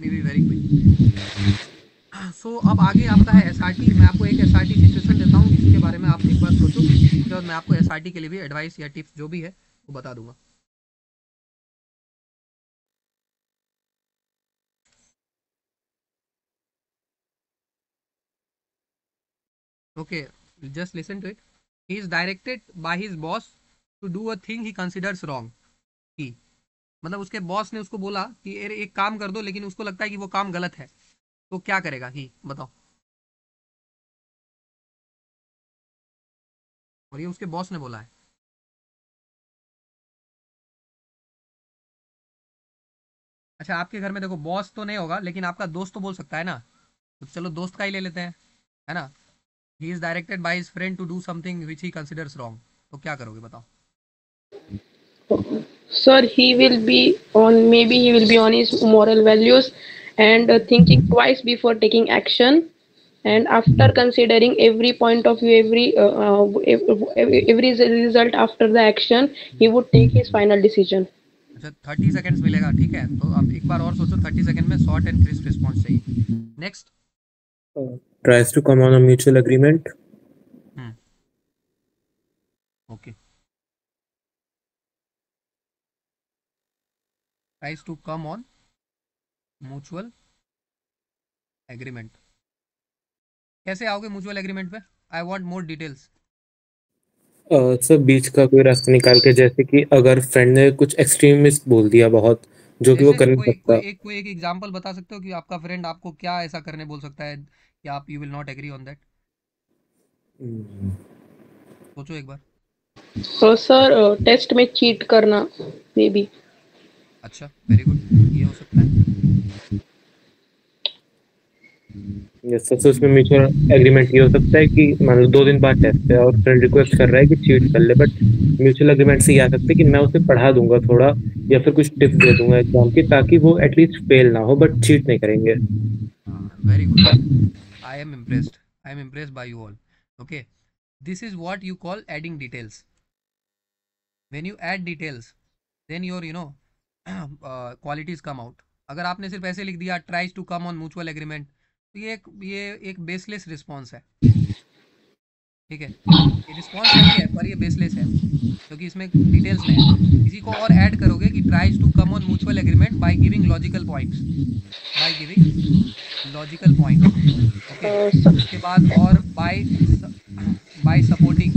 मेरे सो अब आगे आपका है एस मैं आपको एक एस सिचुएशन देता हूँ इसके बारे में आप एक बार सोचो उसके बाद मैं आपको एस के लिए भी एडवाइस या टिप्स जो भी है वो बता दूंगा okay okay. just listen to it he is directed by his boss to do a thing he considers wrong he मतलब उसके बॉस ने उसको बोला कि अरे एक काम कर दो लेकिन उसको लगता है कि वो काम गलत है तो क्या करेगा ही बताओ और ये उसके बॉस ने बोला है अच्छा आपके घर में देखो बॉस तो नहीं होगा लेकिन आपका दोस्त तो बोल सकता है ना तो चलो दोस्त का ही ले लेते हैं है ना he is directed by his friend to do something which he considers wrong तो kya karoge batao sir he will be on maybe he will be on his moral values and uh, thinking twice before taking action and after considering every point of view every uh, uh, every, every result after the action he would take his final decision अच्छा 30 seconds मिलेगा ठीक है तो अब एक बार और सोचो 30 second में शॉर्ट एंड क्रिस्प रिस्पांस चाहिए next tries to come on a mutual agreement. Hmm. Okay. Tries to come on mutual agreement. कैसे आओगे म्यूचुअल एग्रीमेंट पे I want more details sir बीच का कोई रास्ता निकाल के जैसे कि अगर फ्रेंड ने कुछ एक्सट्रीमिस्ट बोल दिया बहुत जो कि वो कर नहीं सकता कोई एक कोई एक एग्जांपल बता सकते हो कि आपका फ्रेंड आपको क्या ऐसा करने बोल सकता है या आप you will not agree on that सोचो एक बार तो सर टेस्ट में चीट करना मे बी अच्छा वेरी गुड ये हो सकता है यस सर उसमें म्यूचुअल एग्रीमेंट ये हो सकता है कि मान लो दो दिन बाद टेस्ट है और फ्रेंड रिक्वेस्ट कर रहा है कि चीट कर ले बट म्यूचुअल एग्रीमेंट से ये आ सकता है कि मैं उसे पढ़ा दूंगा थोड़ा या फिर कुछ टिप्स दे दूंगा एग्जाम की ताकि वो एटलीस्ट फेल ना हो बट चीट नहीं करेंगे वेरी हाँ, good i am impressed i am impressed by you all okay this is what you call adding details when you add details then your you know uh, qualities come out अगर आपने सिर्फ ऐसे लिख दिया tries to come on mutual agreement तो ये एक ये एक बेसलेस रिस्पॉन्स है ठीक है ये रिस्पॉन्स नहीं है पर ये बेसलेस है क्योंकि इसमें डिटेल्स में है इसी को और ऐड करोगे कि tries to come on mutual agreement by giving logical points by giving logical point okay उसके बाद और by by supporting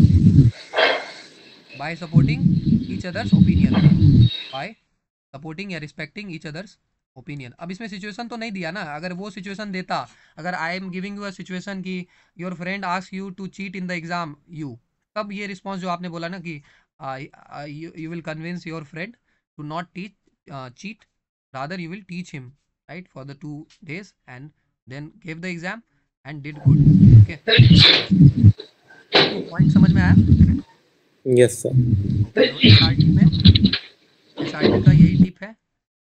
by supporting each other's opinion by supporting या रिस्पेक्टिंग ईच अदर्स ओपिनियन अब इसमें सिचुएशन तो नहीं दिया ना अगर वो सिचुएशन देता अगर I am giving you a situation कि your friend ask you to cheat in the exam you तब ये रिस्पॉन्स जो आपने बोला ना कि you will convince your friend to not teach cheat rather you will teach him right for the two days and then give the exam and did good okay point समझ में आया यस सर एस का यही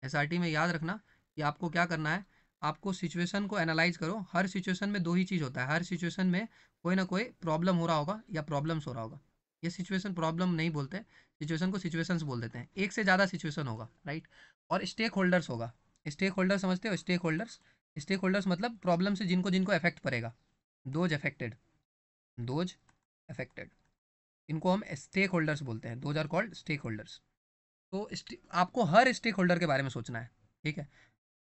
S में याद रखना कि आपको क्या करना है आपको सिचुएशन को एनालाइज करो हर सिचुएशन में दो ही चीज़ होता है हर सिचुएशन में कोई ना कोई प्रॉब्लम हो रहा होगा या प्रॉब्लम्स हो रहा होगा ये सिचुएशन प्रॉब्लम नहीं बोलते सिचुएशन को सिचुएशंस बोल देते हैं एक से ज़्यादा सिचुएशन होगा राइट और स्टेक होल्डर्स होगा स्टेक होल्डर समझते हो स्टेक होल्डर्स स्टेक होल्डर्स मतलब प्रॉब्लम से जिनको जिनको अफेक्ट पड़ेगा दोज अफेक्टेड दोज अफेक्टेड इनको हम स्टेक होल्डर्स बोलते हैं those are called stakeholders तो आपको हर स्टेक होल्डर के बारे में सोचना है ठीक है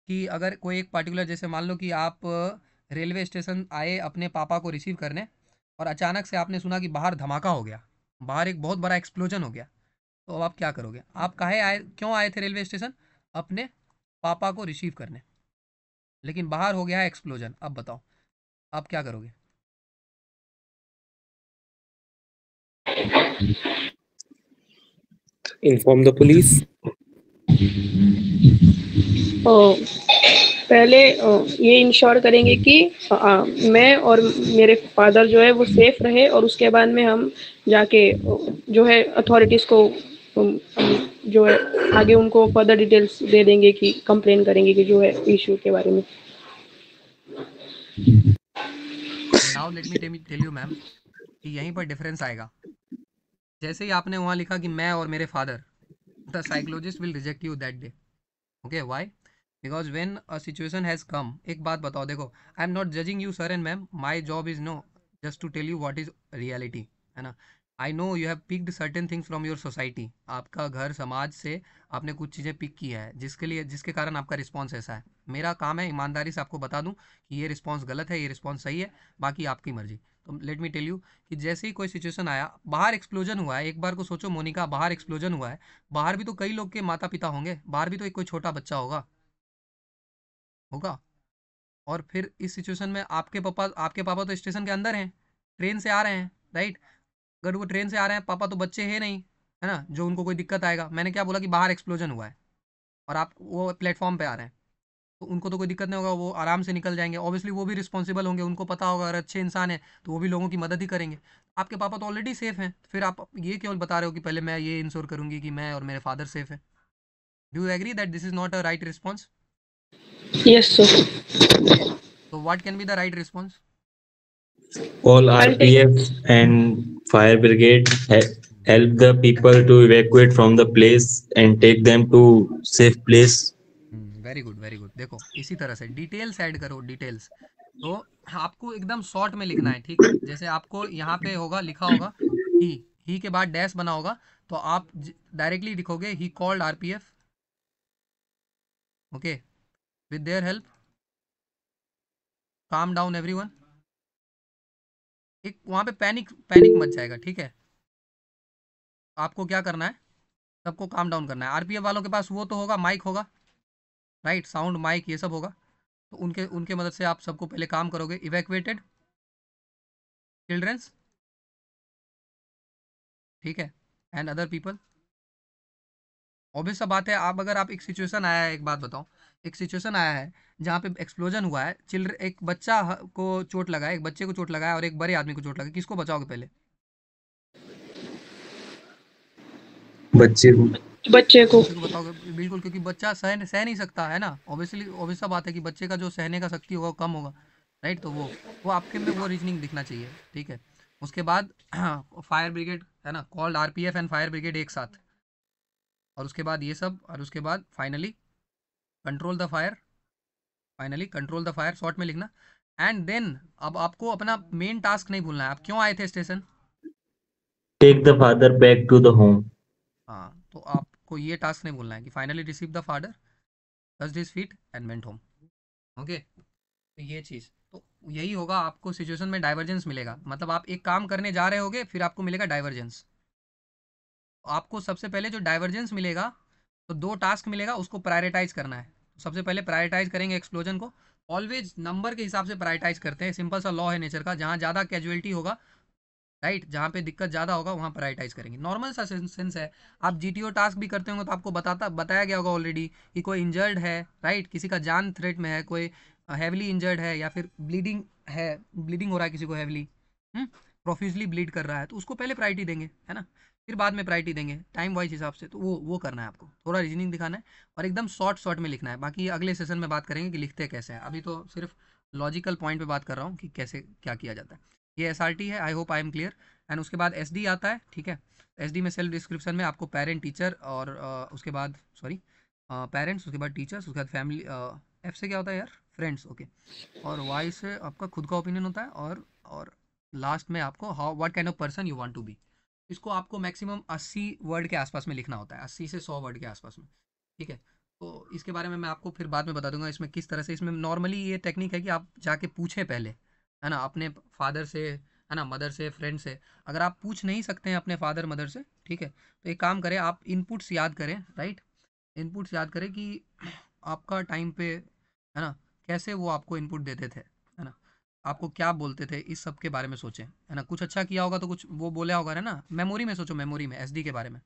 कि अगर कोई एक पार्टिकुलर जैसे मान लो कि आप रेलवे स्टेशन आए अपने पापा को रिसीव करने और अचानक से आपने सुना कि बाहर धमाका हो गया बाहर एक बहुत बड़ा एक्सप्लोजन हो गया तो अब आप क्या करोगे आप काहे आए क्यों आए थे रेलवे स्टेशन अपने पापा को रिसीव करने लेकिन बाहर हो गया है एक्सप्लोजन अब बताओ आप क्या करोगे inform the police oh पहले ये इंश्योर करेंगे कि आ, मैं और मेरे फादर जो है वो सेफ रहे और उसके बाद में हम जाके जो है अथॉरिटीज को जो है आगे उनको फर्दर डिटेल्स दे देंगे कि कंप्लेन करेंगे कि जो है इशू के बारे में now let me tell you ma'am कि यहीं पर डिफरेंस आएगा जैसे ही आपने वहाँ लिखा कि मैं और मेरे father the psychologist will reject you that day okay why because when a situation has come एक बात बताओ देखो I am not judging you sir and ma'am my job is no just to tell you what is reality है ना I know you have picked certain things from your society आपका घर समाज से आपने कुछ चीज़ें पिक की है जिसके लिए जिसके कारण आपका रिस्पॉन्स ऐसा है मेरा काम है ईमानदारी से आपको बता दूं कि ये रिस्पॉन्स गलत है ये रिस्पॉन्स सही है बाकी आपकी मर्जी तो लेट मी टेल यू कि जैसे ही कोई सिचुएशन आया बाहर एक्सप्लोजन हुआ है एक बार को सोचो मोनिका बाहर एक्सप्लोजन हुआ है बाहर भी तो कई लोग के माता पिता होंगे बाहर भी तो एक कोई छोटा बच्चा होगा होगा और फिर इस सिचुएशन में आपके पापा आपके पापा तो स्टेशन के अंदर हैं ट्रेन से आ रहे हैं राइट अगर वो ट्रेन से आ रहे हैं पापा तो बच्चे है नहीं है ना जो उनको कोई दिक्कत आएगा मैंने क्या बोला कि बाहर एक्सप्लोजन हुआ है और आप वो प्लेटफॉर्म पे आ रहे हैं तो उनको तो कोई दिक्कत नहीं होगा वो आराम से निकल जाएंगे ऑब्वियसली वो भी रिस्पॉन्सिबल होंगे उनको पता होगा अगर अच्छे इंसान है तो वो भी लोगों की मदद ही करेंगे आपके पापा तो ऑलरेडी सेफ हैं फिर आप ये केवल बता रहे हो कि पहले मैं ये इंश्योर करूंगी कि मैं और मेरे फादर सेफ हैं do you agree that this is not a right response yes sir तो what can be the right response All RPF and fire brigade help the people to evacuate from the place and take them to safe place. Very good very good देखो इसी तरह से details add करो details तो आपको एकदम short में लिखना है ठीक है जैसे आपको यहाँ पे होगा लिखा होगा ही ही के बाद डैश बना होगा तो आप डायरेक्टली लिखोगे ही called RPF okay with their help calm down everyone ठीक वहाँ पे पैनिक पैनिक मच जाएगा ठीक है आपको क्या करना है सबको काम डाउन करना है आरपीएफ वालों के पास वो तो होगा माइक होगा राइट साउंड माइक ये सब होगा तो उनके उनके मदद से आप सबको पहले काम करोगे इवैक्यूएटेड चिल्ड्रंस ठीक है एंड अदर पीपल ऑब्वियस बात है आप अगर आप एक सिचुएशन आया है एक बात बताऊँ एक सिचुएशन आया है जहाँ पे एक्सप्लोजन हुआ है चिल्ड्र एक बच्चा को चोट लगा है एक बच्चे को चोट लगा है और एक बड़े आदमी को चोट लगा किसको बचाओगे पहले बच्चे को बच्चे को बताओगे बिल्कुल क्योंकि बच्चा सह सह नहीं सकता है ना ऑब्वियसली ऑब्वियस बात है कि बच्चे का जो सहने का शक्ति होगा कम होगा राइट तो वो वो आपके में वो रीजनिंग दिखना चाहिए ठीक है उसके बाद फायर ब्रिगेड है ना called RPF and fire brigade एक साथ और उसके बाद ये सब और उसके बाद finally control the fire finally control the fire short में लिखना एंड देन अब आपको अपना मेन टास्क नहीं भूलना है आप क्यों आए थे station take the father back to the home हाँ तो आपको ये टास्क नहीं भूलना है कि finally receive the father dust his feet and meant home okay तो ये चीज़ तो यही होगा आपको सिचुएशन में डाइवर्जेंस मिलेगा मतलब आप एक काम करने जा रहे होगे फिर आपको मिलेगा डाइवर्जेंस आपको सबसे पहले जो डाइवर्जेंस मिलेगा तो दो टास्क मिलेगा उसको प्रायोरिटाइज करना है सबसे पहले प्रायोरिटाइज करेंगे एक्सप्लोजन को ऑलवेज नंबर के हिसाब से प्रायोरिटाइज करते हैं सिंपल सा लॉ है नेचर का जहाँ ज़्यादा कैजुअलिटी होगा राइट right, जहाँ पे दिक्कत ज़्यादा होगा वहाँ प्रायोरिटाइज करेंगे नॉर्मल सा सेंस है आप जी टास्क भी करते होंगे तो आपको बताता बताया गया होगा ऑलरेडी कि कोई इंजर्ड है राइट right? किसी का जान थ्रेट में है कोई हैवली uh, इंजर्ड है या फिर ब्लीडिंग है ब्लीडिंग हो रहा है किसी को हैवली प्रोफ्यूजली ब्लीड कर रहा है तो उसको पहले प्रायोरिटी देंगे है ना फिर बाद में प्रायरिटी देंगे टाइम वाइज हिसाब से तो वो वो करना है आपको थोड़ा रीजनिंग दिखाना है और एकदम शॉर्ट शॉर्ट में लिखना है बाकी अगले सेशन में बात करेंगे कि लिखते कैसे हैं अभी तो सिर्फ लॉजिकल पॉइंट पे बात कर रहा हूँ कि कैसे क्या किया जाता है ये एस है I hope I am clear and उसके बाद एस आता है ठीक है एस में सेल्फ डिस्क्रिप्शन में आपको पेरेंट टीचर और उसके बाद सॉरी पेरेंट्स उसके बाद टीचर्स उसके बाद फैमिली एफ से क्या होता है यार फ्रेंड्स ओके और वाई से आपका खुद का ओपिनियन होता है और और लास्ट में आपको how what kind of person you want to be इसको आपको मैक्सिमम 80 वर्ड के आसपास में लिखना होता है 80 से 100 वर्ड के आसपास में ठीक है तो इसके बारे में मैं आपको फिर बाद में बता दूंगा इसमें किस तरह से इसमें नॉर्मली ये टेक्निक है कि आप जाके पूछें पहले है ना अपने फादर से है ना मदर से फ्रेंड से अगर आप पूछ नहीं सकते हैं अपने फादर मदर से ठीक है तो एक काम करें आप इनपुट्स याद करें राइट इनपुट्स याद करें कि आपका टाइम पे है ना कैसे वो आपको इनपुट देते थे आपको क्या बोलते थे इस सब के बारे में सोचें है ना कुछ अच्छा किया होगा तो कुछ वो बोला होगा है ना मेमोरी में सोचो मेमोरी में एसडी के बारे में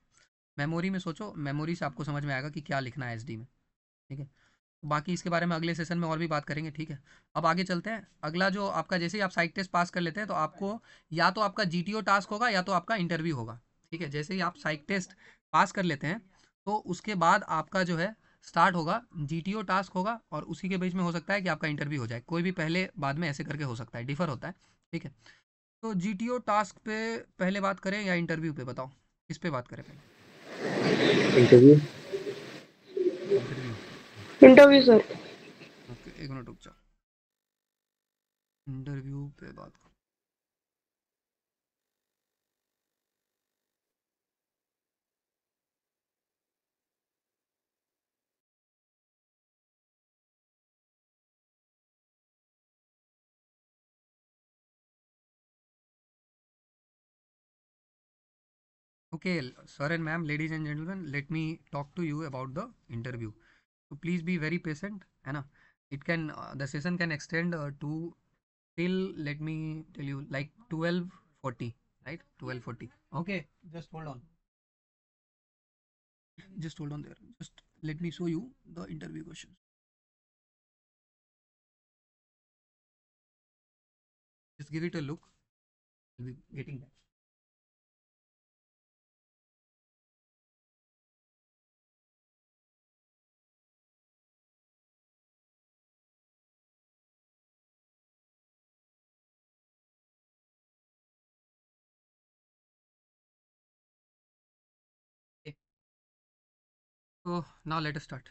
मेमोरी में सोचो मेमोरी से आपको समझ में आएगा कि क्या लिखना है एसडी में ठीक है बाकी इसके बारे में अगले सेशन में और भी बात करेंगे ठीक है अब आगे चलते हैं अगला जो आपका जैसे ही आप साइट टेस्ट पास कर लेते हैं तो आपको या तो आपका जी टास्क होगा या तो आपका इंटरव्यू होगा ठीक है जैसे ही आप साइट टेस्ट पास कर लेते हैं तो उसके बाद आपका जो है स्टार्ट होगा जी टास्क होगा और उसी के बीच में हो सकता है कि आपका इंटरव्यू हो जाए कोई भी पहले बाद में ऐसे करके हो सकता है डिफर होता है ठीक है तो जी टास्क पे पहले बात करें या इंटरव्यू पे बताओ किस पे बात करें पहले इंटरव्यू इंटरव्यू सर ओके एक मिनट रुक जाओ इंटरव्यू पे बात करो Okay, sir and ma'am, ladies and gentlemen, let me talk to you about the interview. So please be very patient. Anna, it can uh, the session can extend uh, to till let me tell you like 12:40, right? 12:40. Okay, just hold on. Just hold on there. Just let me show you the interview questions. Just give it a look. We'll be getting back. So oh, now let us start.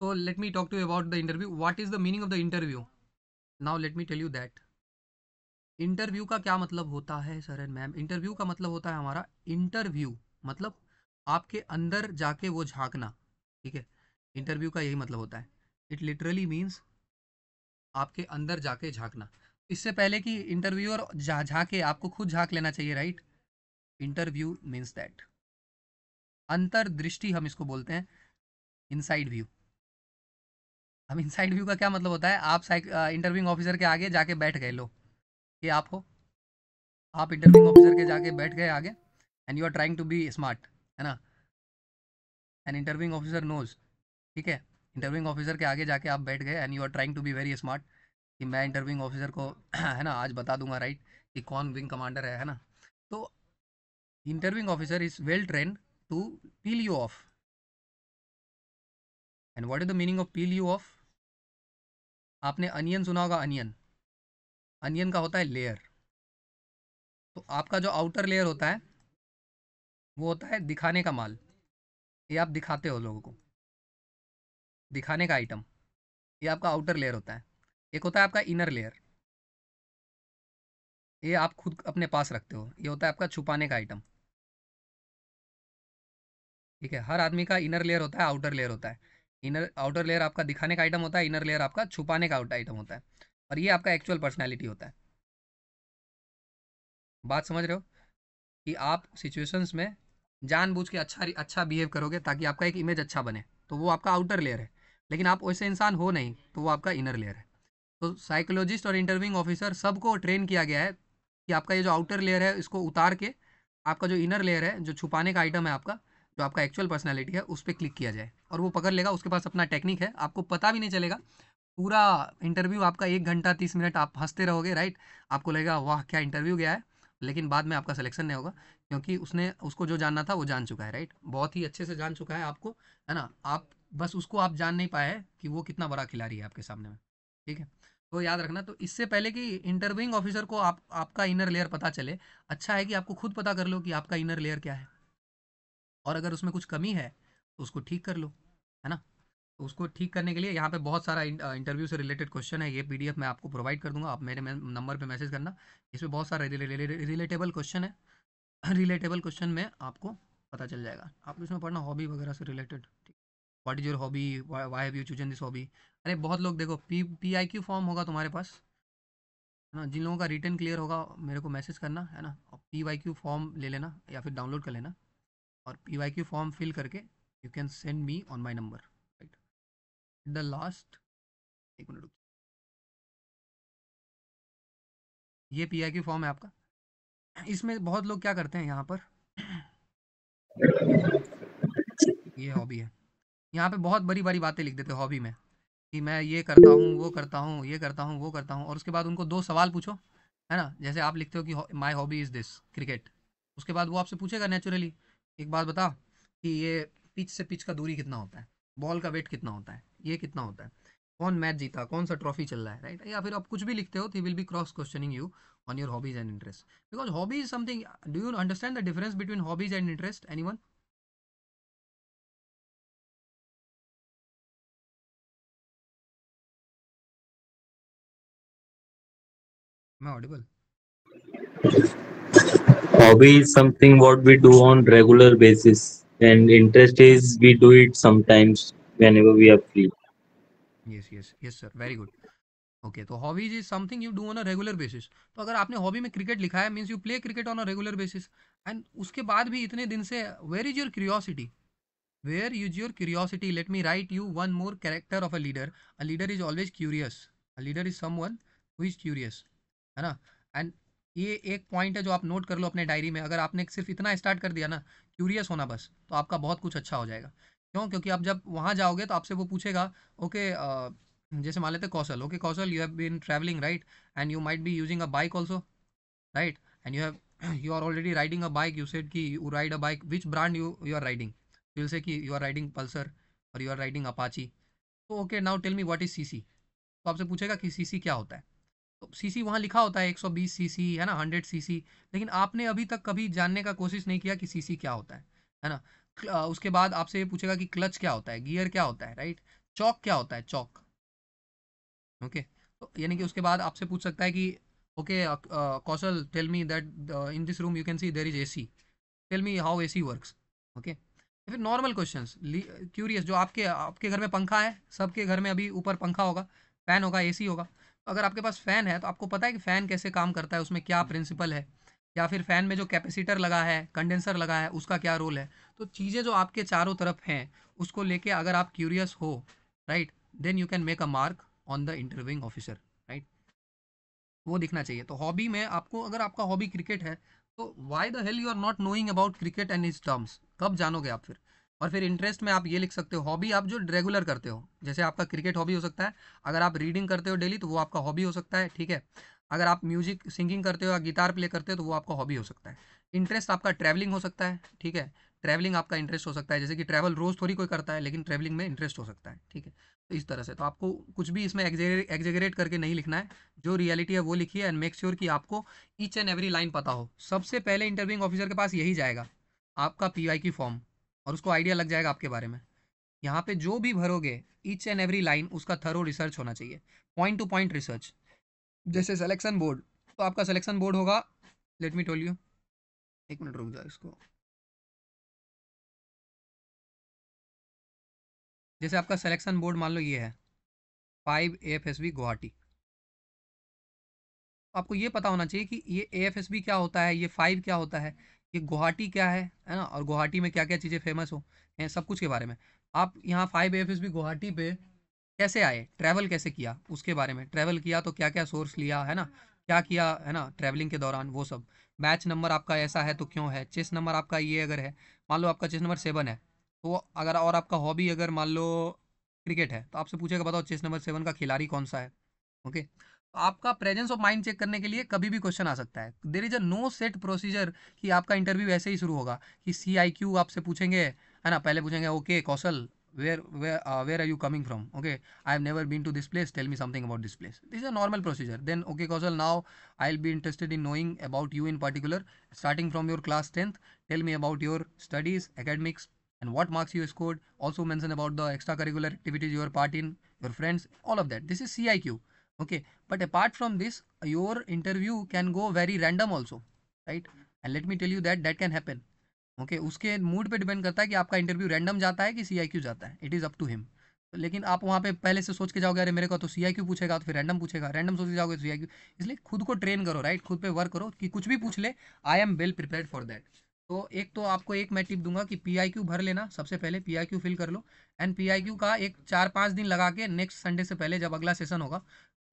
So let me talk to you about the interview. What is the meaning of the interview? Now let me tell you that. Interview का क्या मतलब होता है sir and ma'am interview का मतलब होता है हमारा इंटरव्यू मतलब आपके अंदर जाके वो झांकना ठीक है इंटरव्यू का यही मतलब होता है इट लिटरली मीन्स आपके अंदर जाके झांकना इससे पहले कि इंटरव्यू और झांके आपको खुद झांक लेना चाहिए राइट इंटरव्यू मीन्स दैट अंतरदृष्टि हम इसको बोलते हैं इनसाइड व्यू हम इनसाइड व्यू का क्या मतलब होता है आप इंटरव्यूइंग ऑफिसर के आगे जाके बैठ गए लो ये आप हो आप इंटरव्यूइंग ऑफिसर के जाके बैठ गए आगे and you are trying to be smart है ना एंड इंटरव्यूइंग ऑफिसर नोज ठीक है इंटरव्यूइंग ऑफिसर के आगे जाके आप बैठ गए and you are trying to be very smart कि मैं इंटरव्यूइंग ऑफिसर को है ना आज बता दूंगा राइट कि कौन विंग कमांडर है है ना तो interviewing officer is well trained to peel you off. And what is the meaning of peel you off आपने अनियन सुना होगा अनियन अनियन का होता है लेयर तो आपका जो आउटर लेयर होता है वो होता है दिखाने का माल ये आप दिखाते हो लोगों को दिखाने का आइटम ये आपका आउटर लेयर होता है एक होता है आपका इनर लेयर ये आप खुद अपने पास रखते हो ये होता है आपका छुपाने का आइटम ठीक है हर आदमी का इनर लेयर होता है आउटर लेयर होता है इनर आउटर लेयर आपका दिखाने का आइटम होता है इनर लेयर आपका छुपाने का आइटम होता है और ये आपका एक्चुअल पर्सनैलिटी होता है बात समझ रहे हो कि आप सिचुएशंस में जानबूझ के अच्छा अच्छा बिहेव करोगे ताकि आपका एक इमेज अच्छा बने तो वो आपका आउटर लेयर है लेकिन आप वैसे इंसान हो नहीं तो वो आपका इनर लेयर है तो साइकोलॉजिस्ट और इंटरव्यूइंग ऑफिसर सबको ट्रेन किया गया है कि आपका ये जो आउटर लेयर है इसको उतार के आपका जो इनर लेयर है जो छुपाने का आइटम है आपका जो आपका एक्चुअल पर्सनैलिटी है उस पर क्लिक किया जाए और वो पकड़ लेगा उसके पास अपना टेक्निक है आपको पता भी नहीं चलेगा पूरा इंटरव्यू आपका एक घंटा तीस मिनट आप हंसते रहोगे राइट आपको लगेगा वाह क्या इंटरव्यू गया है लेकिन बाद में आपका सिलेक्शन नहीं होगा क्योंकि उसने उसको जो जानना था वो जान चुका है राइट बहुत ही अच्छे से जान चुका है आपको है ना आप बस उसको आप जान नहीं पाए कि वो कितना बड़ा खिलाड़ी है आपके सामने में ठीक है तो याद रखना तो इससे पहले कि इंटरव्यूइंग ऑफिसर को आप आपका इनर लेयर पता चले अच्छा है कि आपको खुद पता कर लो कि आपका इनर लेयर क्या है और अगर उसमें कुछ कमी है तो उसको ठीक कर लो है ना तो उसको ठीक करने के लिए यहाँ पे बहुत सारा इंटरव्यू से रिलेटेड क्वेश्चन है ये पीडीएफ मैं आपको प्रोवाइड कर दूंगा आप मेरे नंबर पे मैसेज करना इसमें बहुत सारे रिलेटेबल क्वेश्चन है रिलेटेबल क्वेश्चन में आपको पता चल जाएगा आप इसमें पढ़ना हॉबी वगैरह से रिलेटेड ठीक what is your hobby why have you chosen this hobby अरे बहुत लोग देखो P P I Q form होगा तुम्हारे पास है ना जिन लोगों का रिटर्न क्लियर होगा मेरे को मैसेज करना है ना पी वाई क्यू फॉर्म ले लेना या फिर डाउनलोड कर लेना और P Y Q form fill करके you can send me on my number right the last एक मिनट ये पी क्यू फॉर्म है आपका इसमें बहुत लोग क्या करते हैं यहाँ पर ये हॉबी है यहाँ पे बहुत बड़ी बड़ी बातें लिख देते हैं हॉबी में कि मैं ये करता हूँ वो करता हूँ ये करता हूँ वो करता हूँ और उसके बाद उनको दो सवाल पूछो है ना जैसे आप लिखते हो कि my hobby is this cricket उसके बाद वो आपसे पूछेगा नेचुरली एक बात बता कि ये पिच से पिच का दूरी कितना होता है बॉल का वेट कितना होता है ये कितना होता है कौन मैच जीता कौन सा ट्रॉफी चल रहा है राइट या फिर आप कुछ भी लिखते हो तो will be cross questioning you on your hobbies and interest because hobby is something do you understand the difference between hobbies and interest anyone मैं audible hobby is something what we do on regular basis and interest is we do it sometimes whenever we are free yes yes yes sir very good okay तो hobbies is something you do on a regular basis तो अगर आपने hobby में cricket लिखा है means you play cricket on a regular basis and उसके बाद भी इतने दिन से where is your curiosity where is your curiosity let me write you one more character of a leader a leader is always curious a leader is someone who is curious है ना ये एक point है जो आप note कर लो अपने diary में अगर आपने सिर्फ इतना स्टार्ट कर दिया ना क्यूरियस होना बस तो आपका बहुत कुछ अच्छा हो जाएगा क्यों क्योंकि आप जब वहाँ जाओगे तो आपसे वो पूछेगा ओके जैसे मान लेते Kaushal okay Kaushal you have been travelling right and you might be using a bike also right and you have you are already riding a bike you said कि you ride a bike which brand you you are riding will say कि you are riding Pulsar और you are riding Apache तो okay now tell me what is C C तो आपसे पूछेगा कि सी सी क्या होता है तो सीसी वहाँ लिखा होता है 120 सीसी है ना 100 सीसी लेकिन आपने अभी तक कभी जानने का कोशिश नहीं किया कि सीसी क्या होता है है ना उसके बाद आपसे ये पूछेगा कि क्लच क्या होता है गियर क्या होता है राइट चौक क्या होता है चौक ओके तो यानी कि उसके बाद आपसे पूछ सकता है कि okay Kaushal tell me that in this room you can see there is A C tell me how A C work okay फिर नॉर्मल क्वेश्चन क्यूरियस जो आपके आपके घर में पंखा है सबके घर में अभी ऊपर पंखा होगा फैन होगा सी होगा अगर आपके पास फ़ैन है तो आपको पता है कि फ़ैन कैसे काम करता है उसमें क्या प्रिंसिपल है या फिर फ़ैन में जो कैपेसिटर लगा है कंडेंसर लगा है उसका क्या रोल है तो चीज़ें जो आपके चारों तरफ हैं उसको लेके अगर आप क्यूरियस हो right then you can make a mark on the interviewing officer right वो दिखना चाहिए तो हॉबी में आपको अगर आपका हॉबी क्रिकेट है तो why the hell you are not knowing about cricket and its terms कब जानोगे आप फिर और फिर इंटरेस्ट में आप ये लिख सकते हो हॉबी आप जो रेगुलर करते हो जैसे आपका क्रिकेट हॉबी हो सकता है अगर आप रीडिंग करते हो डेली तो वो आपका हॉबी हो सकता है ठीक है अगर आप म्यूजिक सिंगिंग करते हो या गिटार प्ले करते हो तो वो आपका हॉबी हो सकता है इंटरेस्ट आपका ट्रैवलिंग हो सकता है ठीक है ट्रैवलिंग आपका इंटरेस्ट हो सकता है जैसे कि ट्रैवल रोज़ थोड़ी कोई करता है लेकिन ट्रैवलिंग में इंटरेस्ट हो सकता है ठीक है तो इस तरह से तो आपको कुछ भी इसमें एग्जेगरेट करके नहीं लिखना है जो रियलिटी है वो लिखिए एंड मेक श्योर कि आपको ईच एंड एवरी लाइन पता हो सबसे पहले इंटरव्यूइंग ऑफिसर के पास यही जाएगा आपका पी की फॉर्म और उसको आइडिया लग जाएगा आपके बारे में यहाँ पे जो भी भरोगे ईच एंड एवरी लाइन उसका थरो रिसर्च होना चाहिए पॉइंट टू पॉइंट रिसर्च जैसे सिलेक्शन बोर्ड तो आपका सिलेक्शन बोर्ड होगा लेट मी टोल यू एक मिनट रुक जाओ इसको जैसे आपका सिलेक्शन बोर्ड मान लो ये है five A F S B Guwahati आपको ये पता होना चाहिए कि ये ए एफ एस बी क्या होता है ये फाइव क्या होता है कि गुवाहाटी क्या है है ना और गुवाहाटी में क्या क्या चीज़ें फेमस हो हैं सब कुछ के बारे में आप यहाँ फाइव एफ एस भी गुवाहाटी पे कैसे आए ट्रैवल कैसे किया उसके बारे में ट्रैवल किया तो क्या क्या सोर्स लिया है ना क्या किया है ना ट्रैवलिंग के दौरान वो सब बैच नंबर आपका ऐसा है तो क्यों है चेस नंबर आपका ये अगर है मान लो आपका चेस नंबर सेवन है तो अगर और आपका हॉबी अगर मान लो क्रिकेट है तो आपसे पूछेगा बताओ चेस नंबर सेवन का खिलाड़ी कौन सा है ओके okay? आपका प्रेजेंस ऑफ माइंड चेक करने के लिए कभी भी क्वेश्चन आ सकता है there is a no set procedure कि आपका इंटरव्यू ऐसे ही शुरू होगा कि सी आई क्यू आपसे पूछेंगे है ना पहले पूछेंगे okay Kaushal where where are you coming from okay I have never been to this place tell me something about this place this a normal procedure then okay Kaushal now I will be interested in knowing about you in particular starting from your class tenth tell me about your studies academics and what marks you scored also mention about the extra curricular activities your part in your friends all of that this is C I Q okay but apart from this your interview can go very random also right and let me tell you that that can happen okay उसके mood pe depend करता है कि आपका interview random जाता है कि सी जाता है it is up to him तो लेकिन आप वहाँ पे पहले से सोच के जाओगे अरे मेरे को तो सी पूछेगा तो फिर रैंडम पूछेगा रैंडम सोच के जाओगे सी तो आई इसलिए खुद को ट्रेन करो राइट खुद पे वर्क करो कि कुछ भी पूछ ले I am well prepare for that तो एक तो आपको एक मैं टिप दूंगा कि पी भर लेना सबसे पहले पी फिल कर लो एंड पी का एक चार पाँच दिन लगा के नेक्स्ट संडे से पहले जब अगला सेशन होगा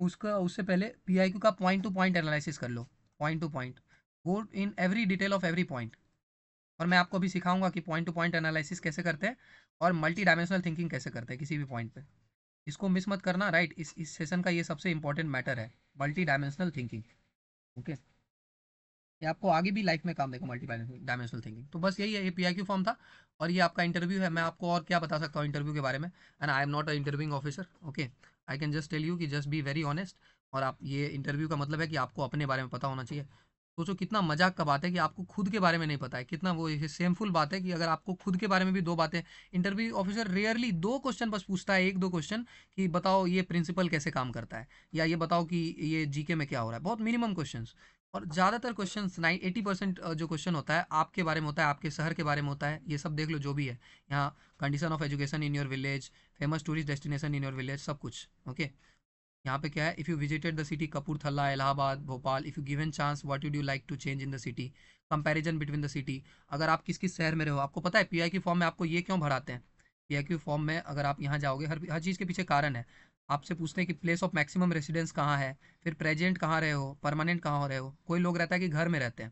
उसका उससे पहले पी आई क्यू का पॉइंट टू पॉइंट एनालिसिस कर लो point to point go in every detail of every point और मैं आपको अभी सिखाऊंगा कि पॉइंट टू पॉइंट एनालिसिस कैसे करते हैं और मल्टी डायमेंशनल थिंकिंग कैसे करते हैं किसी भी पॉइंट पे इसको मिस मत करना राइट इस इस सेशन का ये सबसे इंपॉर्टेंट मैटर है मल्टी डायमेंशनल थिंकिंग ओके ये आपको आगे भी लाइफ में काम देगा मल्टी डायमेंशनल थिंकिंग तो बस यही है ये पी आई क्यू फॉर्म था और ये आपका इंटरव्यू है मैं आपको और क्या बता सकता हूँ इंटरव्यू के बारे में and I am not a interviewing officer okay I can just tell you कि जस्ट बी वेरी ऑनेस्ट और आप ये इंटरव्यू का मतलब है कि आपको अपने बारे में पता होना चाहिए सोचो कितना मजाक का बात है कि आपको खुद के बारे में नहीं पता है कितना वो सेमफुल बात है कि अगर आपको खुद के बारे में भी दो बातें इंटरव्यू ऑफिसर रेयरली दो क्वेश्चन बस पूछता है एक दो क्वेश्चन कि बताओ ये प्रिंसिपल कैसे काम करता है या ये बताओ कि ये जीके में क्या हो रहा है बहुत मिनिमम क्वेश्चन और ज़्यादातर क्वेश्चन नाइन एटी परसेंट जो क्वेश्चन होता है आपके बारे में होता है आपके शहर के बारे में होता है ये सब देख लो जो भी है यहाँ condition of education in your village famous tourist destination in your village सब कुछ ओके okay? यहाँ पे क्या है if you visited the city Kapurthala Allahabad Bhopal if you given chance what you like to change in the city comparison between the city अगर आप किस किस शहर में रहो आपको पता है आई क्यू फॉर्म में आपको ये क्यों भराते हैं पीआई क्यू फॉर्म में अगर आप यहाँ जाओगे हर हर चीज़ के पीछे कारण है आपसे पूछते हैं कि प्लेस ऑफ मैक्सिमम रेसिडेंस कहाँ है फिर प्रेजेंट कहाँ रहे हो परमानेंट कहाँ हो रहे हो कोई लोग रहता है कि घर में रहते हैं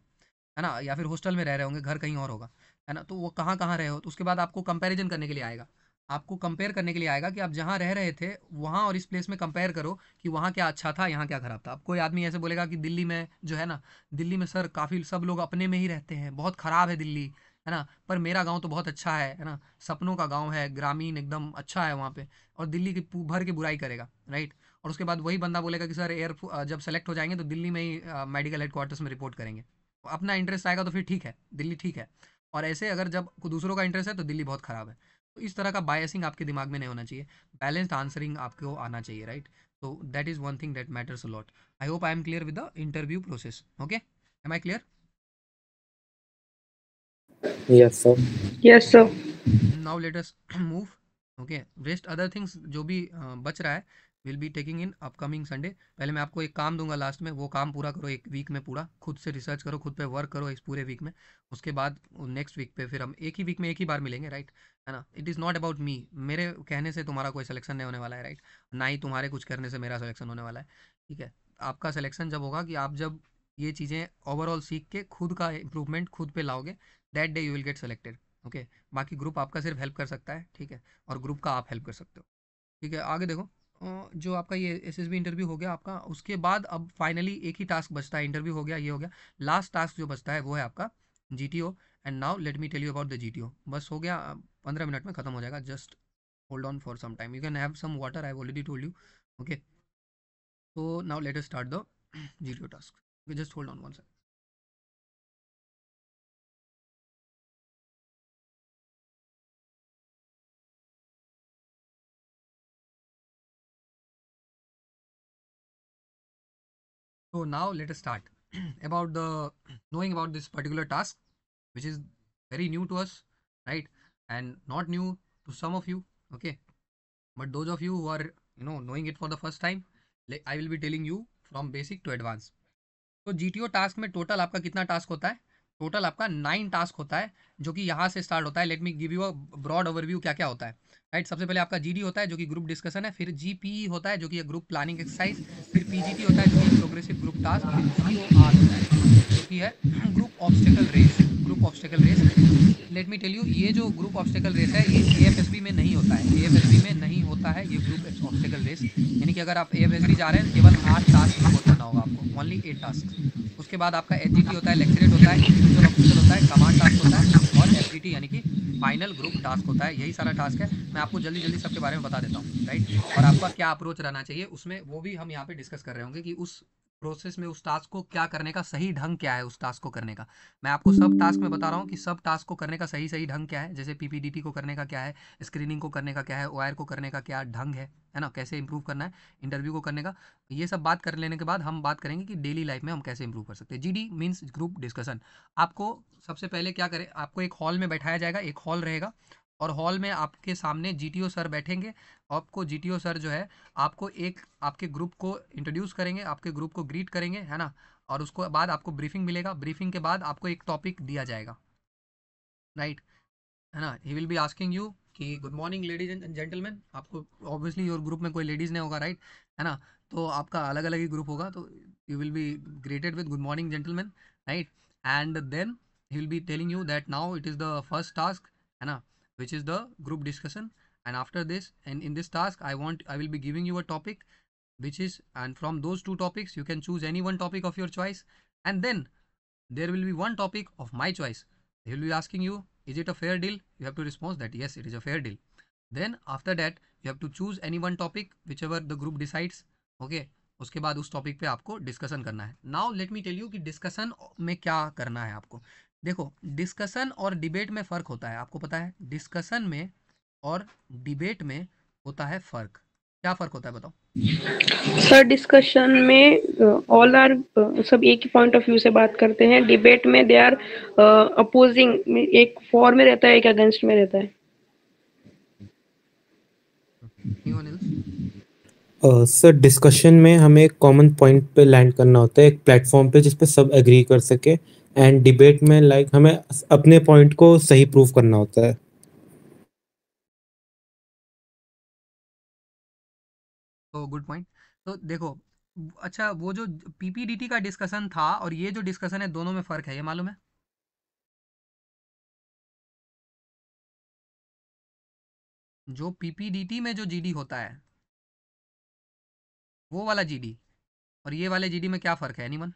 है ना या फिर हॉस्टल में रह रहे होंगे घर कहीं और होगा है ना तो वो कहाँ कहाँ रहे हो तो उसके बाद आपको कंपैरिजन करने के लिए आएगा आपको कंपेयर करने के लिए आएगा कि आप जहाँ रह रहे थे वहाँ और इस प्लेस में कंपेयर करो कि वहाँ क्या अच्छा था यहाँ क्या ख़राब था अब कोई आदमी ऐसे बोलेगा कि दिल्ली में जो है ना दिल्ली में सर काफ़ी सब लोग अपने में ही रहते हैं बहुत ख़राब है दिल्ली है ना पर मेरा गांव तो बहुत अच्छा है है ना सपनों का गांव है ग्रामीण एकदम अच्छा है वहाँ पे और दिल्ली की भर के बुराई करेगा राइट और उसके बाद वही बंदा बोलेगा कि सर एयर जब सेलेक्ट हो जाएंगे तो दिल्ली में ही मेडिकल हेडक्वार्टर्स में रिपोर्ट करेंगे अपना इंटरेस्ट आएगा तो फिर ठीक है दिल्ली ठीक है और ऐसे अगर जब दूसरों का इंटरेस्ट है तो दिल्ली बहुत ख़राब है तो इस तरह का बायसिंग आपके दिमाग में नहीं होना चाहिए बैलेंस्ड आंसरिंग आपको आना चाहिए राइट तो that is one thing that matters lot I hope I am clear with the interview process okay am I clear yes sir yes sir now let us move okay rest other things जो भी uh, बच रहा है will be taking in upcoming Sunday पहले मैं आपको एक काम दूंगा लास्ट में वो काम पूरा करो एक वीक में पूरा खुद से रिसर्च करो खुद पे वर्क करो इस पूरे वीक में उसके बाद नेक्स्ट वीक पे फिर हम एक ही वीक में एक ही बार मिलेंगे राइट है ना it is not about me मेरे कहने से तुम्हारा कोई सिलेक्शन नहीं होने वाला है राइट ना ही तुम्हारे कुछ करने से मेरा सिलेक्शन होने वाला है ठीक है आपका सिलेक्शन जब होगा कि आप जब ये चीज़ें ओवरऑल सीख के खुद का इंप्रूवमेंट खुद पे लाओगे that day you will get selected okay बाकी ग्रुप आपका सिर्फ हेल्प कर सकता है ठीक है और ग्रुप का आप हेल्प कर सकते हो ठीक है आगे देखो जो आपका ये एस इंटरव्यू हो गया आपका उसके बाद अब फाइनली एक ही टास्क बचता है इंटरव्यू हो गया ये हो गया लास्ट टास्क जो बचता है वो है आपका G and now let me tell you about the G बस हो गया पंद्रह मिनट में खत्म हो जाएगा just hold on for some time you can have some water I already told you okay तो now let start the G task just hold on one second So now let us start about the knowing about this particular task, which is very new to us, right? And not new to some of you, okay? But those of you who are, you know, knowing it for the first time, I will be telling you from basic to advanced. तो G T task में total आपका कितना task होता है total आपका nine task होता है जो कि यहाँ से स्टार्ट होता है let me give you a broad overview क्या क्या होता है राइट सबसे पहले आपका जी होता है जो कि ग्रुप डिस्कशन है फिर जी होता है जो कि ग्रुप प्लानिंग एक्सरसाइज फिर पीजीटी होता है जो कि प्रोग्रेसिव ग्रुप टास्क फिर जीओआर होता है जो कि है group obstacle race group obstacle race let me tell you ये जो ग्रुप ऑब्स्टेकल रेस है ये ए में नहीं होता है ए में नहीं होता है ये ग्रुप ऑब्स्टेकल रेस यानी कि अगर आप ए जा रहे हैं केवल आठ टास्क होना होगा आपको ओनली एट टास्क उसके बाद आपका एच होता है लेक्चरेट होता है इंडिविजुअल ऑफिसर होता है कमांड टास्क होता है और एफ यानी कि फाइनल ग्रुप टास्क होता है यही सारा टास्क है मैं आपको जल्दी जल्दी सबके बारे में बता देता हूँ राइट और आपका क्या अप्रोच रहना चाहिए उसमें वो भी हम यहाँ पे डिस्कस कर रहे होंगे कि उस प्रोसेस में उस टास्क को क्या करने का सही ढंग क्या है उस टास्क को करने का मैं आपको सब टास्क में बता रहा हूँ कि सब टास्क को करने का सही सही ढंग क्या है जैसे पीपीडीटी को करने का क्या है स्क्रीनिंग को करने का क्या है वायर को करने का क्या ढंग है है ना कैसे इंप्रूव करना है इंटरव्यू को करने का ये सब बात कर लेने के बाद हम बात करेंगे कि डेली लाइफ में हम कैसे इंप्रूव कर सकते हैं G D means group discussion आपको सबसे पहले क्या करें आपको एक हॉल में बैठाया जाएगा एक हॉल रहेगा और हॉल में आपके सामने जीटीओ सर बैठेंगे आपको जीटीओ सर जो है आपको एक आपके ग्रुप को इंट्रोड्यूस करेंगे आपके ग्रुप को ग्रीट करेंगे है ना और उसको बाद आपको ब्रीफिंग मिलेगा ब्रीफिंग के बाद आपको एक टॉपिक दिया जाएगा राइट है ना he will be asking you कि good morning ladies and gentleman आपको ऑब्वियसली योर ग्रुप में कोई लेडीज़ नहीं होगा राइट है ना तो आपका अलग अलग ही ग्रुप होगा तो you will be greeted with good morning gentleman right and then he will be telling you that now it is the first task है ना which is the group discussion and after this and in this task I want I will be giving you a topic which is and from those two topics you can choose any one topic of your choice and then there will be one topic of my choice they will be asking you is it a fair deal you have to respond that yes it is a fair deal then after that you have to choose any one topic whichever the group decides okay उसके बाद उस topic पे आपको discussion करना है now let me tell you कि discussion में क्या करना है आपको देखो डिस्कशन और डिबेट में फ़र्क होता है आपको पता है डिस्कशन में और डिबेट में होता है फ़र्क क्या फ़र्क होता है बताओ सर डिस्कशन में ऑल आर सब एक ही पॉइंट ऑफ व्यू से बात करते हैं डिबेट में दे आर अपोजिंग एक फॉर में रहता है एक अगेंस्ट में रहता है सर डिस्कशन में हमें एक कॉमन पॉइंट पे लैंड करना होता है एक प्लेटफॉर्म पे जिस पे सब एग्री कर सके uh, एंड डिबेट में लाइक like, हमें अपने पॉइंट को सही प्रूव करना होता है तो गुड पॉइंट तो देखो अच्छा वो जो पीपीडीटी का डिस्कशन था और ये जो डिस्कशन है दोनों में फर्क है ये मालूम है जो पीपीडीटी में जो जीडी होता है वो वाला जीडी और ये वाले जीडी में क्या फर्क है एनीमन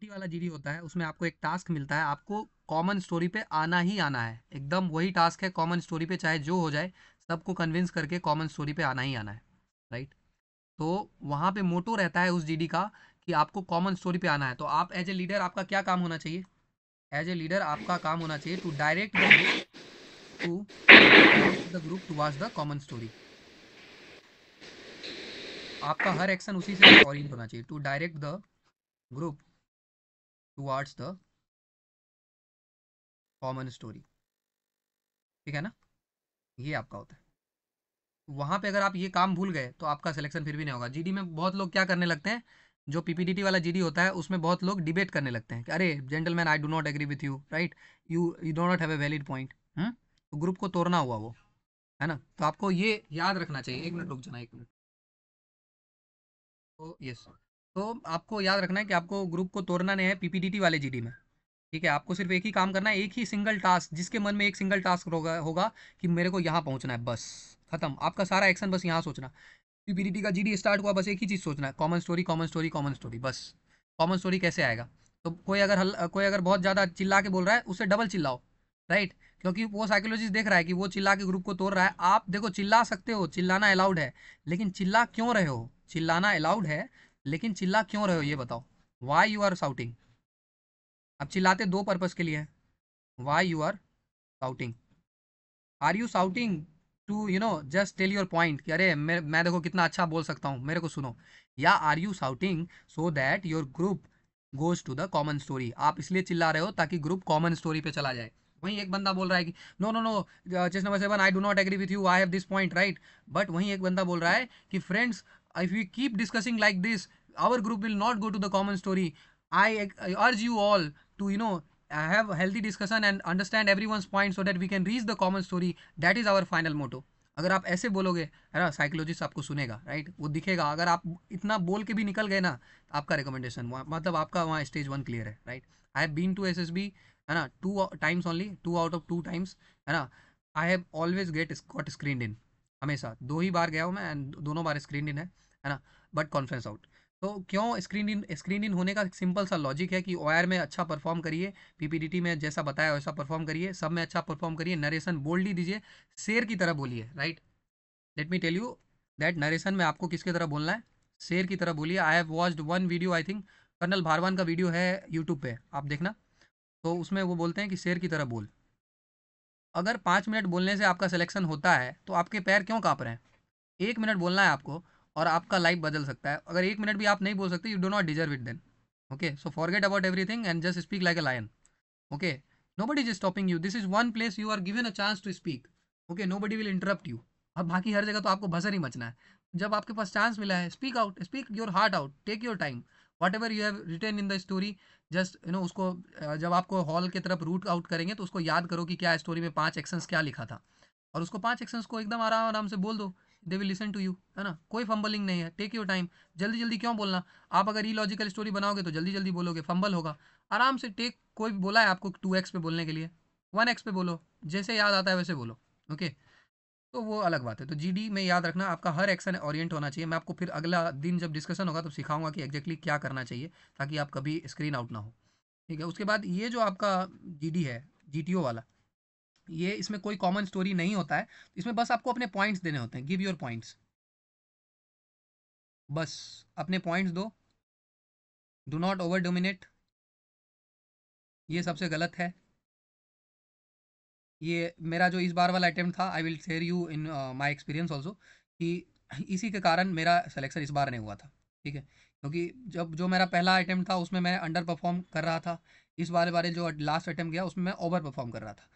जीटी वाला जीडी होता है उसमें आपको एक टास्क मिलता है आपको कॉमन स्टोरी पे आना ही आना है एकदम वही टास्क है कॉमन स्टोरी पे चाहे जो हो जाए सबको कन्विंस करके कॉमन स्टोरी पे आना ही आना है राइट तो वहाँ पे मोटो रहता है उस जीडी का कि आपको कॉमन स्टोरी पे आना है तो आप एज ए लीडर आपका क्या काम होना चाहिए एज ए लीडर आपका काम होना चाहिए to direct to the group to watch the common story आपका हर एक्शन उसी से ऑरियंट होना चाहिए to direct the group towards the common story ठीक है ना ये आपका होता है वहां पे अगर आप ये काम भूल गए तो आपका सिलेक्शन फिर भी नहीं होगा जीडी में बहुत लोग क्या करने लगते हैं जो पीपीडीटी वाला जीडी होता है उसमें बहुत लोग डिबेट करने लगते हैं कि अरे gentleman I do not agree with you right you you do not have a valid point तो ग्रुप को तोड़ना हुआ वो है ना तो आपको ये याद रखना चाहिए एक मिनट रुक जाना एक मिनट ओ तो, यस तो आपको याद रखना है कि आपको ग्रुप को तोड़ना नहीं है पीपीडीटी वाले जीडी में ठीक है आपको सिर्फ एक ही काम करना है एक ही सिंगल टास्क जिसके मन में एक सिंगल टास्क होगा होगा कि मेरे को यहाँ पहुँचना है बस खत्म आपका सारा एक्शन बस यहाँ सोचना पीपीडीटी का जीडी स्टार्ट हुआ बस एक ही चीज़ सोचना है common story common story common story बस कॉमन स्टोरी कैसे आएगा तो कोई अगर हल कोई अगर बहुत ज़्यादा चिल्ला के बोल रहा है उसे डबल चिल्लाओ राइट क्योंकि वो साइकोलॉजिस्ट देख रहा है कि वो चिल्ला के ग्रुप को तोड़ रहा है आप देखो चिल्ला सकते हो चिल्लाना अलाउड है लेकिन चिल्ला क्यों रहे हो चिल्लाना अलाउड है लेकिन चिल्ला क्यों रहे हो ये बताओ वाई यू आर साउटिंग अब चिल्लाते दो पर्पज़ के लिए why you are shouting are you shouting to you know just tell your point कि अरे मैं मैं देखो कितना अच्छा बोल सकता हूँ मेरे को सुनो या are you shouting so that your group goes to the common story आप इसलिए चिल्ला रहे हो ताकि ग्रुप कॉमन स्टोरी पे चला जाए वहीं एक बंदा बोल रहा है कि no no no chest number seven I do not agree with you I have this point right but वहीं एक बंदा बोल रहा है कि friends if we keep discussing like this our group will not go to the common story I, I urge you all to you know have a healthy discussion and understand everyone's point so that we can reach the common story that is our final motto अगर आप ऐसे बोलोगे है ना psychologist आपको सुनेगा right वो दिखेगा अगर आप इतना बोल के भी निकल गए ना आपका रिकमेंडेशन मतलब आपका वहाँ स्टेज वन क्लियर है right I have been to S S B है ना two times only two out of two times है ना I have always get got screen in हमेशा दो ही बार गया हूँ मैं एंड दोनों बार स्क्रीन इन है है ना बट कॉन्फ्रेंस आउट तो क्यों स्क्रीन इन स्क्रीन इन होने का सिंपल सा लॉजिक है कि ओ में अच्छा परफॉर्म करिए पीपीडीटी में जैसा बताया वैसा परफॉर्म करिए सब में अच्छा परफॉर्म करिए नरेशन बोल्डली दीजिए शेर की तरह बोलिए right let me tell you that narration में आपको किसके तरह बोलना है शेर की तरह बोलिए I have watched one video I think colonel Bharwan का वीडियो है यूट्यूब पे आप देखना तो उसमें वो बोलते हैं कि शेर की तरह बोल अगर पाँच मिनट बोलने से आपका सिलेक्शन होता है तो आपके पैर क्यों काँप रहे हैं एक मिनट बोलना है आपको और आपका लाइफ बदल सकता है अगर एक मिनट भी आप नहीं बोल सकते you do not deserve it then okay so forget about everything and just speak like a lion okay nobody is stopping you this is one place you are given a chance to speak okay nobody will interrupt you अब बाकी हर जगह तो आपको भसर ही मचना है जब आपके पास chance मिला है speak out speak your heart out take your time whatever you have written in the story just you know उसको जब आपको हॉल की तरफ रूट आउट करेंगे तो उसको याद करो कि क्या स्टोरी में पाँच एक्शंस क्या लिखा था और उसको पाँच एक्शंस को एकदम आराम आराम से बोल दो they will listen to you है ना कोई फंबलिंग नहीं है टेक योर टाइम जल्दी जल्दी क्यों बोलना आप अगर ई लॉजिकल स्टोरी बनाओगे तो जल्दी जल्दी बोलोगे फंबल होगा आराम से टेक कोई बोला है आपको टू एक्स पे बोलने के लिए वन एक्स पे बोलो जैसे याद आता है वैसे बोलो ओके okay? तो वो अलग बात है तो जी में याद रखना आपका हर एक्शन ओरिएंट होना चाहिए मैं आपको फिर अगला दिन जब डिस्कशन होगा तो सिखाऊंगा कि एग्जैक्टली क्या करना चाहिए ताकि आप कभी स्क्रीन आउट ना हो ठीक है उसके बाद ये जो आपका जी है जी वाला ये इसमें कोई कॉमन स्टोरी नहीं होता है इसमें बस आपको अपने पॉइंट्स देने होते हैं गिव योर पॉइंट्स बस अपने पॉइंट्स दो डू नॉट ओवर डोमिनेट ये सबसे गलत है ये मेरा जो इस बार वाला अटैम्प्ट था I will share you in my experience also कि इसी के कारण मेरा सिलेक्शन इस बार नहीं हुआ था ठीक है क्योंकि जब जो मेरा पहला अटैम्प्ट था उसमें मैं अंडर परफॉर्म कर रहा था इस बार बारे जो लास्ट अटैम्प्ट गया उसमें मैं ओवर परफॉर्म कर रहा था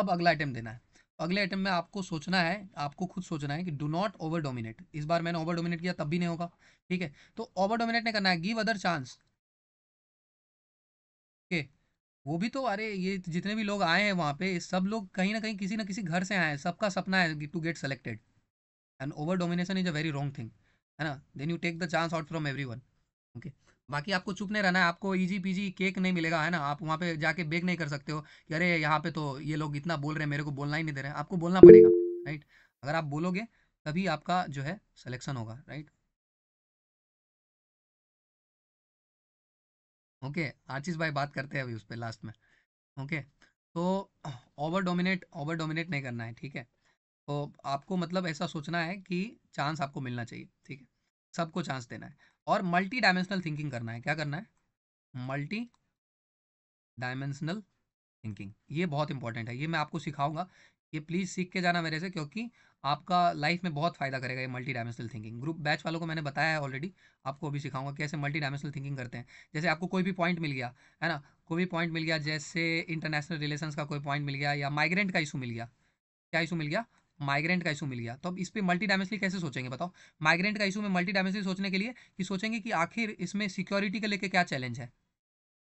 अब अगला अटैम्प्ट देना है अगले अटैम्प्ट में आपको सोचना है आपको खुद सोचना है कि डू नॉट ओवर डोमिनेट इस बार मैंने ओवर डोमिनेट किया तब भी नहीं होगा ठीक है तो ओवर डोमिनेट नहीं करना है गिव अदर चांस वो भी तो अरे ये जितने भी लोग आए हैं वहाँ पे सब लोग कहीं ना कहीं किसी ना किसी घर से आए हैं सबका सपना है to get selected and over domination is a very wrong thing है ना then you take the chance out from everyone okay बाकी आपको चुप नहीं रहना है आपको ईजी पीजी केक नहीं मिलेगा है ना आप वहाँ पे जाके बेग नहीं कर सकते हो कि अरे यहाँ पे तो ये लोग इतना बोल रहे हैं मेरे को बोलना ही नहीं दे रहे हैं आपको बोलना पड़ेगा राइट अगर आप बोलोगे तभी आपका जो है सिलेक्शन होगा राइट ओके आशीष भाई बात करते हैं अभी उस पर लास्ट में ओके तो ओवर डोमिनेट ओवर डोमिनेट नहीं करना है ठीक है तो आपको मतलब ऐसा सोचना है कि चांस आपको मिलना चाहिए ठीक है सबको चांस देना है और मल्टी डायमेंशनल थिंकिंग करना है क्या करना है मल्टी डायमेंशनल थिंकिंग ये बहुत इंपॉर्टेंट है ये मैं आपको सिखाऊंगा ये प्लीज़ सीख के जाना मेरे से क्योंकि आपका लाइफ में बहुत फ़ायदा करेगा ये multi dimensional thinking group batch वालों को मैंने बताया है ऑलरेडी आपको अभी सिखाऊंगा कैसे मल्टी डायमेंशनल थिंकिंग करते हैं जैसे आपको कोई भी पॉइंट मिल गया है ना कोई भी पॉइंट मिल गया जैसे इंटरनेशनल रिलेशन का कोई पॉइंट मिल गया या माइग्रेंट का इशू मिल गया क्या इशू मिल गया माइग्रेंट का इशू मिल गया तो अब इस पर मल्टी डायमेंशनली कैसे सोचेंगे बताओ माइग्रेंट का इशू में मल्टी डायमेंशनली सोचने के लिए कि सोचेंगे कि आखिर इसमें सिक्योरिटी के लेके क्या चैलेंज है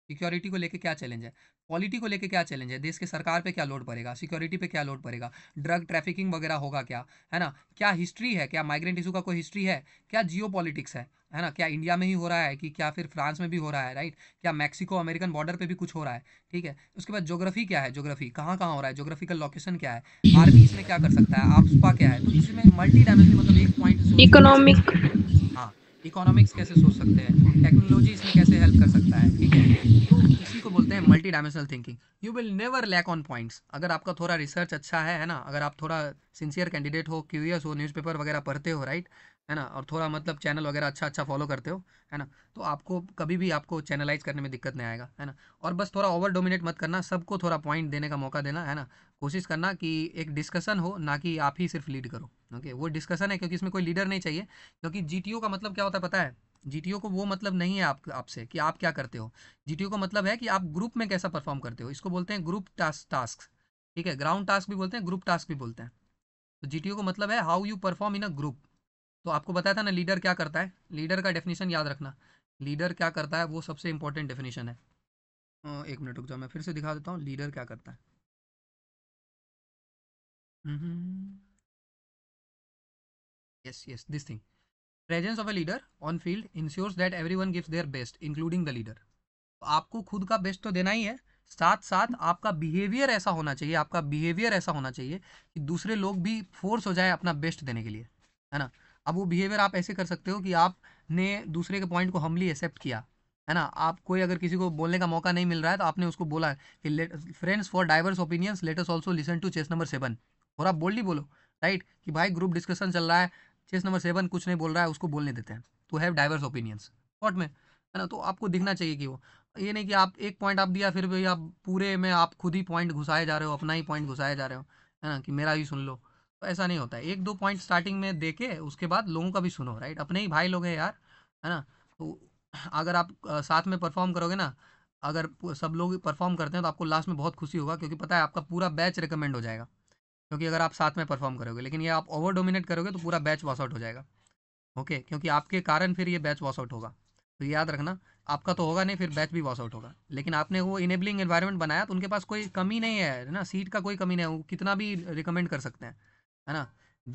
सिक्योरिटी को लेके क्या चैलेंज है पॉलिटी को लेके क्या चैलेंज है देश के सरकार पे क्या लोड पड़ेगा सिक्योरिटी पे क्या लोड पड़ेगा ड्रग ट्रैफिकिंग वगैरह होगा क्या है ना क्या हिस्ट्री है क्या माइग्रेंट इशू का कोई हिस्ट्री है क्या जियो पॉलिटिक्स है है ना क्या इंडिया में ही हो रहा है कि क्या फिर फ्रांस में भी हो रहा है राइट क्या मैक्सिको अमेरिकन बॉर्डर पे भी कुछ हो रहा है ठीक है उसके बाद जोग्राफी क्या है जोग्राफी कहाँ कहाँ हो रहा है जोग्राफिकल लोकेशन क्या है आर्मी इसमें क्या कर सकता है आपसपा क्या है तो इसमें मल्टी डायमेंशन मतलब एक पॉइंट इकोनॉमिक इकोनॉमिक्स कैसे सोच सकते हैं टेक्नोलॉजी इसमें कैसे हेल्प कर सकता है ठीक है तो इसी को बोलते हैं multi dimensional thinking you will never lack on points अगर आपका थोड़ा रिसर्च अच्छा है है ना अगर आप थोड़ा सिंसियर कैंडिडेट हो क्यूरियस हो न्यूज़पेपर वगैरह पढ़ते हो राइट है ना और थोड़ा मतलब चैनल वगैरह अच्छा अच्छा फॉलो करते हो है ना तो आपको कभी भी आपको चैनलाइज करने में दिक्कत नहीं आएगा है ना और बस थोड़ा ओवर डोमिनेट मत करना सबको थोड़ा पॉइंट देने का मौका देना है ना कोशिश करना कि एक डिस्कशन हो ना कि आप ही सिर्फ लीड करो ओके वो डिस्कशन है क्योंकि इसमें कोई लीडर नहीं चाहिए क्योंकि जी का मतलब क्या होता है पता है जी को वो मतलब नहीं है आप आपसे कि आप क्या करते हो जी को मतलब है कि आप ग्रुप में कैसा परफॉर्म करते हो इसको बोलते हैं ग्रुप टास्क टास्क ठीक है ग्राउंड टास्क भी बोलते हैं ग्रुप टास्क भी बोलते हैं तो जी को मतलब है how you perform in a group तो आपको बताया था ना लीडर क्या करता है लीडर का डेफिनेशन याद रखना लीडर क्या करता है वो सबसे इंपॉर्टेंट डेफिनेशन है एक मिनट रुक जाओ मैं फिर से दिखा देता हूँ लीडर क्या करता है Mm-hmm. Yes, yes, this thing. Presence of a leader on field ensures that everyone gives their best, including the leader. तो आपको खुद का बेस्ट तो देना ही है साथ साथ आपका बिहेवियर ऐसा होना चाहिए आपका बिहेवियर ऐसा होना चाहिए कि दूसरे लोग भी फोर्स हो जाए अपना बेस्ट देने के लिए है ना अब वो बिहेवियर आप ऐसे कर सकते हो कि आपने दूसरे के पॉइंट को हमली एक्सेप्ट किया है ना आप कोई अगर किसी को बोलने का मौका नहीं मिल रहा है तो आपने उसको बोला कि friends for diverse opinions let's also listen to chest number seven और आप बोल्डली बोलो राइट कि भाई ग्रुप डिस्कशन चल रहा है चेस नंबर सेवन कुछ नहीं बोल रहा है उसको बोलने देते हैं to have diverse opinions short में है ना तो आपको दिखना चाहिए कि वो ये नहीं कि आप एक पॉइंट आप दिया फिर भी आप पूरे में आप खुद ही पॉइंट घुसाए जा रहे हो अपना ही पॉइंट घुसाए जा रहे हो है ना कि मेरा ही सुन लो तो ऐसा नहीं होता है एक दो पॉइंट स्टार्टिंग में दे के उसके बाद लोगों का भी सुनो राइट अपने ही भाई लोग हैं यार है ना तो अगर आप साथ में परफॉर्म करोगे ना अगर सब लोग परफॉर्म करते हैं तो आपको लास्ट में बहुत खुशी होगा क्योंकि पता है आपका पूरा बैच रिकमेंड हो जाएगा क्योंकि अगर आप साथ में परफॉर्म करोगे लेकिन ये आप ओवर डोमिनेट करोगे तो पूरा बैच वॉश आउट हो जाएगा ओके क्योंकि आपके कारण फिर ये बैच वॉश आउट होगा तो याद रखना आपका तो होगा नहीं फिर बैच भी वॉश आउट होगा लेकिन आपने वो इनेबलिंग एनवायरनमेंट बनाया तो उनके पास कोई कमी नहीं है ना सीट का कोई कमी नहीं है वो कितना भी रिकमेंड कर सकते हैं है ना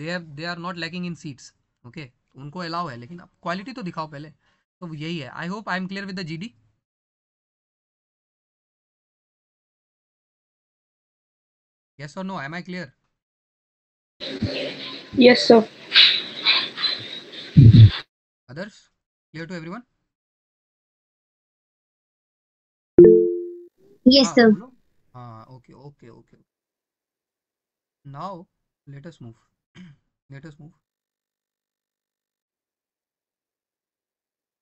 they they are not lacking in seats okay उनको अलाउ है लेकिन आप क्वालिटी तो दिखाओ पहले तो यही है I hope I am clear with the G D yes or no am i clear Yes, sir. Others? Clear to everyone? Yes, ah, sir. Ah, okay, okay, okay. Now, let us move. let us move.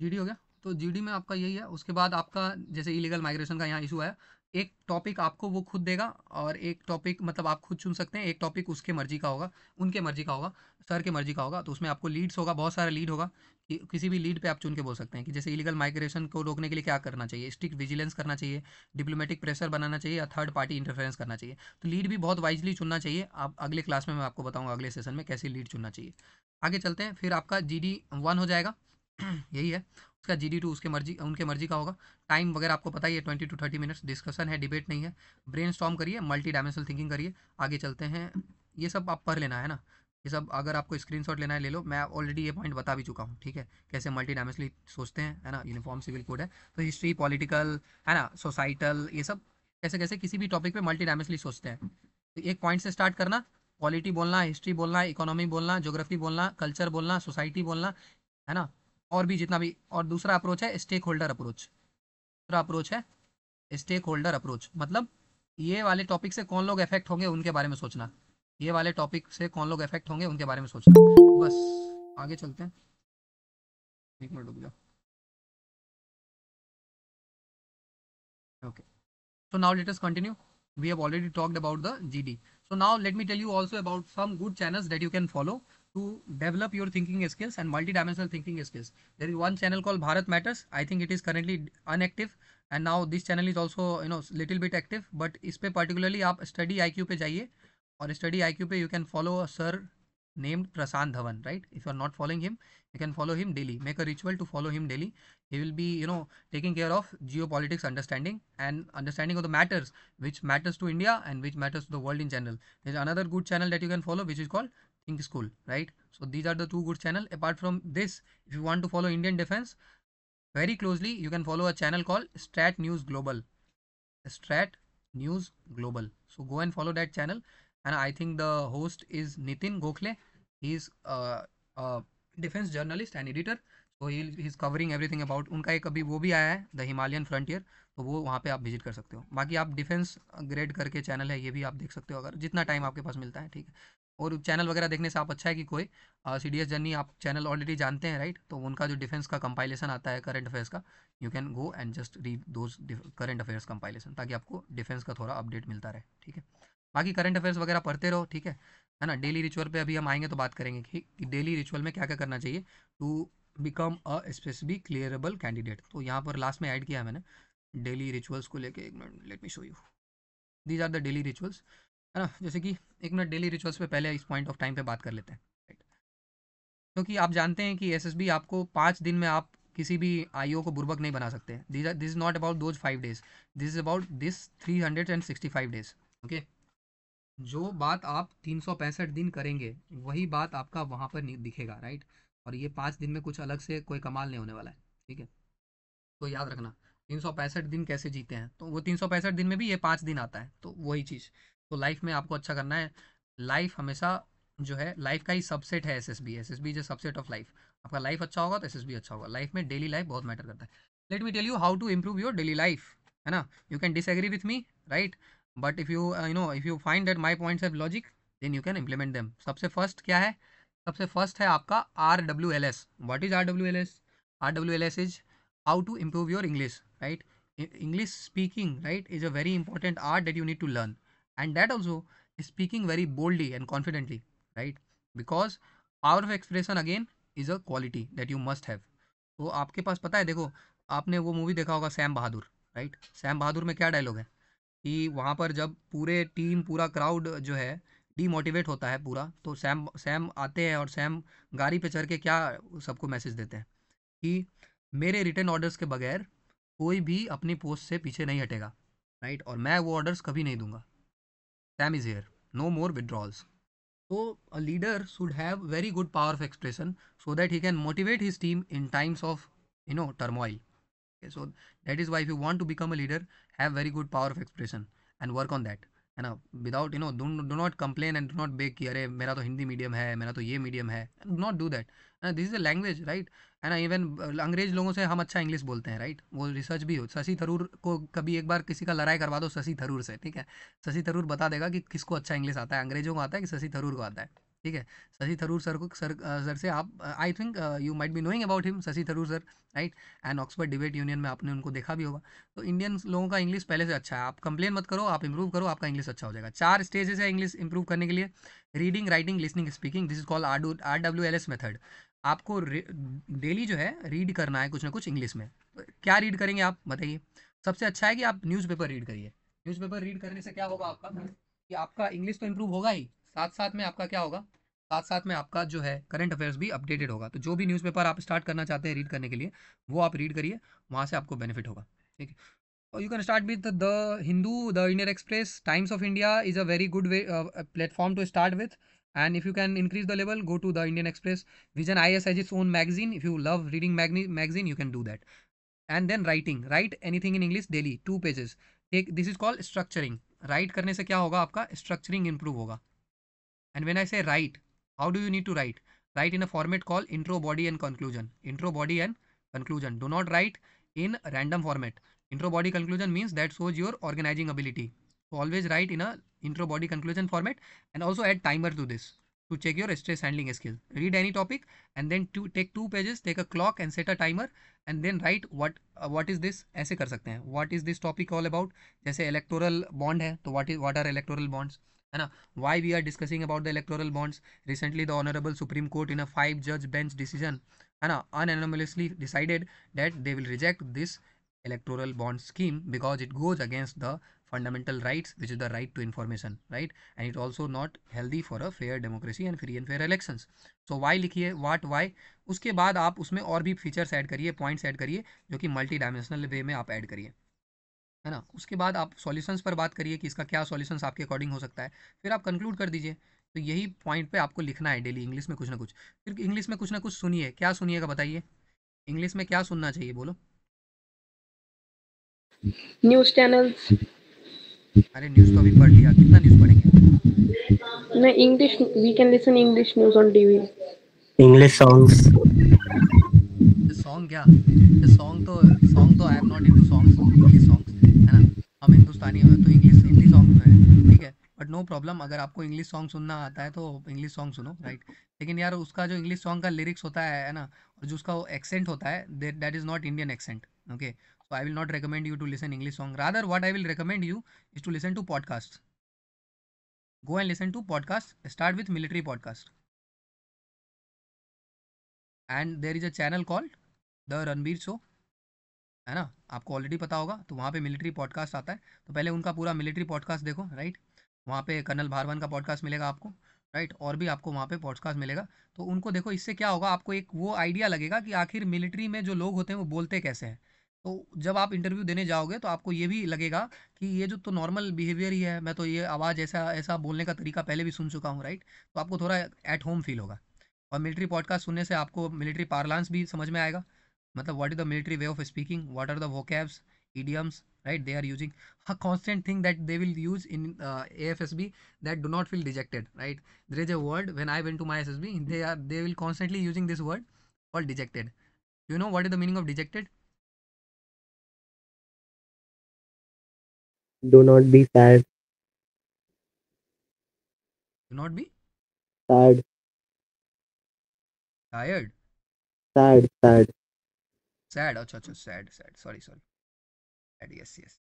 GD हो गया तो GD में आपका यही है उसके बाद आपका जैसे इलीगल माइग्रेशन का यहाँ इशू आया एक टॉपिक आपको वो खुद देगा और एक टॉपिक मतलब आप खुद चुन सकते हैं एक टॉपिक उसके मर्जी का होगा उनके मर्जी का होगा सर के मर्जी का होगा तो उसमें आपको लीड्स होगा बहुत सारा लीड होगा कि किसी भी लीड पे आप चुन के बोल सकते हैं कि जैसे इलीगल माइग्रेशन को रोकने के लिए क्या करना चाहिए स्ट्रिक्ट विजिलेंस करना चाहिए डिप्लोमेटिक प्रेशर बनाना चाहिए या थर्ड पार्टी इंटरफेरेंस करना चाहिए तो लीड भी बहुत वाइजली चुनना चाहिए आप अगले क्लास में मैं आपको बताऊँगा अगले सेशन में कैसे लीड चुनना चाहिए आगे चलते हैं फिर आपका जी डी वन हो जाएगा यही है उसका जी डी टू उसके मर्जी उनके मर्जी का होगा टाइम वगैरह आपको पता ही है twenty to thirty minutes discussion है डिबेट नहीं है ब्रेन स्टॉम करिए मल्टी डायमेंशनल थिंकिंग करिए आगे चलते हैं ये सब आप पढ़ लेना है ना ये सब अगर आपको शॉट लेना है ले लो मैं ऑलरेडी ये पॉइंट बता भी चुका हूँ ठीक है कैसे मल्टी डायमेंशनली सोचते हैं है ना यूनिफॉर्म सिविल कोड है तो हिस्ट्री पॉलिटिकल है ना सोसाइटल ये सब कैसे कैसे किसी भी टॉपिक पर मल्टी डायमेंशनली सोचते हैं तो एक पॉइंट से स्टार्ट करना पॉलिटी बोलना हिस्ट्री बोलना इकोनॉमी बोलना जोग्राफी बोलना कल्चर बोलना सोसाइटी बोलना है ना और भी जितना भी और दूसरा अप्रोच है स्टेक होल्डर अप्रोच दूसरा अप्रोच है स्टेक होल्डर अप्रोच मतलब ये वाले टॉपिक से कौन लोग इफेक्ट होंगे उनके बारे में सोचना ये वाले टॉपिक से कौन लोग इफेक्ट होंगे उनके बारे में सोचना बस आगे चलते हैं एक मिनट रुक जाओ okay so now let us continue we have already talked about the GD so now let me tell you also about some good channels that you can follow to develop your thinking skills and multidimensional thinking skills. There is one channel called Bharat Matters. I think it is currently inactive and now this channel is also you know little bit active. But इस particularly up study IQ पे जाइए Or study IQ पे you can follow a sir named Prasanth Dhawan, right? If you are not following him, you can follow him daily. Make a ritual to follow him daily. He will be, you know, taking care of geopolitics understanding and understanding of the matters which matters to India and which matters to the world in general. There's another good channel that you can follow, which is called Think School, right? So these are the two good channel. Apart from this, if you want to follow Indian Defense very closely, you can follow a channel called Strat News Global. Strat News Global. So go and follow that channel. And I think the host is Nitin Gokhale. He is a, a defense journalist and editor. तो he is covering everything about उनका एक अभी वो भी आया है the Himalayan frontier तो वो वहाँ पे आप विजिट कर सकते हो बाकी आप डिफेंस ग्रेड करके चैनल है ये भी आप देख सकते हो अगर जितना टाइम आपके पास मिलता है ठीक है और चैनल वगैरह देखने से आप अच्छा है कि कोई सी डी एस जर्नी आप चैनल ऑलरेडी जानते हैं राइट तो उनका जो डिफेंस का कंपाइलेशन आता है करंट अफेयर्स का you can go and just read those current affairs compilation ताकि आपको डिफेंस का थोड़ा अपडेट मिलता रहे ठीक है बाकी करंट अफेयर्स वगैरह पढ़ते रहो ठीक है है ना डेली रिचुअल पर अभी हम आएंगे तो बात करेंगे कि डेली रिचुअल में क्या क्या करना चाहिए to become a specific clearable candidate तो यहाँ पर लास्ट में ऐड किया है मैंने डेली रिचुअल्स को लेके एक minute let me show you these are the daily rituals है ना जैसे कि एक मिनट डेली रिचुअल्स पे पहले इस पॉइंट ऑफ टाइम पे बात कर लेते हैं राइट क्योंकि आप जानते हैं कि एसएसबी आपको पाँच दिन में आप किसी भी आईओ को बुरबक नहीं बना सकते this is not about those five days this is about this three hundred and sixty five days okay जो बात आप तीन सौ पैंसठ दिन करेंगे वही बात आपका वहाँ पर दिखेगा राइट और ये पाँच दिन में कुछ अलग से कोई कमाल नहीं होने वाला है ठीक है तो याद रखना तीन सौ पैंसठ दिन कैसे जीते हैं तो वो तीन सौ पैंसठ दिन में भी ये पाँच दिन आता है तो वही चीज़ तो लाइफ में आपको अच्छा करना है लाइफ हमेशा जो है लाइफ का ही सबसेट है S S B S S B is subset of life आपका लाइफ अच्छा होगा तो एस एस बी अच्छा होगा लाइफ में डेली लाइफ बहुत मैटर करता है let me tell you how to improve your daily life है ना you can disagree with me right but if you you know if you find that my points of logic then you can implement them सबसे first क्या है सबसे first है आपका R W L S what is R W L S R W L S is how to improve your English right English speaking right is a very important art that you need to learn and that also is speaking very boldly and confidently right because power of expression again is a quality that you must have so aapke paas pata hai dekho aapne wo movie dekha hoga sam bahadur right sam bahadur mein kya dialogue hai ki wahan par jab pure team pura crowd jo hai demotivate होता है पूरा तो Sam Sam आते हैं और Sam गाड़ी पे चढ़ के क्या सबको मैसेज देते हैं कि मेरे रिटर्न ऑर्डर्स के बगैर कोई भी अपनी पोस्ट से पीछे नहीं हटेगा राइट और मैं वो ऑर्डर्स कभी नहीं दूंगा Sam is here. No more withdrawals. So a leader should have very good power of expression so that he can motivate his team in times of you know turmoil. Okay, so that is why if you want to become a leader, have very good power of expression and work on that. है ना without you know do not complain and do not back कि अरे मेरा तो Hindi medium है मेरा तो ये मीडियम है नॉट डू दैट है ना this is a language right है ना इवन अंग्रेज लोगों से हम अच्छा इंग्लिश बोलते हैं राइट वो रिसर्च भी हो शशि थरूर को कभी एक बार किसी का लड़ाई करवा दो शशि थरूर से ठीक है शशि थरूर बता देगा कि किसको अच्छा इंग्लिश आता है अंग्रेजों को आता है कि शशि थरूर को आता है ठीक है शशि थरूर सर को सर सर से आप I think you might be knowing about him Shashi Tharoor sir right and Oxford debate union में आपने उनको देखा भी होगा तो इंडियन लोगों का इंग्लिश पहले से अच्छा है आप कंप्लेन मत करो आप इंप्रूव करो आपका इंग्लिश अच्छा हो जाएगा चार स्टेजेस है इंग्लिश इंप्रूव करने के लिए reading writing listening speaking this is call R do R W L S method आपको डेली जो है रीड करना है कुछ ना कुछ इंग्लिश में तो क्या रीड करेंगे आप बताइए सबसे अच्छा है कि आप न्यूज़पेपर रीड करिए न्यूज़पेपर रीड करने से क्या होगा आपका कि आपका इंग्लिश तो इंप्रूव होगा ही साथ साथ में आपका क्या होगा साथ साथ में आपका जो है करंट अफेयर्स भी अपडेटेड होगा तो जो भी न्यूज़पेपर आप स्टार्ट करना चाहते हैं रीड करने के लिए वो आप रीड करिए वहाँ से आपको बेनिफिट होगा ठीक है you can start with the Hindu the Indian Express Times of India is a very good way platform to start with and if you can increase the level go to the Indian Express Vision I S as is own magazine if you love reading magazine you can do that and then writing write anything in English daily two pages एक this is called structuring write करने से क्या होगा आपका structuring improve होगा And when I say write, how do you need to write? Write in a format called intro, body and conclusion. Intro, body and conclusion. Do not write in random format. Intro, body, conclusion means that shows your organizing ability. So always write in a intro, body, conclusion format and also add timer to this to check your stress handling skill. Read any topic and then to take two pages, take a clock and set a timer and then write what uh, what is this ऐसे कर सकते हैं what is this topic all about जैसे electoral bond है तो what is what are electoral bonds है ना why we are discussing about the electoral bonds recently the honourable Supreme Court in a five जज बेंच डिसीजन है ना un unanimously decided that they will reject this electoral bond scheme because it goes against the fundamental rights which is the right to information right and it also not healthy for a fair democracy and free and fair election so why लिखिए what why उसके बाद आप उसमें और भी features add करिए points add करिए जो कि मल्टी डायमेंशनल वे में आप एड करिए है ना उसके बाद आप सॉल्यूशंस पर बात करिए कि इसका क्या सॉल्यूशंस आपके अकॉर्डिंग हो सकता है फिर आप कंक्लूड कर दीजिए तो यही पॉइंट पे आपको लिखना है डेली इंग्लिश में कुछ ना कुछ फिर इंग्लिश में कुछ ना कुछ सुनिए क्या सुनिएगा बताइए इंग्लिश में क्या सुनना चाहिए बोलो न्यूज चैनल्स अरे न्यूज तो अभी पढ़ लिया कितना न्यूज पढ़ेंगे ना English we can listen English news on TV English songs song क्या सॉन्ग तो तो I am not into songs English songs है ना हम हिंदुस्तानी हैं तो इंग्लिश हिंदी सॉन्ग है ठीक है बट नो प्रॉब्लम अगर आपको इंग्लिश सॉन्ग सुनना आता है तो इंग्लिश सॉन्ग सुनो राइट लेकिन यार उसका जो इंग्लिश सॉन्ग का लिरिक्स होता है ना और जो उसका एक्सेंट होता है that is not Indian accent okay so I will not recommend you to listen English song rather what I will recommend you is to listen to podcast go and listen to podcast start with military podcast and there is a channel called the Ranveer Show है ना आपको already पता होगा तो वहाँ पे military podcast आता है तो पहले उनका पूरा मिलिट्री पॉडकास्ट देखो राइट वहाँ पे कर्नल भारवन का पॉडकास्ट मिलेगा आपको राइट और भी आपको वहाँ पे पॉडकास्ट मिलेगा तो उनको देखो इससे क्या होगा आपको एक वो आइडिया लगेगा कि आखिर मिलिट्री में जो लोग होते हैं वो बोलते कैसे हैं तो जब आप इंटरव्यू देने जाओगे तो आपको ये भी लगेगा कि ये जो तो नॉर्मल बिहेवियर ही है मैं तो ये आवाज़ ऐसा ऐसा बोलने का तरीका पहले भी सुन चुका हूँ राइट तो आपको थोड़ा एट होम फील होगा और मिलिट्री पॉडकास्ट सुनने से आपको मिलिट्री पार्लांस भी समझ में आएगा मतलब what is the military way of speaking what are the vocabs idioms right they are using a constant thing that they will use in uh, afsb that do not feel dejected right there is a word when i went to my ssb they are they will constantly using this word called dejected you know what is the meaning of dejected do not be sad do not be sad tired sad sad sad acha अच्छा, acha अच्छा, sad sad sorry sorry sad yes yes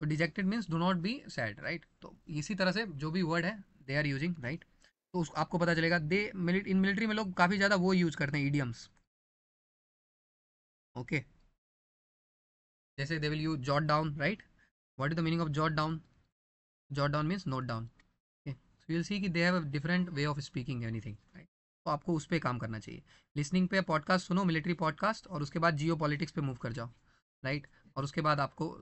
तो dejected means do not be sad right तो इसी तरह से जो भी word है दे आर यूजिंग राइट तो उस आपको पता चलेगा दे इन मिलिट्री में लोग काफ़ी ज़्यादा वो यूज़ करते हैं ईडियम्स ओके जैसे they will you jot down right what is the meaning of jot down jot down means note down okay so you'll see की they have different way of speaking anything तो आपको उस पर काम करना चाहिए listening पे podcast सुनो मिलिट्री पॉडकास्ट और उसके बाद जियो पॉलिटिक्स पे मूव कर जाओ राइट और उसके बाद आपको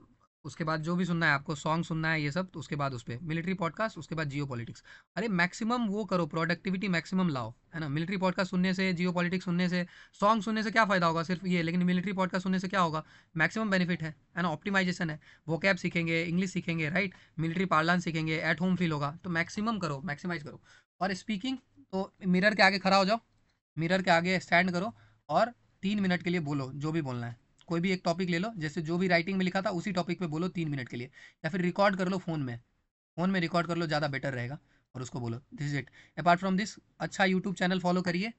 उसके बाद जो भी सुनना है आपको सॉन्ग सुनना है ये सब तो उसके बाद उस पर मिलिट्री पॉडकास्ट उसके बाद जियो पॉलिटिक्स अरे मैक्सिमम वो करो प्रोडक्टिविटी मैक्सिमम लाओ है ना मिलिट्री पॉडकास्ट सुनने से जियो पॉलिटिक्स सुनने से सॉन्ग सुनने से क्या फायदा होगा सिर्फ ये लेकिन मिलिट्री पॉडकास्ट सुनने से क्या होगा मैक्सिमम बेनिफिट है है ना ऑप्टिमाइजेशन है वो कैब सीखेंगे इंग्लिश सीखेंगे राइट मिलिट्री पार्लान सीखेंगे एट होम फील होगा तो मैक्सिमम करो मैक्सिमाइज करो और स्पीकिंग तो मिरर के आगे खड़ा हो जाओ मिरर के आगे स्टैंड करो और तीन मिनट के लिए बोलो जो भी बोलना है कोई भी एक टॉपिक ले लो जैसे जो भी राइटिंग में लिखा था उसी टॉपिक पे बोलो तीन मिनट के लिए या फिर रिकॉर्ड कर लो फ़ोन में फ़ोन में रिकॉर्ड कर लो ज़्यादा बेटर रहेगा और उसको बोलो this is it apart from this अच्छा यूट्यूब चैनल फॉलो करिए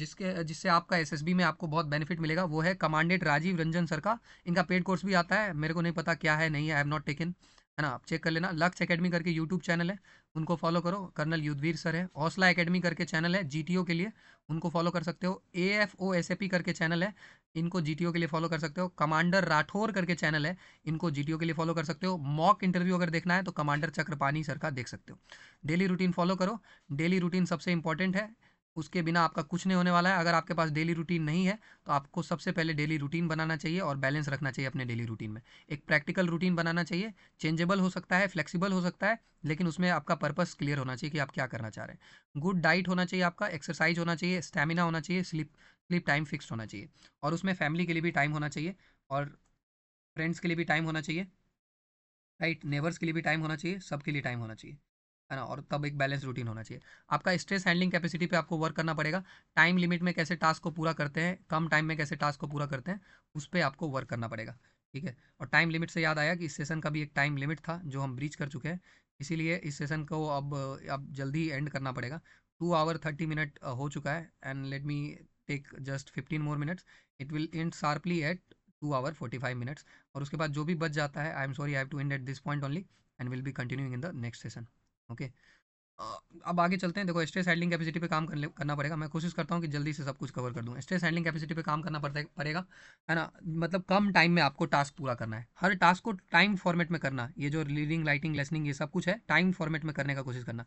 जिसके जिससे आपका एस में आपको बहुत बेनिफिट मिलेगा वो है कमांडेड राजीव रंजन सर का इनका पेड कोर्स भी आता है मेरे को नहीं पता क्या है नहीं है आई हैव नॉट टेकन है ना आप चेक कर लेना लक्स एकेडमी करके यूट्यूब चैनल है उनको फॉलो करो कर्नल युद्धवीर सर है हौसला एकेडमी करके चैनल है जीटीओ के लिए उनको फॉलो कर सकते हो A F O S A P करके चैनल है इनको जीटीओ के लिए फॉलो कर सकते हो कमांडर राठौर करके चैनल है इनको जीटीओ के लिए फॉलो कर सकते हो मॉक इंटरव्यू अगर देखना है तो कमांडर चक्रपानी सर का देख सकते हो डेली रूटीन फॉलो करो डेली रूटीन सबसे इंपॉर्टेंट है उसके बिना आपका कुछ नहीं होने वाला है अगर आपके पास डेली रूटीन नहीं है तो आपको सबसे पहले डेली रूटीन बनाना चाहिए और बैलेंस रखना चाहिए अपने डेली रूटीन में एक प्रैक्टिकल रूटीन बनाना चाहिए चेंजेबल हो सकता है फ्लेक्सिबल हो सकता है लेकिन उसमें आपका पर्पस क्लियर होना चाहिए कि आप क्या करना चाह रहे हैं गुड डाइट होना चाहिए आपका एक्सरसाइज होना चाहिए स्टेमिना होना चाहिए स्लीप स्लीप टाइम फिक्स होना चाहिए और उसमें फैमिली के लिए भी टाइम होना चाहिए और फ्रेंड्स के लिए भी टाइम होना चाहिए राइट नेबर्स के लिए भी टाइम होना चाहिए सबके लिए टाइम होना चाहिए है ना और तब एक बैलेंस रूटीन होना चाहिए आपका स्ट्रेस हैंडलिंग कैपेसिटी पे आपको वर्क करना पड़ेगा टाइम लिमिट में कैसे टास्क को पूरा करते हैं कम टाइम में कैसे टास्क को पूरा करते हैं उस पर आपको वर्क करना पड़ेगा ठीक है और टाइम लिमिट से याद आया कि इस सेशन का भी एक टाइम लिमिट था जो हम ब्रीच कर चुके हैं इसीलिए इस सेशन को अब अब जल्दी एंड करना पड़ेगा टू आवर थर्टी मिनट हो चुका है and let me take just fifteen more minutes it will end sharply at two hour forty five minutes और उसके बाद जो भी बच जाता है I am sorry I have to end at this point only and will be continuing in the next session okay अब आगे चलते हैं देखो स्ट्रेस हैंडलिंग कैपेसिटी पे काम कर करना पड़ेगा मैं कोशिश करता हूँ कि जल्दी से सब कुछ कवर कर दूँ स्ट्रेस हैंडलिंग कैपेसिटी पे काम करना पड़ता पड़ेगा है ना मतलब कम टाइम में आपको टास्क पूरा करना है हर टास्क को टाइम फॉर्मेट में करना ये जो रीडिंग लाइटिंग लेसनिंग ये सब कुछ है टाइम फॉर्मेट में करने का कोशिश करना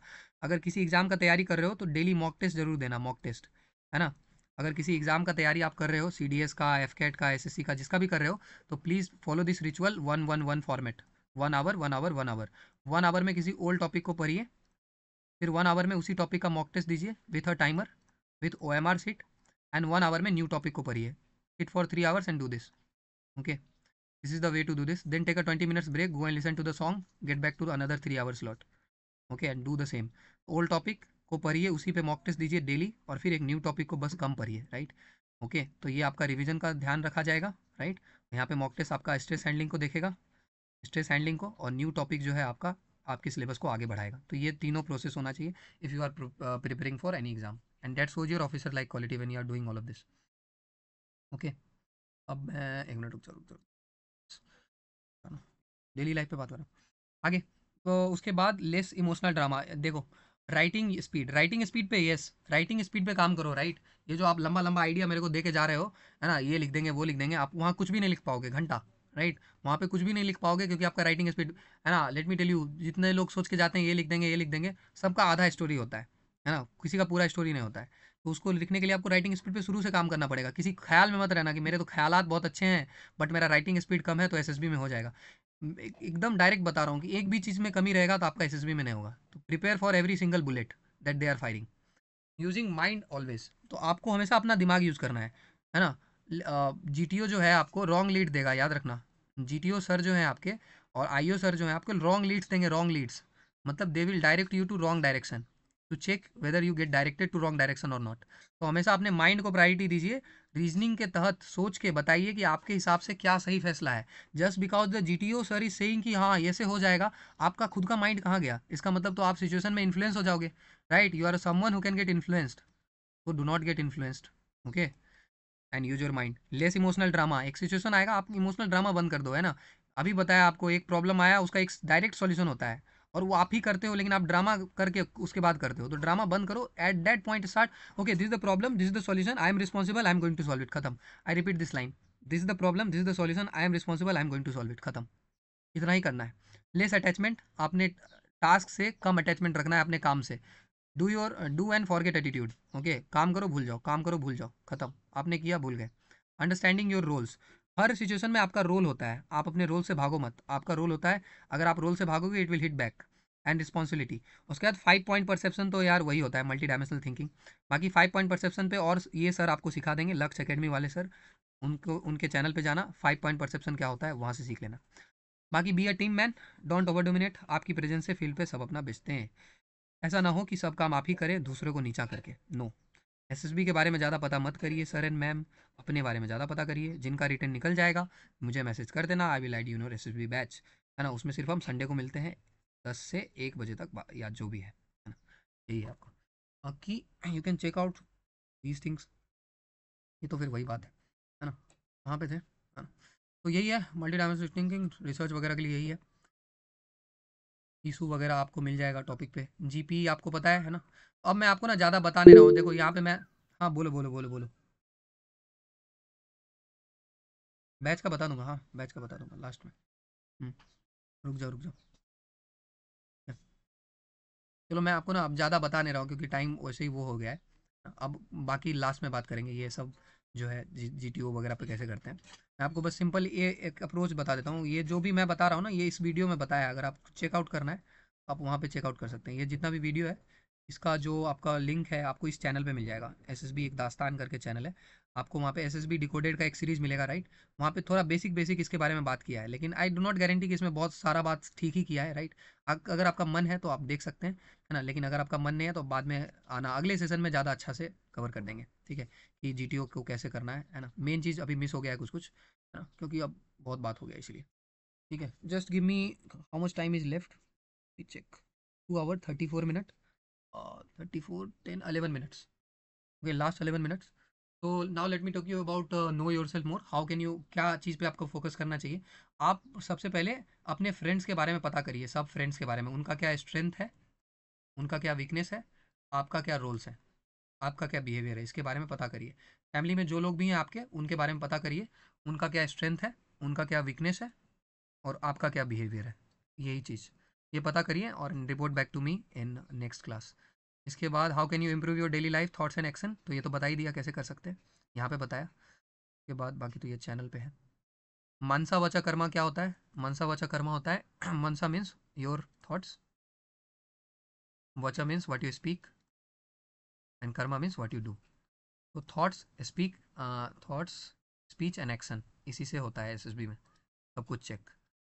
अगर किसी एग्जाम का तैयारी कर रहे हो तो डेली मॉक टेस्ट जरूर देना मॉक टेस्ट है ना अगर किसी एग्जाम का तैयारी आप कर रहे हो सी का एफ का एस का जिसका भी कर रहे हो तो please follow this ritual one one one format one hour one hour one hour one hour में किसी ओल्ड टॉपिक को पढ़िए फिर वन आवर में उसी टॉपिक का मॉक टेस्ट दीजिए with a timer with O M R sheet and one hour में न्यू टॉपिक को पढ़िए it for three hours and do this okay this is the way to do this then take a twenty minutes break go and listen to the song get back to another three hours lot okay and do the same old topic को पढ़िए उसी पे mock test दीजिए daily और फिर एक new topic को बस कम पढ़िए राइट ओके तो ये आपका रिविजन का ध्यान रखा जाएगा राइट यहाँ पे मॉक टेस्ट आपका स्ट्रेस हैंडलिंग को देखेगा स्ट्रेस हैंडलिंग को और न्यू टॉपिक जो है आपका आपके सिलेबस को आगे बढ़ाएगा तो ये तीनों प्रोसेस होना चाहिए if you are preparing for any exam and that's was your officer like quality when you are doing all of this okay अब मैं एक मिनट रुक जरूर डेली लाइफ पे बात कर रहा हूँ आगे तो उसके बाद लेस इमोशनल ड्रामा देखो राइटिंग स्पीड राइटिंग स्पीड पे यस राइटिंग स्पीड पे काम करो राइट ये जो आप लंबा लंबा आइडिया मेरे को दे के जा रहे हो है ना ये लिख देंगे वो लिख देंगे आप वहाँ कुछ भी नहीं लिख पाओगे घंटा राइट वहाँ पे कुछ भी नहीं लिख पाओगे क्योंकि आपका राइटिंग स्पीड है ना लेट मी टेल यू जितने लोग सोच के जाते हैं ये लिख देंगे ये लिख देंगे सबका आधा स्टोरी होता है है ना किसी का पूरा स्टोरी नहीं होता है तो उसको लिखने के लिए आपको राइटिंग स्पीड पे शुरू से काम करना पड़ेगा किसी ख्याल में मत रहना कि मेरे तो ख्याल बहुत अच्छे हैं बट मेरा राइटिंग स्पीड कम है तो एस में हो जाएगा एकदम डायरेक्ट बता रहा हूँ कि एक भी चीज़ में कमी रहेगा तो आपका एस में नहीं होगा तो prepare for every single bullet that they are firing using mind always तो आपको हमेशा अपना दिमाग यूज़ करना है है ना जी जो है आपको रॉन्ग लीड देगा याद रखना जी सर जो है आपके और आई सर जो है आपको रॉन्ग लीड्स देंगे रॉन्ग लीड्स मतलब they will direct you to wrong direction to check whether you get directed to wrong direction और नॉट तो हमेशा अपने माइंड को प्रायोरिटी दीजिए रीजनिंग के तहत सोच के बताइए कि आपके हिसाब से क्या सही फैसला है just because the G T O sir is saying कि हाँ ऐसे हो जाएगा आपका खुद का माइंड कहाँ गया इसका मतलब तो आप सिचुएशन में इन्फ्लुएंस हो जाओगे right you are someone who can get influenced वो do not get influenced okay and use your mind less emotional drama एक सिचुएशन आएगा आप इमोशनल ड्रामा बंद कर दो है ना अभी बताया आपको एक प्रॉब्लम आया उसका एक डायरेक्ट सॉल्यूशन होता है और वो आप ही करते हो लेकिन आप ड्रामा करके उसके बाद करते हो तो ड्रामा बंद करो at that point start okay this is the problem this is the solution I am responsible I am going to solve it खत्म I repeat this line this is the problem this is the solution I am responsible I am going to solve it खत्म इतना ही करना है less attachment आपने task से कम attachment रखना है अपने काम से do your do and forget attitude okay काम करो भूल जाओ काम करो भूल जाओ खत्म आपने किया भूल गए अंडरस्टैंडिंग योर रोल्स हर सिचुएशन में आपका रोल होता है आप अपने रोल से भागो मत आपका रोल होता है अगर आप रोल से भागोगे it will hit back and responsibility उसके बाद फाइव पॉइंट परसेप्शन तो यार वही होता है मल्टी डायमेंशनल थिंकिंग बाकी फाइव पॉइंट परसेप्शन पे और ये सर आपको सिखा देंगे लक्स अकेडमी वाले सर उनको उनके चैनल पे जाना फाइव पॉइंट परसेप्शन क्या होता है वहाँ से सीख लेना बाकी be a team man don't over dominate आपकी प्रेजेंस से फील्ड पे सब अपना बेचते हैं ऐसा ना हो कि सब काम आप ही करें दूसरे को नीचा करके नो no. एसएसबी के बारे में ज़्यादा पता मत करिए सर एंड मैम अपने बारे में ज़्यादा पता करिए जिनका रिटर्न निकल जाएगा मुझे मैसेज कर देना I will I you know S S B batch है ना उसमें सिर्फ हम संडे को मिलते हैं दस से एक बजे तक या जो भी है ना यही है आपका बाकी you can check out these things ये तो फिर वही बात है है ना कहाँ पे थे है ना तो यही है मल्टी डायमेंशनल थिंकिंग रिसर्च वगैरह के लिए यही है इशू वगैरह आपको मिल जाएगा टॉपिक पे जी e आपको पता है है ना अब मैं आपको ना ज़्यादा बता नहीं रहा हूँ देखो यहाँ पे मैं हाँ बोलो बोलो बोलो बोलो बैच का बता दूंगा हाँ बैच का बता दूंगा लास्ट में हम्म, रुक जाओ रुक जाओ चलो मैं आपको ना अब ज़्यादा बता नहीं रहा हूँ क्योंकि टाइम वैसे ही वो हो गया है अब बाकी लास्ट में बात करेंगे ये सब जो है जी टी वगैरह पर कैसे करते हैं मैं आपको बस सिंपल ये एक अप्रोच बता देता हूँ ये जो भी मैं बता रहा हूँ ना ये इस वीडियो में बताया अगर आपको चेकआउट करना है तो आप वहाँ पे चेकआउट कर सकते हैं ये जितना भी वीडियो है इसका जो आपका लिंक है आपको इस चैनल पे मिल जाएगा एस एक दास्तान करके चैनल है आपको वहाँ पे एस एस डिकोडेड का एक सीरीज मिलेगा राइट वहाँ पे थोड़ा बेसिक बेसिक इसके बारे में बात किया है लेकिन आई डो नॉट गारंटी कि इसमें बहुत सारा बात ठीक ही किया है राइट अगर आपका मन है तो आप देख सकते हैं है ना लेकिन अगर आपका मन नहीं है तो बाद में आना अगले सेशन में ज़्यादा अच्छा से कवर कर देंगे ठीक है कि जी को कैसे करना है है ना मेन चीज़ अभी मिस हो गया है कुछ कुछ है ना क्योंकि अब बहुत बात हो गया इसलिए ठीक है just give me how much time is left check two hour thirty four minute thirty four ten eleven minutes okay last eleven minutes तो now let me talk you about know yourself more how can you क्या चीज़ पे आपको focus करना चाहिए आप सबसे पहले अपने फ्रेंड्स के बारे में पता करिए सब फ्रेंड्स के बारे में उनका क्या स्ट्रेंथ है उनका क्या वीकनेस है आपका क्या रोल्स है आपका क्या बिहेवियर है इसके बारे में पता करिए फैमिली में जो लोग भी हैं आपके उनके बारे में पता करिए उनका क्या स्ट्रेंथ है उनका क्या वीकनेस है और आपका क्या बिहेवियर है यही चीज़ ये पता करिए और report back to me in next class इसके बाद how can you improve your daily life thoughts and action तो ये तो बता ही दिया कैसे कर सकते हैं यहाँ पे बताया उसके बाद बाकी तो ये चैनल पे है मनसा वचा कर्मा क्या होता है मनसा वचा कर्मा होता है manasa means your thoughts vacha means what you speak and karma means what you do तो thoughts speak thoughts speech and action इसी से होता है एस एस बी में सब कुछ चेक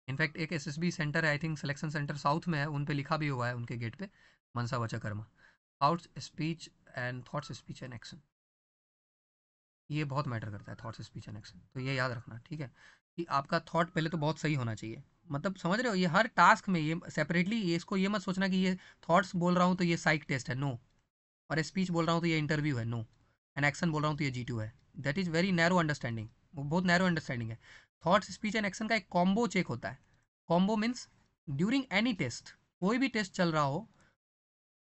इनफैक्ट एक एस एस बी सेंटर है I think selection centre south में है उन पर लिखा भी हुआ है उनके गेट पर मनसा वचा कर्मा thoughts speech and thoughts speech and action ये बहुत मैटर करता है थॉट्स स्पीच एंड एक्शन तो ये याद रखना ठीक है कि आपका थॉट पहले तो बहुत सही होना चाहिए मतलब समझ रहे हो ये हर टास्क में ये सेपरेटली ये इसको ये मत सोचना कि ये थॉट्स बोल रहा हूँ तो ये साइक टेस्ट है नो और ये स्पीच बोल रहा हूँ तो ये इंटरव्यू है नो एंड एक्शन बोल रहा हूँ तो ये जी है that is very narrow understanding वो बहुत नैरो अंडरस्टैंडिंग है थॉट्स स्पीच एंड एक्शन का एक कॉम्बो चेक होता है combo means during any test कोई भी टेस्ट चल रहा हो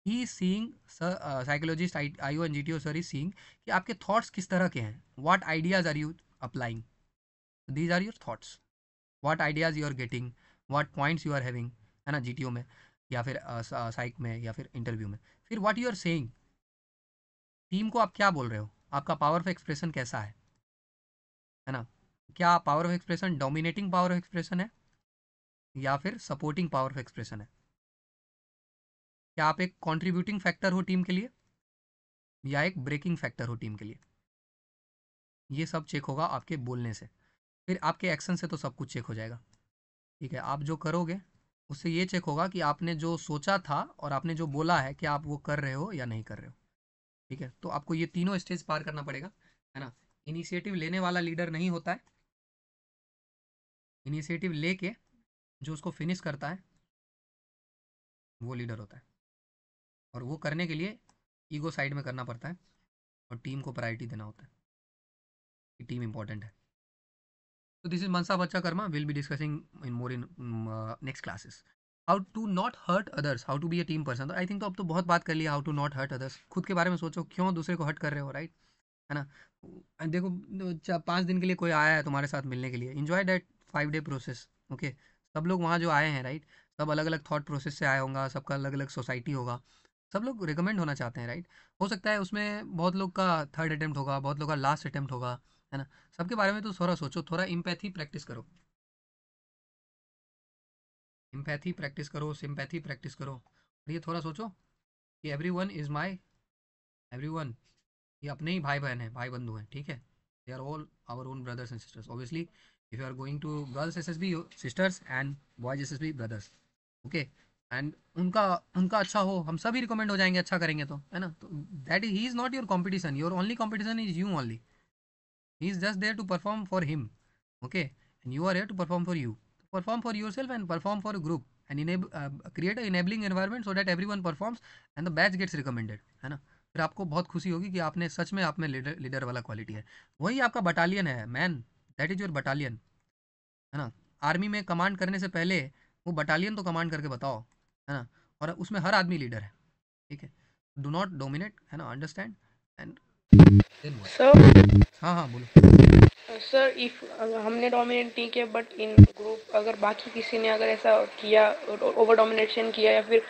he seeing psychologist I O and G T O sir is seeing आपके थॉट्स किस तरह के हैं what ideas are you applying these are your thoughts what ideas you are getting what points you are having है ना जी में या फिर साइक में या फिर इंटरव्यू में फिर what you are saying team को आप क्या बोल रहे हो आपका पावर ऑफ एक्सप्रेशन कैसा है है ना क्या power of expression dominating power of expression है या फिर सपोर्टिंग पावर ऑफ एक्सप्रेशन है क्या आप एक कंट्रीब्यूटिंग फैक्टर हो टीम के लिए या एक ब्रेकिंग फैक्टर हो टीम के लिए ये सब चेक होगा आपके बोलने से फिर आपके एक्शन से तो सब कुछ चेक हो जाएगा ठीक है आप जो करोगे उससे ये चेक होगा कि आपने जो सोचा था और आपने जो बोला है कि आप वो कर रहे हो या नहीं कर रहे हो ठीक है तो आपको ये तीनों स्टेज पार करना पड़ेगा है ना इनिशिएटिव लेने वाला लीडर नहीं होता है इनिशिएटिव लेके जो उसको फिनिश करता है वो लीडर होता है और वो करने के लिए ईगो साइड में करना पड़ता है और टीम को प्रायोरिटी देना होता है कि टीम इम्पोर्टेंट है So this is Mansa Vacha कर्मा will be discussing in more in next classes how to not hurt others how to be a team person I think तो अब तो बहुत बात कर लिया how to not hurt others खुद के बारे में सोचो क्यों दूसरे को हर्ट कर रहे हो राइट है ना देखो पाँच दिन के लिए कोई आया है तुम्हारे साथ मिलने के लिए enjoy that five day process okay सब लोग वहाँ जो आए हैं राइट सब अलग अलग थाट प्रोसेस से आए होंगे सबका अलग अलग सोसाइटी होगा सब लोग रिकमेंड होना चाहते हैं राइट हो सकता है उसमें बहुत लोग का थर्ड अटैम्प्ट होगा बहुत लोग का लास्ट अटैम्प्ट होगा है ना सबके बारे में तो थोड़ा सोचो थोड़ा इम्पैथी प्रैक्टिस करो इम्पैथी प्रैक्टिस करो सिम्पैथी प्रैक्टिस करो और ये थोड़ा सोचो कि everyone is my everyone ये अपने ही भाई बहन है भाई बंधु हैं ठीक है they are all our own brothers and sisters obviously if you are going to girls S S B sisters and boys S S B brothers okay and उनका उनका अच्छा हो हम सभी रिकमेंड हो जाएंगे अच्छा करेंगे तो है ना तो that he is not your competition your only competition is you only he is just there to perform for him okay and you are here to perform for you perform for yourself and perform for group and create enabling environment so that everyone performs and the batch gets recommended है ना फिर आपको बहुत खुशी होगी कि आपने सच में आप में लीडर लीडर वाला क्वालिटी है वही आपका बटालियन है man that is your battalion है ना आर्मी में कमांड करने से पहले वो बटालियन तो कमांड करके बताओ है ना और उसमें हर आदमी लीडर है ठीक है डो नॉट डोमिनेट है ना अंडरस्टैंड एंड सर हाँ हाँ बोलो सर इफ हमने डोमिनेट नहीं किया बट इन ग्रुप अगर बाकी किसी ने अगर ऐसा किया ओवर डोमिनेशन किया या फिर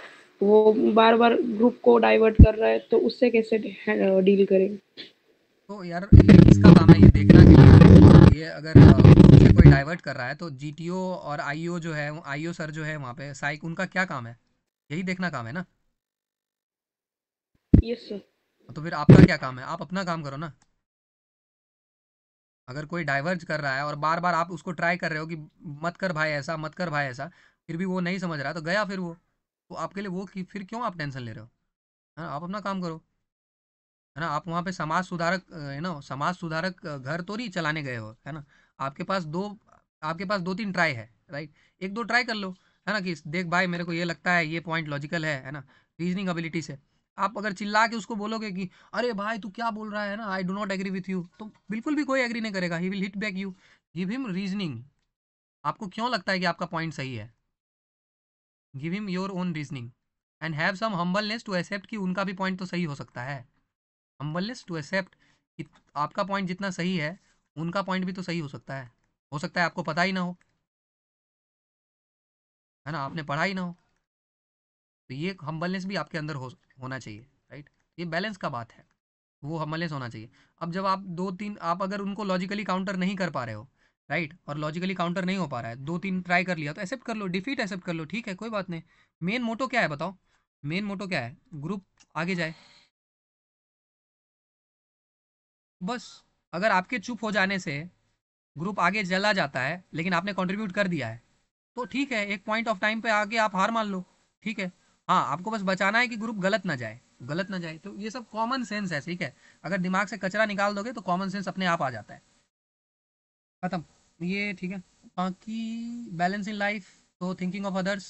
वो बार बार ग्रुप को डाइवर्ट कर रहा है तो उससे कैसे डील करें तो यार इसका काम है ये देखना कि ये अगर से कोई डाइवर्ट कर रहा है तो जीटीओ और आईओ जो है आईओ सर जो है वहाँ पे साइक उनका क्या काम है यही देखना काम है ना यस yes, सर तो फिर आपका क्या काम है आप अपना काम करो ना अगर कोई डाइवर्ज कर रहा है और बार बार आप उसको ट्राई कर रहे हो कि मत कर भाई ऐसा मत कर भाई ऐसा फिर भी वो नहीं समझ रहा तो गया फिर वो तो आपके लिए वो कि फिर क्यों आप टेंशन ले रहे हो है ना आप अपना काम करो है ना आप वहाँ पे समाज सुधारक है ना समाज सुधारक घर तो नहीं चलाने गए हो है ना आपके पास दो आपके पास दो तीन ट्राई है राइट एक दो ट्राई कर लो है ना कि देख भाई मेरे को ये लगता है ये पॉइंट लॉजिकल है है ना रीजनिंग एबिलिटी से आप अगर चिल्ला के उसको बोलोगे कि अरे भाई तू क्या बोल रहा है ना I do not agree with you तो बिल्कुल भी कोई एग्री नहीं करेगा he will hit back you give him reasoning आपको क्यों लगता है कि आपका पॉइंट सही है give him your own reasoning and have some humbleness to accept कि उनका भी पॉइंट तो सही हो सकता है हम्बलनेस टू एक्सेप्ट कि आपका पॉइंट जितना सही है उनका पॉइंट भी तो सही हो सकता है हो सकता है आपको पता ही ना हो है ना आपने पढ़ा ही ना हो तो ये हम्बलनेस भी आपके अंदर हो होना चाहिए राइट ये बैलेंस का बात है वो बैलेंस होना चाहिए अब जब आप दो तीन आप अगर उनको लॉजिकली काउंटर नहीं कर पा रहे हो राइट और लॉजिकली काउंटर नहीं हो पा रहा है दो तीन ट्राई कर लिया तो एक्सेप्ट कर लो डिफीट एक्सेप्ट कर लो ठीक है कोई बात नहीं मेन मोटो क्या है बताओ मेन मोटो क्या है ग्रुप आगे जाए बस अगर आपके चुप हो जाने से ग्रुप आगे चला जाता है लेकिन आपने कंट्रीब्यूट कर दिया है तो ठीक है एक पॉइंट ऑफ टाइम पे आगे आप हार मान लो ठीक है हाँ आपको बस बचाना है कि ग्रुप गलत ना जाए गलत ना जाए तो ये सब कॉमन सेंस है ठीक है अगर दिमाग से कचरा निकाल दोगे तो कॉमन सेंस अपने आप आ जाता है खत्म ये ठीक है बाकी बैलेंस इन लाइफ तो thinking of others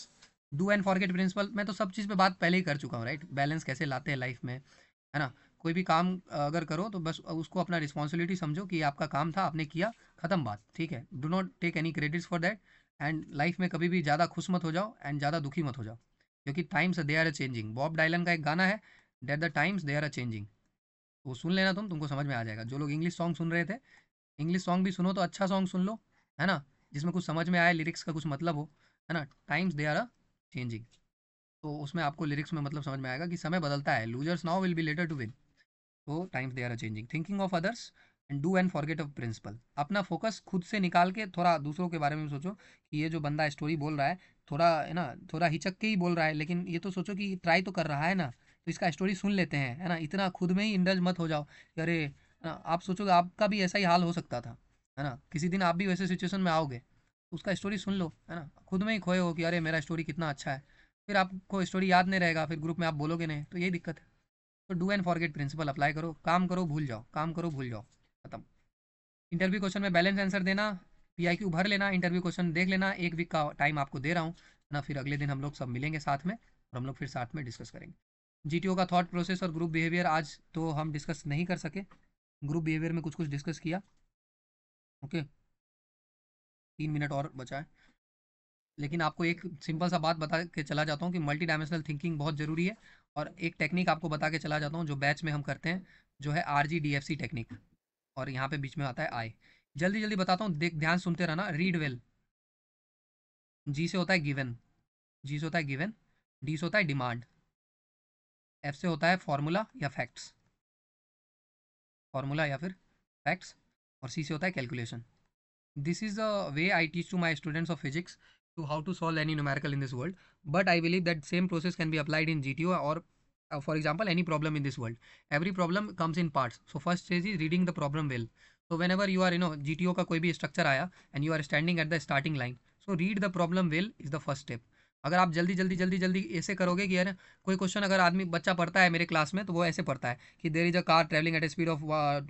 do and forget principle मैं तो सब चीज़ पे बात पहले ही कर चुका हूँ राइट बैलेंस कैसे लाते हैं लाइफ में है ना कोई भी काम अगर करो तो बस उसको अपना रिस्पॉन्सिबिलिटी समझो कि आपका काम था आपने किया खत्म बात ठीक है do not take any credits for that and life में कभी भी ज़्यादा खुश मत हो जाओ एंड ज़्यादा दुखी मत हो जाओ क्योंकि times they are changing Bob Dylan का एक गाना है that the times they are a changing वो सुन लेना तुम तुमको समझ में आ जाएगा जो लोग इंग्लिश सॉन्ग सुन रहे थे इंग्लिश सॉन्ग भी सुनो तो अच्छा सॉन्ग सुन लो है ना जिसमें कुछ समझ में आए लिरिक्स का कुछ मतलब हो है ना times they are a changing तो उसमें आपको लिरिक्स में मतलब समझ में आएगा कि समय बदलता है losers now will be later to win तो times they are a changing thinking of others and do and forget of principle अपना फोकस खुद से निकाल के थोड़ा दूसरों के बारे में सोचो कि ये जो बंदा स्टोरी बोल रहा है थोड़ा है ना थोड़ा हिचक के ही बोल रहा है लेकिन ये तो सोचो कि ट्राई तो कर रहा है ना तो इसका स्टोरी सुन लेते हैं है ना इतना खुद में ही इंडल्ज मत हो जाओ कि अरे आप सोचोगे आपका भी ऐसा ही हाल हो सकता था है ना किसी दिन आप भी वैसे सिचुएशन में आओगे तो उसका स्टोरी सुन लो है ना खुद में ही खोए हो कि अरे मेरा स्टोरी कितना अच्छा है फिर आपको स्टोरी याद नहीं रहेगा फिर ग्रुप में आप बोलोगे नहीं तो यही दिक्कत है तो do and forget principle apply करो काम करो भूल जाओ काम करो भूल जाओ खत्म इंटरव्यू क्वेश्चन में बैलेंस आंसर देना पी भर लेना इंटरव्यू क्वेश्चन देख लेना एक वीक का टाइम आपको दे रहा हूँ ना फिर अगले दिन हम लोग सब मिलेंगे साथ में और हम लोग फिर साथ में डिस्कस करेंगे जी का थॉट प्रोसेस और ग्रुप बिहेवियर आज तो हम डिस्कस नहीं कर सके ग्रुप बिहेवियर में कुछ कुछ डिस्कस किया ओके तीन मिनट और बचा है लेकिन आपको एक सिंपल सा बात बता के चला जाता हूँ कि मल्टी डायमेंशनल थिंकिंग बहुत ज़रूरी है और एक टेक्निक आपको बता के चला जाता हूँ जो बैच में हम करते हैं जो है आर टेक्निक और यहाँ पे बीच में आता है आई जल्दी जल्दी बताता हूँ देख ध्यान सुनते रहना रीड वेल जी से होता है गिवन जी से होता है गिवन डी से होता है डिमांड एफ से होता है फॉर्मूला या फैक्ट्स फॉर्मूला या फिर फैक्ट्स और सी से होता है calculation this is the way I teach to my students of physics to how to solve any numerical in this world but I believe that same process can be applied in G T O और for example any problem in this world every problem comes in parts so first is is reading the problem well when you are you know G T O का कोई भी structure आया and you are standing at the starting line so read the problem well is the first step अगर आप जल्दी जल्दी जल्दी जल्दी ऐसे करोगे कि यार कोई क्वेश्चन अगर आदमी बच्चा पढ़ता है मेरे क्लास में तो वो ऐसे पढ़ता है कि there is a car travelling at a speed of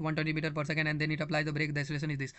one twenty metre per second and then it apply the brake the acceleration is this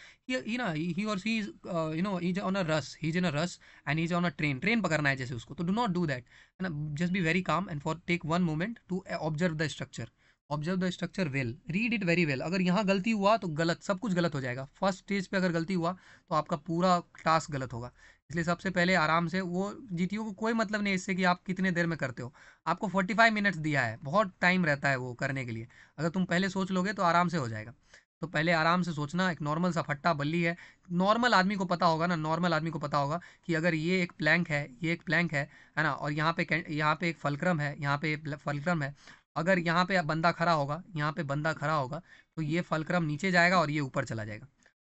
ना ही और सी is you know is on a rush he is in a rush and is on a train train पकड़ना है जैसे उसको तो do not do that है ना just be very calm and for take one moment to observe the structure observe the structure well read it very well अगर यहाँ गलती हुआ तो गलत सब कुछ गलत हो जाएगा फर्स्ट स्टेज पे अगर गलती हुआ तो आपका पूरा टास्क गलत होगा इसलिए सबसे पहले आराम से वो जी को कोई मतलब नहीं इससे कि आप कितने देर में करते हो आपको 45 मिनट्स दिया है बहुत टाइम रहता है वो करने के लिए अगर तुम पहले सोच लोगे तो आराम से हो जाएगा तो पहले आराम से सोचना एक नॉर्मल सा फट्टा बल्ली है नॉर्मल आदमी को पता होगा ना नॉर्मल आदमी को पता होगा कि अगर ये एक प्लैंक है ये एक प्लैंक है है ना और यहाँ पे यहाँ पे एक फलक्रम है यहाँ पे फलक्रम है अगर यहाँ पे बंदा खड़ा होगा यहाँ पे बंदा खड़ा होगा तो ये फलक्रम नीचे जाएगा और ये ऊपर चला जाएगा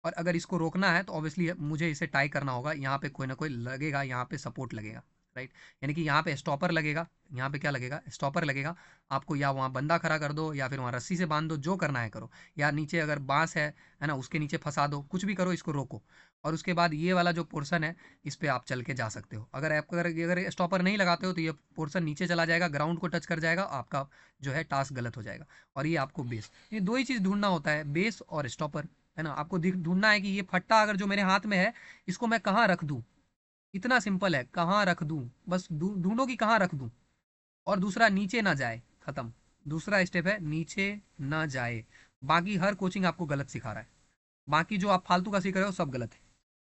और अगर इसको रोकना है तो ऑब्वियसली मुझे इसे टाई करना होगा यहाँ पे कोई ना कोई लगेगा यहाँ पे सपोर्ट लगेगा राइट यानी कि यहाँ पे स्टॉपर लगेगा यहाँ पे क्या लगेगा स्टॉपर लगेगा आपको या वहाँ बंदा खड़ा कर दो या फिर वहाँ रस्सी से बांध दो जो करना है करो या नीचे अगर बांस है है ना उसके नीचे फंसा दो कुछ भी करो इसको रोको और उसके बाद ये वाला जो पोर्सन है इस पर आप चल के जा सकते हो अगर आप अगर अगर स्टॉपर नहीं लगाते हो तो ये पोर्सन नीचे चला जाएगा ग्राउंड को टच कर जाएगा आपका जो है टास्क गलत हो जाएगा और ये आपको बेस ये दो ही चीज़ ढूंढना होता है बेस और स्टॉपर है ना आपको ढूंढना है कि ये फट्टा अगर जो मेरे हाथ में है इसको मैं कहाँ रख दूँ इतना सिंपल है कहाँ रख दूँ बस ढूंढो कि कहाँ रख दूँ और दूसरा नीचे ना जाए ख़त्म दूसरा स्टेप है नीचे ना जाए बाकी हर कोचिंग आपको गलत सिखा रहा है बाकी जो आप फालतू का सीख रहे हो सब गलत है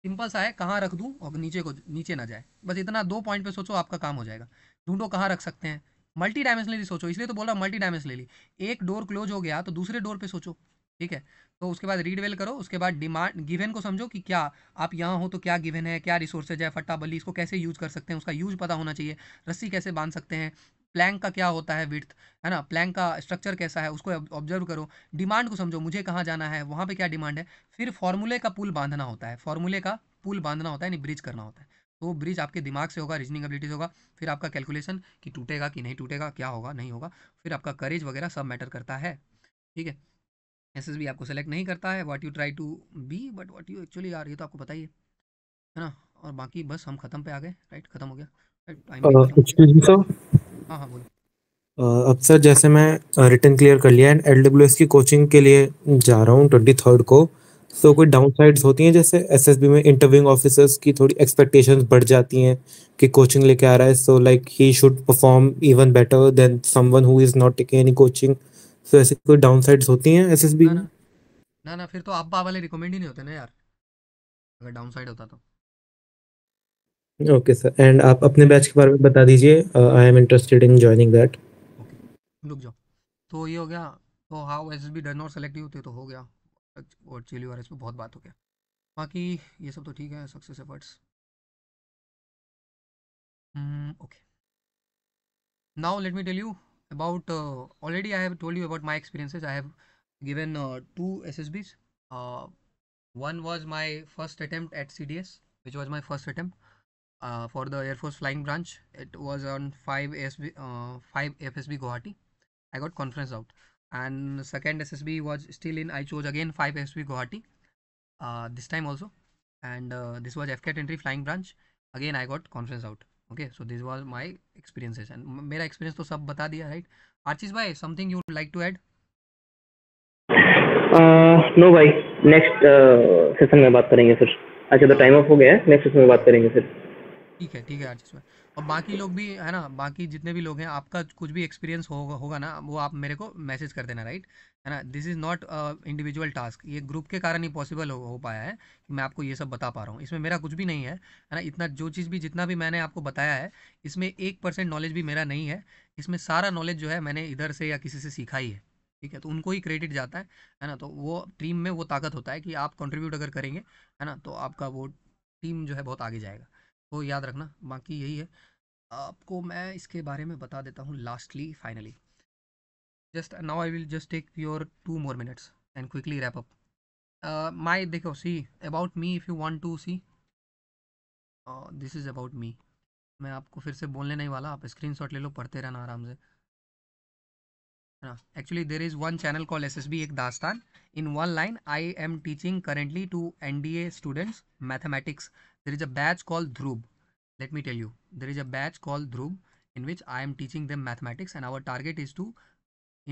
सिंपल सा है कहाँ रख दूँ और नीचे को नीचे ना जाए बस इतना दो पॉइंट पे सोचो आपका काम हो जाएगा ढूंढो कहाँ रख सकते हैं मल्टी डायमेंशनली सोचो इसलिए तो बोल हूँ मल्टी डायमेंशनली एक डोर क्लोज हो गया तो दूसरे डोर पे सोचो ठीक है तो उसके बाद रीडवेल करो उसके बाद डिमांड गिवन को समझो कि क्या आप यहाँ हो तो क्या गिवन है क्या रिसोर्सेज है फट्टा बल्ली इसको कैसे यूज कर सकते हैं उसका यूज पता होना चाहिए रस्सी कैसे बांध सकते हैं प्लैंक का क्या होता है विर्थ है ना प्लैंक का स्ट्रक्चर कैसा है उसको ऑब्जर्व करो डिमांड को समझो मुझे कहाँ जाना है वहाँ पे क्या डिमांड है फिर फॉर्मूले का पुल बांधना होता है फॉर्मूले का पुल बांधना होता है यानी ब्रिज करना होता है तो ब्रिज आपके दिमाग से होगा रीजनिंग एबिलिटीज होगा फिर आपका कैलकुलेशन कि टूटेगा कि नहीं टूटेगा क्या होगा नहीं होगा फिर आपका करेज वगैरह सब मैटर करता है ठीक है एस आपको सेलेक्ट नहीं करता है what you try to be but what you actually यार ये तो आपको बताइए है ना और बाकी बस हम ख़त्म पे आ गए राइट ख़त्म हो गया राइट हाँ, हाँ अब सर जैसे मैं रिटर्न क्लियर कर लिया एंड एल की कोचिंग के लिए जा रहा हूँ ट्वेंटी थर्ड को तो कोई डाउन साइड्स होती हैं जैसे एस एस बी में इंटरव्यूइंग ऑफिसर्स की थोड़ी एक्सपेक्टेशंस बढ़ जाती हैं कि कोचिंग लेके आ रहा है so like he should perform even better than someone who is not taking any coaching सो ऐसे कोई डाउन साइड्स होती हैं एस एस बी ना ना फिर तो आप वाले रिकमेंड ही नहीं होते ना यार अगर डाउन साइड होता तो ओके सर एंड आप अपने बैच के बारे में बता दीजिए I am interested in joining that रुक जाओ तो ये हो गया तो how S S B done और सेलेक्ट नहीं होते तो हो गया और चिली और पे बहुत बात हो गया बाकी ये सब तो ठीक है success efforts okay now let me tell you about uh, already i have told you about my experiences i have given uh, two ssbs uh, one was my first attempt at cds which was my first attempt uh, for the Air Force Flying Branch. It was on 5 S B, uh, 5 FSB Guwahati. I got conference out, and second SSB was still in. I chose again 5 FSB Guwahati. Uh, this time also, and uh, this was FCAT entry Flying Branch. Again, I got conference out. Okay, so this was my experiences, and my experience तो सब बता दिया, right? Archis bhai, something you would like to add? Uh, no, भाई Next session uh, में बात करेंगे sir अच्छा तो टाइम ऑफ हो गया Next session we will talk करेंगे सर ठीक है ठीक है आशीष में और बाकी लोग भी है ना बाकी जितने भी लोग हैं आपका कुछ भी एक्सपीरियंस होगा होगा ना वो आप मेरे को मैसेज कर देना राइट है ना this is not individual task ये ग्रुप के कारण ही पॉसिबल हो, हो पाया है कि मैं आपको ये सब बता पा रहा हूँ इसमें मेरा कुछ भी नहीं है है ना इतना जो चीज़ भी जितना भी मैंने आपको बताया है इसमें एक परसेंट नॉलेज भी मेरा नहीं है इसमें सारा नॉलेज जो है मैंने इधर से या किसी से सीखा ही है ठीक है तो उनको ही क्रेडिट जाता है है ना तो वो टीम में वो ताकत होता है कि आप कंट्रीब्यूट अगर करेंगे है ना तो आपका वो टीम जो है बहुत आगे जाएगा वो तो याद रखना बाकी यही है आपको मैं इसके बारे में बता देता हूँ lastly finally just now I will just take your two more minutes and quickly wrap up my देखो see about me if you want to see this is about me मैं आपको फिर से बोलने नहीं वाला आप स्क्रीन शॉट ले लो पढ़ते रहना आराम से है ना actually there is one channel call S S B एक दास्तान in one line I am teaching currently to N D A students mathematics there is a batch called dhruv Let me tell you, there is a batch called dhruv in which I am teaching them mathematics and our target is to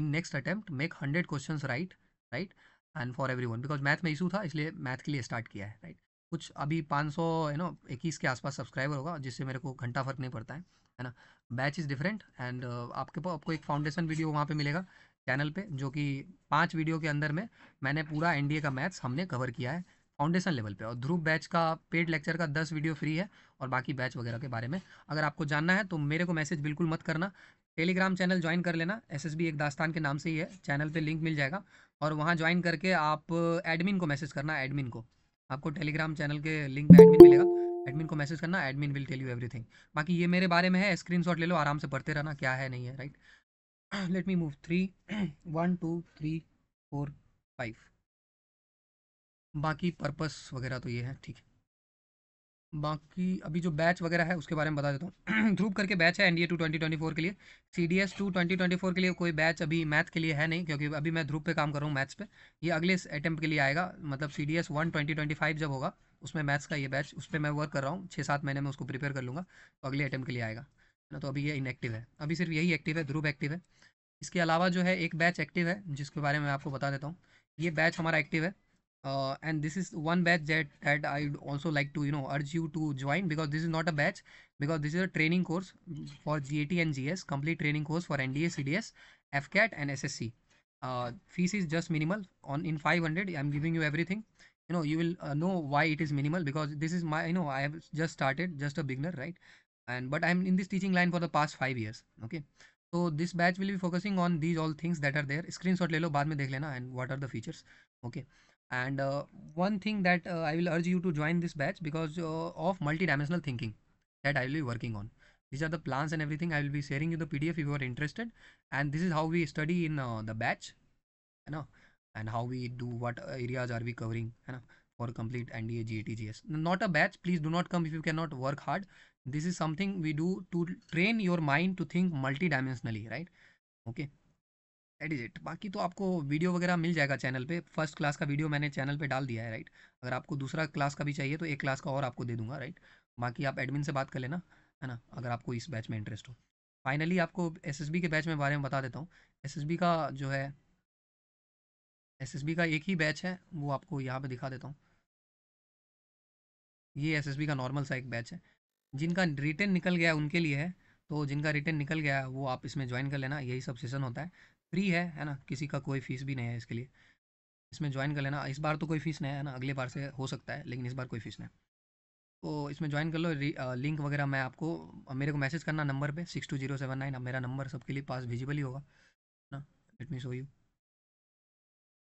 in next attempt make 100 questions right right and for everyone because math mein issue tha isliye math ke liye start kiya hai right कुछ अभी 500 सौ you know इक्कीस के आसपास subscriber होगा जिससे मेरे को घंटा फर्क नहीं पड़ता है है ना बैच इज़ डिफरेंट एंड आपके पास आपको एक फाउंडेशन वीडियो वहाँ पे मिलेगा चैनल पे जो कि पांच वीडियो के अंदर में मैंने पूरा एनडीए का मैथ्स हमने कवर किया है फाउंडेशन लेवल पे और ध्रुव बैच का पेड लेक्चर का दस वीडियो फ्री है और बाकी बैच वगैरह के बारे में अगर आपको जानना है तो मेरे को मैसेज बिल्कुल मत करना टेलीग्राम चैनल ज्वाइन कर लेना एस एस बी एक दास्तान के नाम से ही है चैनल पे लिंक मिल जाएगा और वहाँ ज्वाइन करके आप एडमिन को मैसेज करना एडमिन को आपको टेलीग्राम चैनल के लिंक पर एडमिन मिलेगा एडमिन को मैसेज करना admin will tell you everything बाकी ये मेरे बारे में है शॉट ले लो आराम से पढ़ते रहना क्या है नहीं है right let me move three one two three four five बाकी पर्पस वगैरह तो ये है ठीक है बाकी अभी जो बैच वगैरह है उसके बारे में बता देता हूँ ध्रुव करके बैच है NDA D two twenty twenty four के लिए C D S two twenty twenty four के लिए कोई बैच अभी मैथ के लिए है नहीं क्योंकि अभी मैं ध्रुव पे काम कर रहा हूँ मैथ्स पे ये अगले अटैम्प्ट के लिए आएगा मतलब C D S one twenty twenty five जब होगा उसमें मैथ्स का ये बैच उस पर मैं वर्क कर रहा हूँ छः सात महीने में उसको प्रिपेयर कर लूँगा तो अगले अटैम्प्ट के लिए आएगा ना तो अभी ये इनएक्टिव है अभी सिर्फ यही एक्टिव है ध्रुव एक्टिव है इसके अलावा जो है एक बैच एक्टिव है जिसके बारे में आपको बता देता हूँ ये बैच हमारा एक्टिव है uh, and this is one batch that, that i'd also like to you know urge you to join because this is not a batch because this is a training course for gat and gs complete training course for nda cds fcat and ssc uh, fees is just minimal on in 500 i'm giving you everything you know you will uh, know why it is minimal because this is my you know i have just started just a beginner right and but i'm in this teaching line for the past 5 years okay so this batch will be focusing on these all things that are there screenshot le lo baad mein dekh lena and what are the features okay and uh, one thing that uh, i will urge you to join this batch because uh, of multidimensional thinking that i will be working on these are the plans and everything i will be sharing you the pdf if you are interested and this is how we study in uh, the batch you know and how we do what uh, areas are we covering you know for complete nda getgs not a batch please do not come if you cannot work hard this is something we do to train your mind to think multidimensionally right okay edit बाकी तो आपको video वगैरह मिल जाएगा channel पे first class का video मैंने channel पे डाल दिया है राइट अगर आपको दूसरा क्लास का भी चाहिए तो एक क्लास का और आपको दे दूंगा राइट बाकी आप एडमिन से बात कर लेना है ना अगर आपको इस बैच में इंटरेस्ट हो फाइनली आपको एस के बैच में बारे में बता देता हूँ एस का जो है एस का एक ही बैच है वो आपको यहाँ पर दिखा देता हूँ ये एस का नॉर्मल सा एक बैच है जिनका रिटर्न निकल गया उनके लिए है तो जिनका रिटर्न निकल गया वो आप इसमें ज्वाइन कर लेना यही सब सेशन होता है फ्री है है ना किसी का कोई फीस भी नहीं है इसके लिए इसमें ज्वाइन कर लेना इस बार तो कोई फीस नहीं है ना अगले बार से हो सकता है लेकिन इस बार कोई फीस नहीं तो इसमें ज्वाइन कर लो लिंक वगैरह मैं आपको मेरे को मैसेज करना नंबर पे six two zero seven nine अब मेरा नंबर सबके लिए पास विजिबल ही होगा ना लेट मी शो यू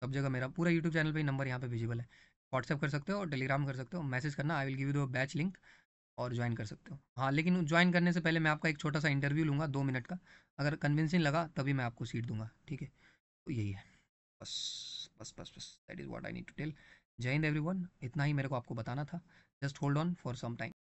सब जगह मेरा पूरा यूट्यूब चैनल पे नंबर यहाँ पे विजिबल है व्हाट्सअप कर सकते हो और टेलीग्राम कर सकते हो मैसेज करना आई विल गिव यू दो बैच लिंक और ज्वाइन कर सकते हो हाँ लेकिन ज्वाइन करने से पहले मैं आपका एक छोटा सा इंटरव्यू लूँगा दो मिनट का अगर कन्विंसिंग लगा तभी मैं आपको सीट दूंगा ठीक है तो यही है बस बस बस बस that is what I need to tell जय हिंद वन इतना ही मेरे को आपको बताना था just hold on for some time